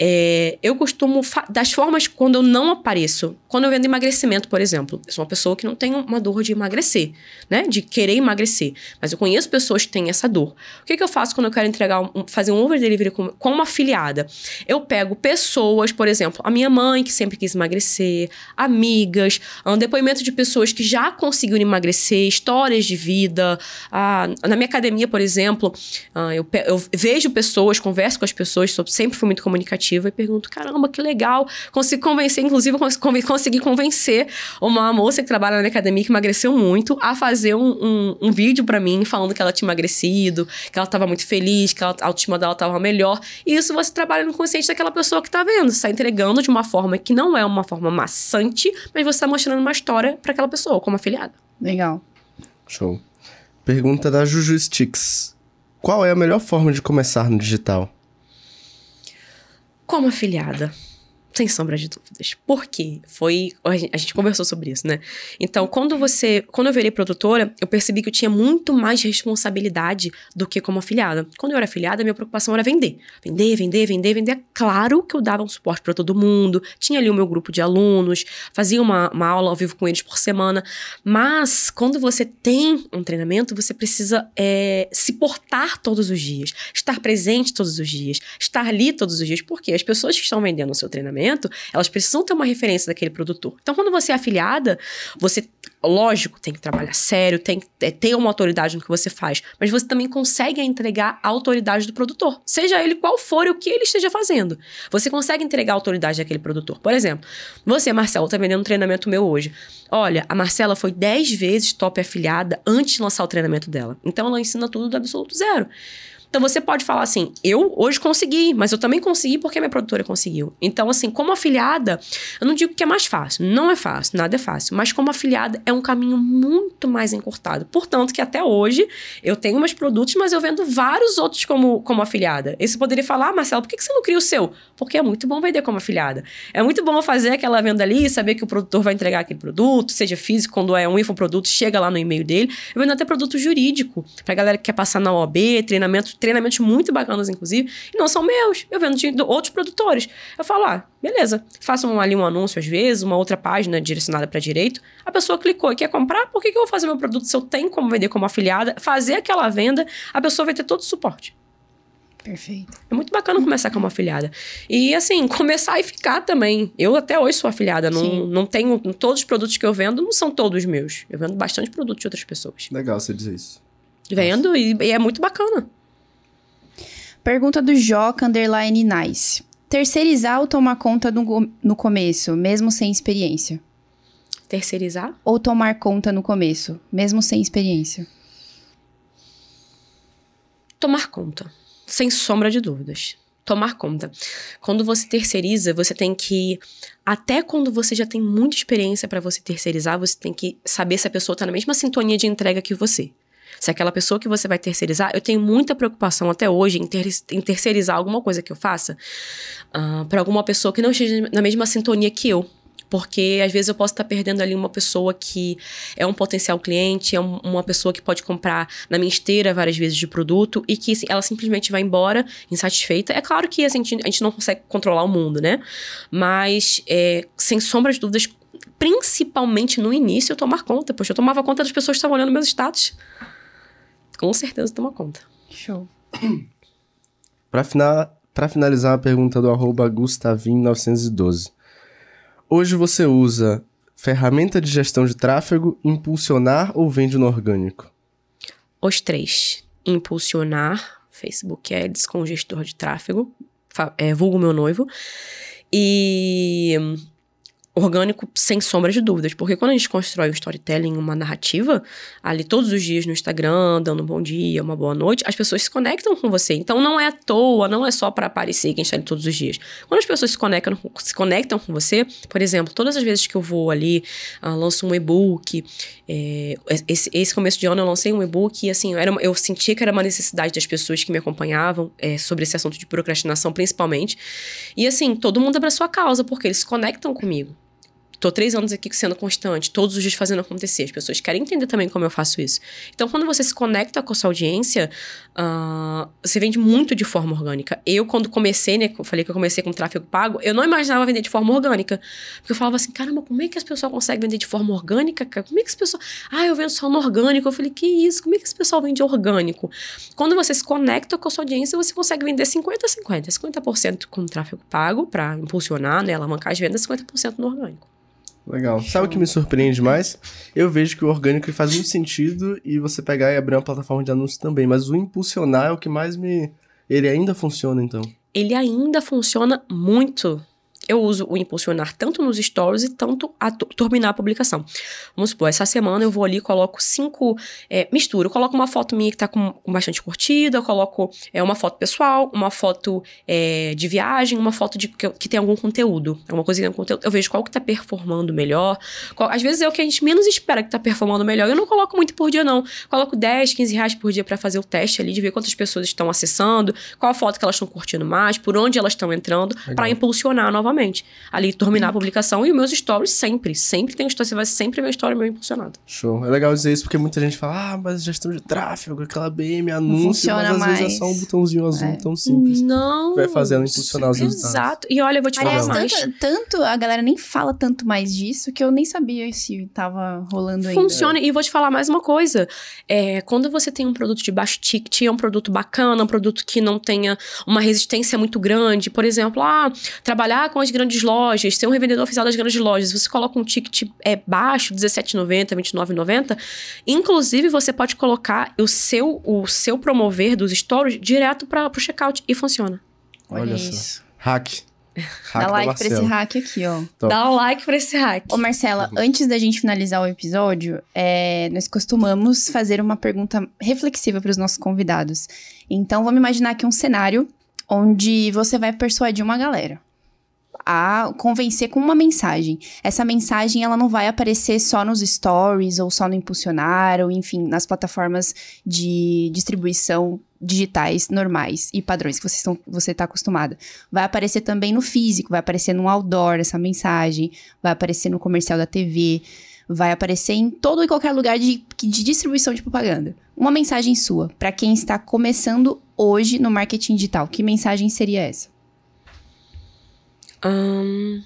É, eu costumo, das formas quando eu não apareço quando eu vendo emagrecimento, por exemplo, eu sou uma pessoa que não tem uma dor de emagrecer, né? De querer emagrecer. Mas eu conheço pessoas que têm essa dor. O que, que eu faço quando eu quero entregar, um, fazer um over delivery com, com uma afiliada? Eu pego pessoas, por exemplo, a minha mãe, que sempre quis emagrecer, amigas, um depoimento de pessoas que já conseguiram emagrecer, histórias de vida. Ah, na minha academia, por exemplo, ah, eu, eu vejo pessoas, converso com as pessoas, sempre fui muito comunicativa e pergunto: caramba, que legal, consigo convencer, inclusive, consigo convencer consegui convencer uma moça que trabalha na academia, que emagreceu muito, a fazer um, um, um vídeo para mim falando que ela tinha emagrecido, que ela tava muito feliz, que ela, a autoestima dela tava melhor. E isso você trabalha no consciente daquela pessoa que tá vendo. Você tá entregando de uma forma que não é uma forma maçante, mas você tá mostrando uma história para aquela pessoa, como afiliada. Legal. Show. Pergunta da Juju Sticks. Qual é a melhor forma de começar no digital? Como afiliada. Sem sombra de dúvidas. Por quê? Foi. A gente conversou sobre isso, né? Então, quando você. Quando eu virei produtora, eu percebi que eu tinha muito mais responsabilidade do que como afiliada. Quando eu era afiliada, minha preocupação era vender. Vender, vender, vender, vender. É claro que eu dava um suporte para todo mundo, tinha ali o meu grupo de alunos, fazia uma, uma aula ao vivo com eles por semana. Mas, quando você tem um treinamento, você precisa é, se portar todos os dias, estar presente todos os dias, estar ali todos os dias, porque as pessoas que estão vendendo o seu treinamento momento, elas precisam ter uma referência daquele produtor. Então, quando você é afiliada, você, lógico, tem que trabalhar sério, tem que é, ter uma autoridade no que você faz, mas você também consegue entregar a autoridade do produtor, seja ele qual for e o que ele esteja fazendo. Você consegue entregar a autoridade daquele produtor. Por exemplo, você, Marcelo, está vendendo um treinamento meu hoje. Olha, a Marcela foi 10 vezes top afiliada antes de lançar o treinamento dela. Então, ela ensina tudo do absoluto zero. Então você pode falar assim: eu hoje consegui, mas eu também consegui porque a minha produtora conseguiu. Então, assim, como afiliada, eu não digo que é mais fácil, não é fácil, nada é fácil, mas como afiliada é um caminho muito mais encurtado. Portanto, que até hoje eu tenho meus produtos, mas eu vendo vários outros como, como afiliada. E você poderia falar, ah, Marcelo, por que você não cria o seu? Porque é muito bom vender como afiliada. É muito bom fazer aquela venda ali, saber que o produtor vai entregar aquele produto, seja físico, quando é um infoproduto, chega lá no e-mail dele. Eu vendo até produto jurídico, pra galera que quer passar na OAB, treinamento treinamentos muito bacanas, inclusive, e não são meus. Eu vendo de outros produtores. Eu falo, ah, beleza, faço um, ali um anúncio às vezes, uma outra página direcionada para direito. A pessoa clicou e quer comprar, por que, que eu vou fazer meu produto se eu tenho como vender como afiliada? Fazer aquela venda, a pessoa vai ter todo o suporte. Perfeito. É muito bacana começar como afiliada. E assim, <laughs> começar e ficar também. Eu até hoje sou afiliada, não, não tenho. Todos os produtos que eu vendo não são todos meus. Eu vendo bastante produto de outras pessoas. Legal você dizer isso. Vendo e, e é muito bacana. Pergunta do Joca Underline Nice. Terceirizar ou tomar conta no, no começo, mesmo sem experiência? Terceirizar? Ou tomar conta no começo, mesmo sem experiência? Tomar conta, sem sombra de dúvidas. Tomar conta. Quando você terceiriza, você tem que. Até quando você já tem muita experiência para você terceirizar, você tem que saber se a pessoa está na mesma sintonia de entrega que você. Se aquela pessoa que você vai terceirizar, eu tenho muita preocupação até hoje em, ter, em terceirizar alguma coisa que eu faça uh, ah, para alguma pessoa que não esteja na mesma sintonia que eu. Porque às vezes eu posso estar tá perdendo ali uma pessoa que é um potencial cliente, é um, uma pessoa que pode comprar na minha esteira várias vezes de produto e que assim, ela simplesmente vai embora insatisfeita. É claro que assim, a, gente, a gente não consegue controlar o mundo, né? Mas, é, sem sombra de dúvidas, principalmente no início, eu tomar conta. Poxa, eu tomava conta das pessoas que estavam olhando meus status com certeza toma conta. Show. <clears throat> Para finalizar a pergunta do arroba gustavin912. Hoje você usa ferramenta de gestão de tráfego, impulsionar ou vende no orgânico? Os três. Impulsionar, Facebook Ads com gestor de tráfego, é, vulgo meu noivo. E orgânico sem sombra de dúvidas, porque quando a gente constrói um storytelling, uma narrativa, ali todos os dias no Instagram, dando um bom dia, uma boa noite, as pessoas se conectam com você. Então não é à toa, não é só para aparecer quem está ali todos os dias. Quando as pessoas se conectam, se conectam com você, por exemplo, todas as vezes que eu vou ali, uh, lanço um e-book, é, esse, esse, começo de ano eu lancei um e-book e assim, eu, era, eu sentia que era uma necessidade das pessoas que me acompanhavam é, sobre esse assunto de procrastinação principalmente. E assim, todo mundo abraçou é a causa, porque eles se conectam comigo. Tô três anos aqui sendo constante, todos os dias fazendo acontecer. As pessoas querem entender também como eu faço isso. Então, quando você se conecta com a sua audiência, uh, você vende muito de forma orgânica. Eu, quando comecei, né? Eu falei que eu comecei com tráfego pago, eu não imaginava vender de forma orgânica. Porque eu falava assim, caramba, como é que as pessoas conseguem vender de forma orgânica, cara? Como é que as pessoas. Ah, eu vendo só no orgânico. Eu falei, que isso? Como é que esse pessoal vende orgânico? Quando você se conecta com a sua audiência, você consegue vender 50-50. 50%, 50 com tráfego pago para impulsionar, né? Alavancar as vendas, 50% no orgânico. Legal. Sabe o que me surpreende mais? Eu vejo que o orgânico faz muito sentido e você pegar e abrir uma plataforma de anúncios também, mas o impulsionar é o que mais me. Ele ainda funciona, então? Ele ainda funciona muito eu uso o impulsionar tanto nos stories e tanto a terminar a publicação. Vamos supor, essa semana eu vou ali, coloco cinco, é, misturo, coloco uma foto minha que tá com, com bastante curtida, coloco é, uma foto pessoal, uma foto é, de viagem, uma foto de, que, que, tem algum conteúdo, alguma é coisa que tem conteúdo, eu vejo qual que tá performando melhor, qual, às vezes é o que a gente menos espera que tá performando melhor, eu não coloco muito por dia não, coloco 10, 15 reais por dia para fazer o teste ali, de ver quantas pessoas estão acessando, qual a foto que elas estão curtindo mais, por onde elas estão entrando, para impulsionar novamente realmente. Ali terminar a uhum. publicação e os meus stories sempre. Sempre tem história, você vai sempre ver história meio impulsionada. Show. É legal dizer isso porque muita gente fala, ah, mas gestão de tráfego, aquela BM, anúncio, mas às mais. vezes é só um botãozinho é. azul é. tão simples. Não. Vai fazendo impulsionar os resultados. Exato. E olha, eu vou te Aliás, falar mais. Tanto, tanto, a galera nem fala tanto mais disso que eu nem sabia se tava rolando Funciona. ainda. Funciona. E vou te falar mais uma coisa. É, quando você tem um produto de baixo ticket, é um produto bacana, um produto que não tenha uma resistência muito grande, por exemplo, ah, trabalhar com a das grandes lojas, ser um revendedor oficial das grandes lojas, você coloca um ticket é, baixo, R$17,90, R$29,90, inclusive você pode colocar o seu, o seu promover dos stories direto para o checkout e funciona. Olha, isso. Só. Hack. Hack Dá like pra esse hack aqui, ó. Top. Dá um like pra esse hack. Ô, Marcela, uhum. antes da gente finalizar o episódio, é, nós costumamos fazer uma pergunta reflexiva para os nossos convidados. Então, vamos imaginar aqui um cenário onde você vai persuadir uma galera a convencer com uma mensagem. Essa mensagem ela não vai aparecer só nos stories ou só no impulsionar ou enfim, nas plataformas de distribuição digitais normais e padrões que vocês estão, você está acostumada. Vai aparecer também no físico, vai aparecer no outdoor essa mensagem, vai aparecer no comercial da TV, vai aparecer em todo e qualquer lugar de, de distribuição de propaganda. Uma mensagem sua para quem está começando hoje no marketing digital. Que mensagem seria essa? Um,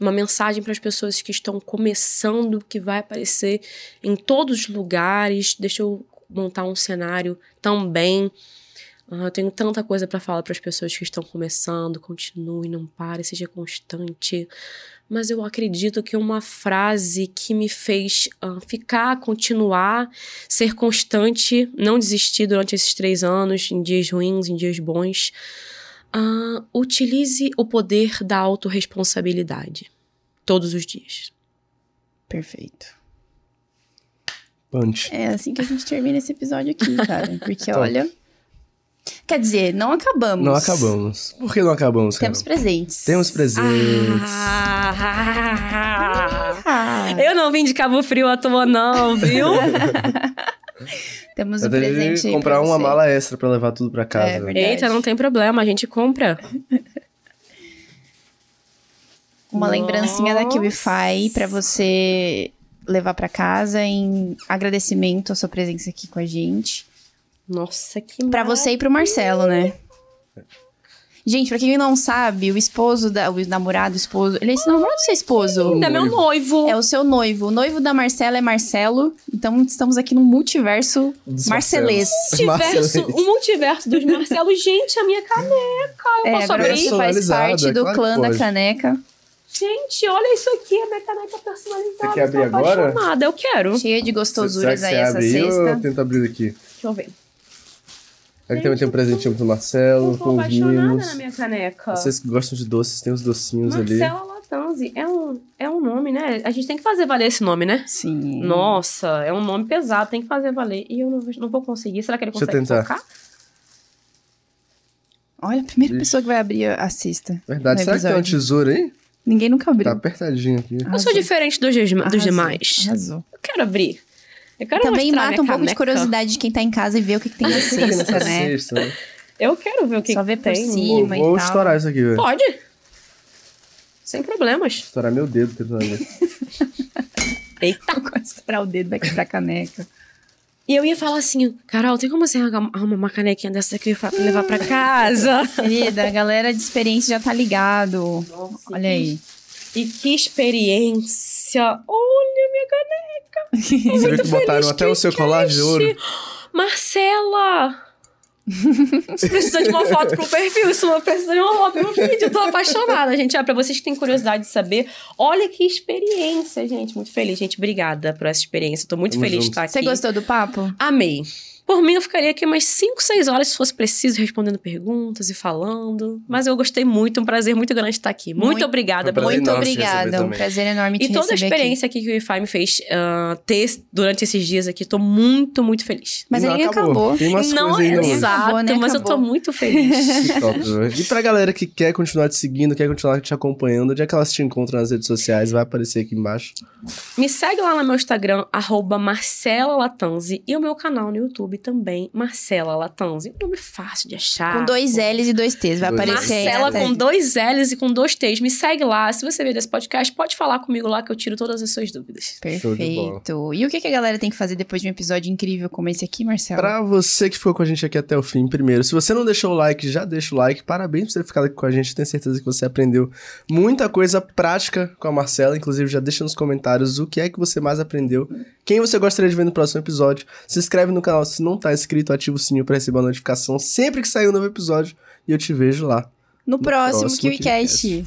uma mensagem para as pessoas que estão começando, que vai aparecer em todos os lugares. Deixa eu montar um cenário também. Uh, eu tenho tanta coisa para falar para as pessoas que estão começando. Continue, não pare, seja constante. Mas eu acredito que uma frase que me fez uh, ficar, continuar, ser constante, não desistir durante esses três anos, em dias ruins, em dias bons, Uh, utilize o poder da autorresponsabilidade todos os dias. Perfeito. Punch. É assim que a gente termina esse episódio aqui, cara. <laughs> Porque olha. Quer dizer, não acabamos. Não acabamos. Por que não acabamos, cara? Temos presentes. Temos presentes. Ah, ah, ah, eu não vim de Cabo Frio à toa, não, viu? <laughs> <laughs> Temos um presente Que comprar uma mala extra para levar tudo para é casa. É, Eita, não tem problema, a gente compra. <laughs> uma Nossa. lembrancinha da KiwiFi para você levar para casa em agradecimento à sua presença aqui com a gente. Nossa, que Para você e pro Marcelo, né? Gente, pra quem não sabe, o esposo da. O namorado, o esposo. Ele é esse namorado do seu esposo? é meu noivo. É o seu noivo. O noivo da Marcela é Marcelo. Então estamos aqui no multiverso marcelês. Multiverso, o multiverso dos Marcelos. Gente, a minha caneca. Eu é, posso abrir? Faz parte do claro clã da caneca. Gente, olha isso aqui, a minha caneca personalizada. Você quer abrir agora? Eu quero. Cheia de gostosuras aí essa abre Eu tento abrir aqui. Deixa eu ver. Aqui também tem um presentinho pro Marcelo, com os mimos. na minha caneca. Vocês que gostam de doces, tem os docinhos Marcelo ali. Marcelo Latanzi é um, é um nome, né? A gente tem que fazer valer esse nome, né? Sim. Nossa, é um nome pesado, tem que fazer valer. E eu não, não vou conseguir. Será que ele consegue Deixa eu tentar. Focar? Olha, a primeira pessoa que vai abrir, assista. Verdade, será que tem uma tesoura aí? Ninguém nunca abriu. Tá apertadinho aqui. Arrasou. Eu sou diferente dos, demais. Arrasou. Eu quero abrir. Também mata um pouco de curiosidade de quem tá em casa e ver o que, que tem na tá cesta, né? Cesta, né? Eu quero ver o que, Só ver que tem. Por cima vou, e vou tal. estourar isso aqui, velho. Pode. Sem problemas. Estourar meu dedo tentando ver. Eita, quase <laughs> estourar o dedo daqui pra caneca. E eu ia falar assim, Carol, tem como você arrumar uma canequinha dessa que eu levar pra casa? <laughs> Querida, a galera de experiência já tá ligado. Nossa, Olha aí. E que experiência! Olha! minha caneca. Você <laughs> viu que botaram feliz, até que o seu colar de ouro? Marcela! Isso <laughs> precisa de uma foto pro perfil, isso não precisa de uma foto pro vídeo. Eu tô apaixonada, <laughs> gente. Ah, pra vocês que têm curiosidade de saber, olha que experiência, gente. Muito feliz, gente. Obrigada por essa experiência. Tô muito feliz de estar aqui. Você gostou do papo? Amei. Por mim, eu ficaria aqui umas 5, 6 horas, se fosse preciso, respondendo perguntas e falando. Mas eu gostei muito, um prazer muito grande estar aqui. Muito, muito obrigada. Um muito obrigada, um prazer enorme te E toda a experiência aqui. que o IFAI me fez uh, ter durante esses dias aqui, estou muito, muito feliz. Mas não, acabou. acabou. não, é exato, acabou, né? mas acabou. eu estou muito feliz. <laughs> Né? e pra galera que quer continuar te seguindo, quer continuar te acompanhando, onde é que elas te encontram nas redes sociais? Vai aparecer aqui embaixo. Me segue lá no meu Instagram, arroba Marcela Latanzi, e o meu canal no YouTube, YouTube também, Marcela Latanzi. Um nome fácil de achar. Com dois L's e dois T's, vai dois aparecer. Marcela com dois L's e com dois T's. Me segue lá. Se você ver desse podcast, pode falar comigo lá que eu tiro todas as suas dúvidas. Perfeito. E o que, a galera tem que fazer depois de um episódio incrível como esse aqui, Marcela Pra você que ficou com a gente aqui até o fim, primeiro, se você não deixou o like, já deixa o like. Parabéns por ter ficado aqui com a gente. Tenho certeza que você aprendeu muita coisa prática com a Marcela. Inclusive, já deixa nos comentários o que é que você mais aprendeu, quem você gostaria de ver no próximo episódio. Se inscreve no canal se não tá inscrito, ativa o sininho para receber a notificação sempre que sair um novo episódio. E eu te vejo lá. No, no próximo, próximo KiwiCast.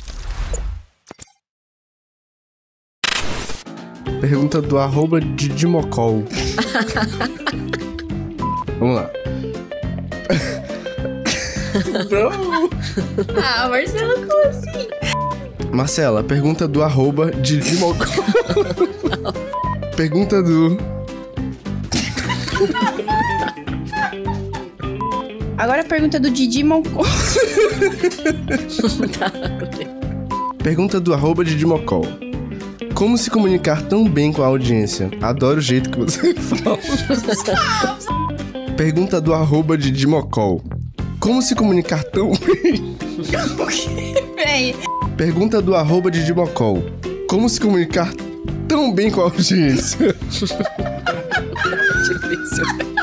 Pergunta do arroba Didimocol. <laughs> Vamos lá. <laughs> ah, Marcelo, como assim? Marcela, pergunta do arroba Didimocol. <laughs> pergunta do <laughs> Agora a pergunta do Didi Mocó. <laughs> Tá, pergunta do arroba Didi Mocó. Como se comunicar tão bem com a audiência? Adoro o jeito que você <laughs> fala. pergunta do arroba Didi Mocó. Como se comunicar tão bem? Pergunta do arroba Didi Como se comunicar tão bem com a audiência? <laughs> please.